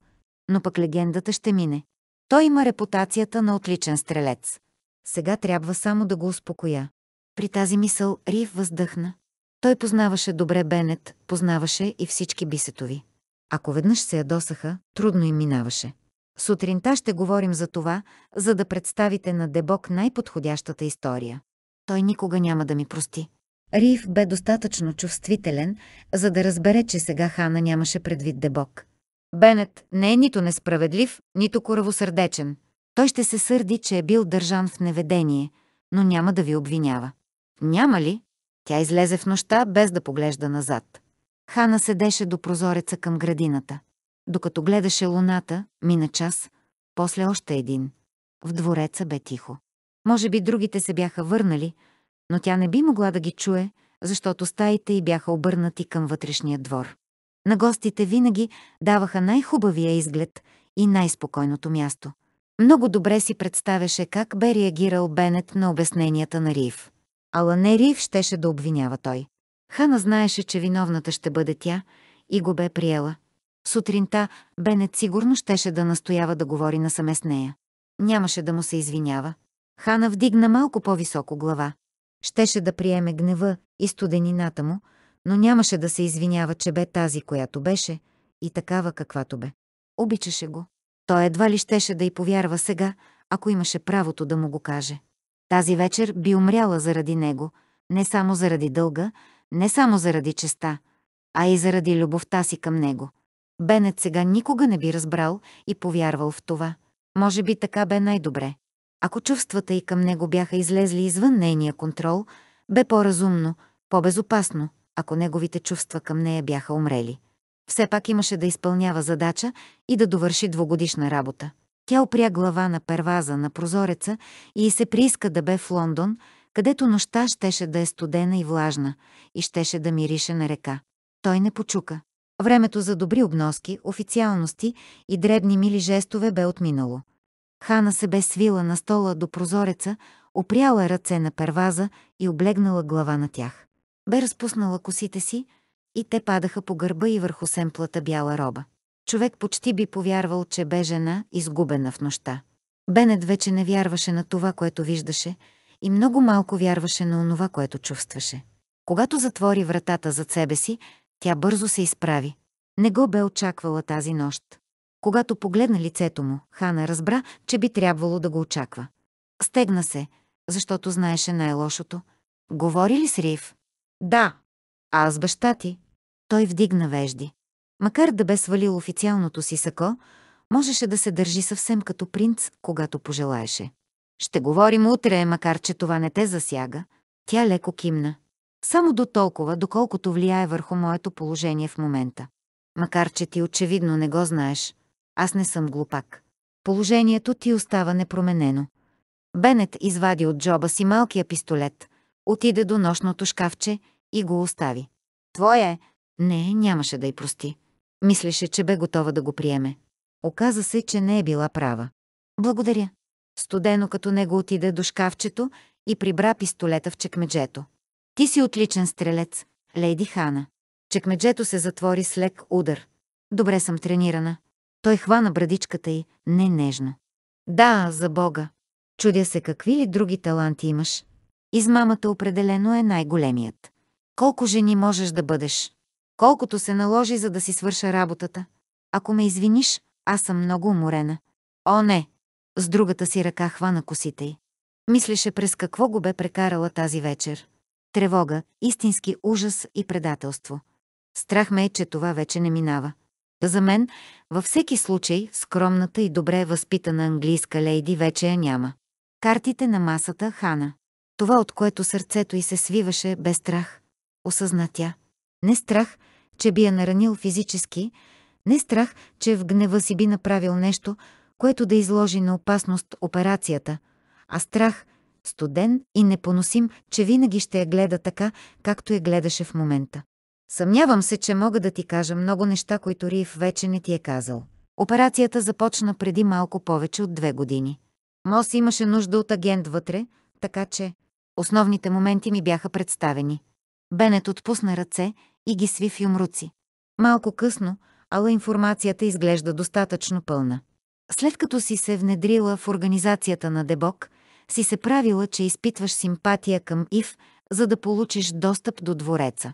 но пък легендата ще мине. Той има репутацията на отличен стрелец. Сега трябва само да го успокоя. При тази мисъл Рив въздъхна. Той познаваше добре Бенет, познаваше и всички бисетови. Ако веднъж се ядосаха, трудно им минаваше. Сутринта ще говорим за това, за да представите на Дебок най-подходящата история. Той никога няма да ми прости. Рив бе достатъчно чувствителен, за да разбере, че сега Хана нямаше предвид Дебок. Бенет не е нито несправедлив, нито коравосърдечен. Той ще се сърди, че е бил държан в неведение, но няма да ви обвинява. Няма ли? Тя излезе в нощта, без да поглежда назад. Хана седеше до прозореца към градината. Докато гледаше луната, мина час, после още един. В двореца бе тихо. Може би другите се бяха върнали, но тя не би могла да ги чуе, защото стаите й бяха обърнати към вътрешния двор. На гостите винаги даваха най-хубавия изглед и най-спокойното място. Много добре си представяше как бе реагирал Бенет на обясненията на Рив. Ала не Рив щеше да обвинява той. Хана знаеше, че виновната ще бъде тя и го бе приела. Сутринта Бенет сигурно щеше да настоява да говори насаме с нея. Нямаше да му се извинява. Хана вдигна малко по-високо глава. Щеше да приеме гнева и студенината му, но нямаше да се извинява, че бе тази, която беше, и такава каквато бе. Обичаше го. Той едва ли щеше да й повярва сега, ако имаше правото да му го каже. Тази вечер би умряла заради него, не само заради дълга, не само заради честа, а и заради любовта си към него. Бенет сега никога не би разбрал и повярвал в това. Може би така бе най-добре. Ако чувствата и към него бяха излезли извън нейния контрол, бе по-разумно, по-безопасно, ако неговите чувства към нея бяха умрели. Все пак имаше да изпълнява задача и да довърши двогодишна работа. Тя опря глава на перваза на прозореца и се прииска да бе в Лондон, където нощта щеше да е студена и влажна и щеше да мирише на река. Той не почука. Времето за добри обноски, официалности и дребни мили жестове бе отминало. Хана се бе свила на стола до прозореца, опряла ръце на перваза и облегнала глава на тях. Бе разпуснала косите си и те падаха по гърба и върху семплата бяла роба. Човек почти би повярвал, че бе жена, изгубена в нощта. Бенет вече не вярваше на това, което виждаше, и много малко вярваше на онова, което чувстваше. Когато затвори вратата зад себе си, тя бързо се изправи. Не го бе очаквала тази нощ. Когато погледна лицето му, Хана разбра, че би трябвало да го очаква. Стегна се, защото знаеше най-лошото. Говори ли с Рив? Да. А аз баща ти? Той вдигна вежди. Макар да бе свалил официалното си сако, можеше да се държи съвсем като принц, когато пожелаеше. Ще говорим утре, макар че това не те засяга. Тя леко кимна. Само до толкова, доколкото влияе върху моето положение в момента. Макар че ти очевидно не го знаеш, аз не съм глупак. Положението ти остава непроменено. Бенет извади от джоба си малкия пистолет – Отиде до нощното шкафче и го остави. Твое Не, нямаше да й прости. Мислеше, че бе готова да го приеме. Оказа се, че не е била права. Благодаря. Студено като него отиде до шкафчето и прибра пистолета в чекмеджето. Ти си отличен стрелец, леди Хана. Чекмеджето се затвори с лек удар. Добре съм тренирана. Той хвана брадичката й, не нежно. Да, за Бога. Чудя се какви ли други таланти имаш. Измамата определено е най-големият. Колко жени можеш да бъдеш? Колкото се наложи, за да си свърша работата. Ако ме извиниш, аз съм много уморена. О, не! С другата си ръка хвана косите й. Мислеше през какво го бе прекарала тази вечер. Тревога, истински ужас и предателство. Страх ме е, че това вече не минава. За мен, във всеки случай, скромната и добре възпитана английска лейди вече я няма. Картите на масата Хана. Това, от което сърцето й се свиваше, бе страх. Осъзна тя. Не страх, че би я наранил физически, не страх, че в гнева си би направил нещо, което да изложи на опасност операцията, а страх, студен и непоносим, че винаги ще я гледа така, както я гледаше в момента. Съмнявам се, че мога да ти кажа много неща, които Риев вече не ти е казал. Операцията започна преди малко повече от две години. Мос имаше нужда от агент вътре, така че Основните моменти ми бяха представени. Бенет отпусна ръце и ги сви в юмруци. Малко късно, ала информацията изглежда достатъчно пълна. След като си се внедрила в организацията на Дебок, си се правила, че изпитваш симпатия към Ив, за да получиш достъп до двореца.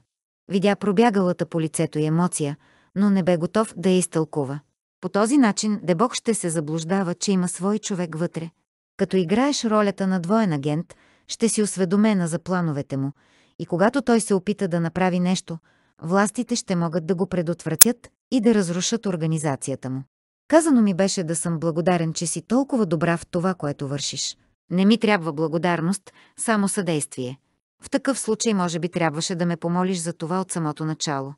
Видя пробягалата по лицето и емоция, но не бе готов да я изтълкува. По този начин Дебок ще се заблуждава, че има свой човек вътре. Като играеш ролята на двоен агент – ще си осведомена за плановете му и когато той се опита да направи нещо, властите ще могат да го предотвратят и да разрушат организацията му. Казано ми беше да съм благодарен, че си толкова добра в това, което вършиш. Не ми трябва благодарност, само съдействие. В такъв случай може би трябваше да ме помолиш за това от самото начало.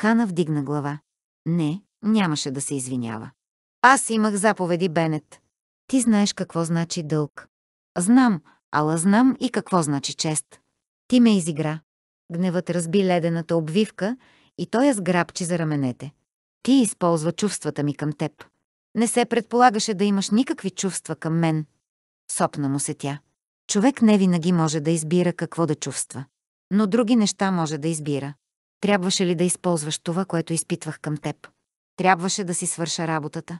Хана вдигна глава. Не, нямаше да се извинява. Аз имах заповеди, Бенет. Ти знаеш какво значи дълг. Знам, Ала знам и какво значи чест. Ти ме изигра. Гневът разби ледената обвивка и той я сграбчи за раменете. Ти използва чувствата ми към теб. Не се предполагаше да имаш никакви чувства към мен. Сопна му се тя. Човек не винаги може да избира какво да чувства. Но други неща може да избира. Трябваше ли да използваш това, което изпитвах към теб? Трябваше да си свърша работата.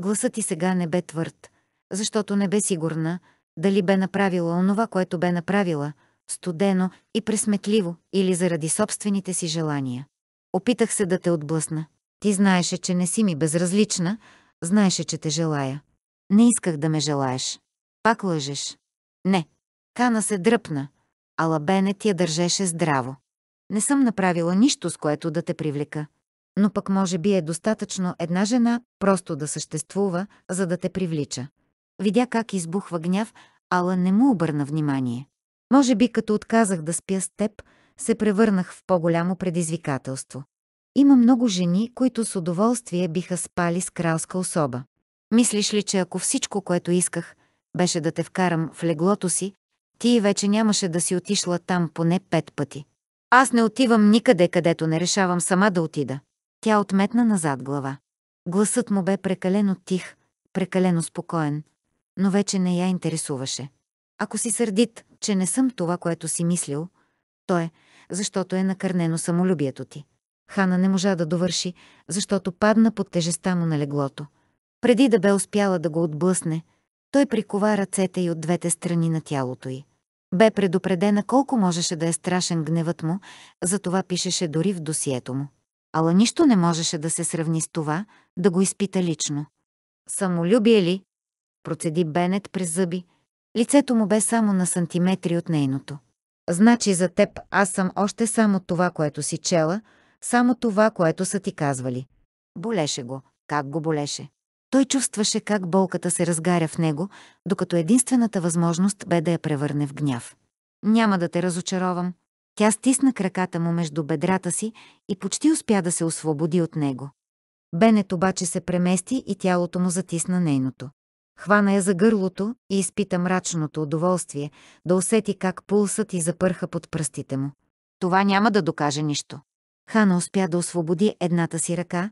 Гласът ти сега не бе твърд, защото не бе сигурна, дали бе направила онова, което бе направила, студено и пресметливо, или заради собствените си желания. Опитах се да те отблъсна. Ти знаеше, че не си ми безразлична, знаеше, че те желая. Не исках да ме желаеш. Пак лъжеш. Не. Кана се дръпна, а ти я държеше здраво. Не съм направила нищо, с което да те привлека. Но пък може би е достатъчно една жена просто да съществува, за да те привлича. Видя как избухва гняв, Ала не му обърна внимание. Може би като отказах да спя с теб, се превърнах в по-голямо предизвикателство. Има много жени, които с удоволствие биха спали с кралска особа. Мислиш ли, че ако всичко, което исках, беше да те вкарам в леглото си, ти вече нямаше да си отишла там поне пет пъти? Аз не отивам никъде, където не решавам сама да отида. Тя отметна назад глава. Гласът му бе прекалено тих, прекалено спокоен, но вече не я интересуваше. Ако си сърдит, че не съм това, което си мислил, то е, защото е накърнено самолюбието ти. Хана не можа да довърши, защото падна под тежеста му на леглото. Преди да бе успяла да го отблъсне, той прикова ръцете й от двете страни на тялото й. Бе предупредена колко можеше да е страшен гневът му, затова пишеше дори в досието му. Ала нищо не можеше да се сравни с това, да го изпита лично. Самолюбие ли? процеди Бенет през зъби. Лицето му бе само на сантиметри от нейното. Значи за теб аз съм още само това, което си чела, само това, което са ти казвали. Болеше го. Как го болеше? Той чувстваше как болката се разгаря в него, докато единствената възможност бе да я превърне в гняв. Няма да те разочаровам. Тя стисна краката му между бедрата си и почти успя да се освободи от него. Бенет обаче се премести и тялото му затисна нейното. Хвана я за гърлото и изпита мрачното удоволствие да усети как пулсът и запърха под пръстите му. Това няма да докаже нищо. Хана успя да освободи едната си ръка,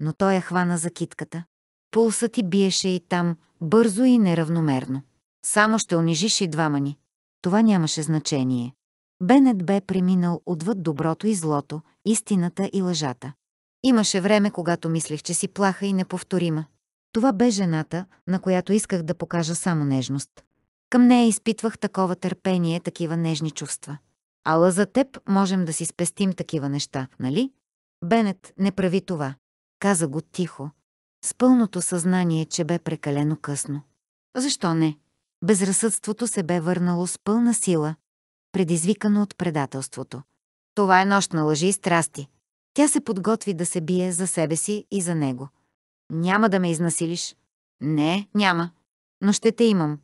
но той я хвана за китката. Пулсът ти биеше и там, бързо и неравномерно. Само ще унижиш и двама ни. Това нямаше значение. Бенет бе преминал отвъд доброто и злото, истината и лъжата. Имаше време, когато мислех, че си плаха и неповторима. Това бе жената, на която исках да покажа само нежност. Към нея изпитвах такова търпение, такива нежни чувства. Ала за теб можем да си спестим такива неща, нали? Бенет не прави това. Каза го тихо, с пълното съзнание, че бе прекалено късно. Защо не? Безразсъдството се бе върнало с пълна сила, предизвикано от предателството. Това е нощ на лъжи и страсти. Тя се подготви да се бие за себе си и за него. Няма да ме изнасилиш. Не, няма. Но ще те имам.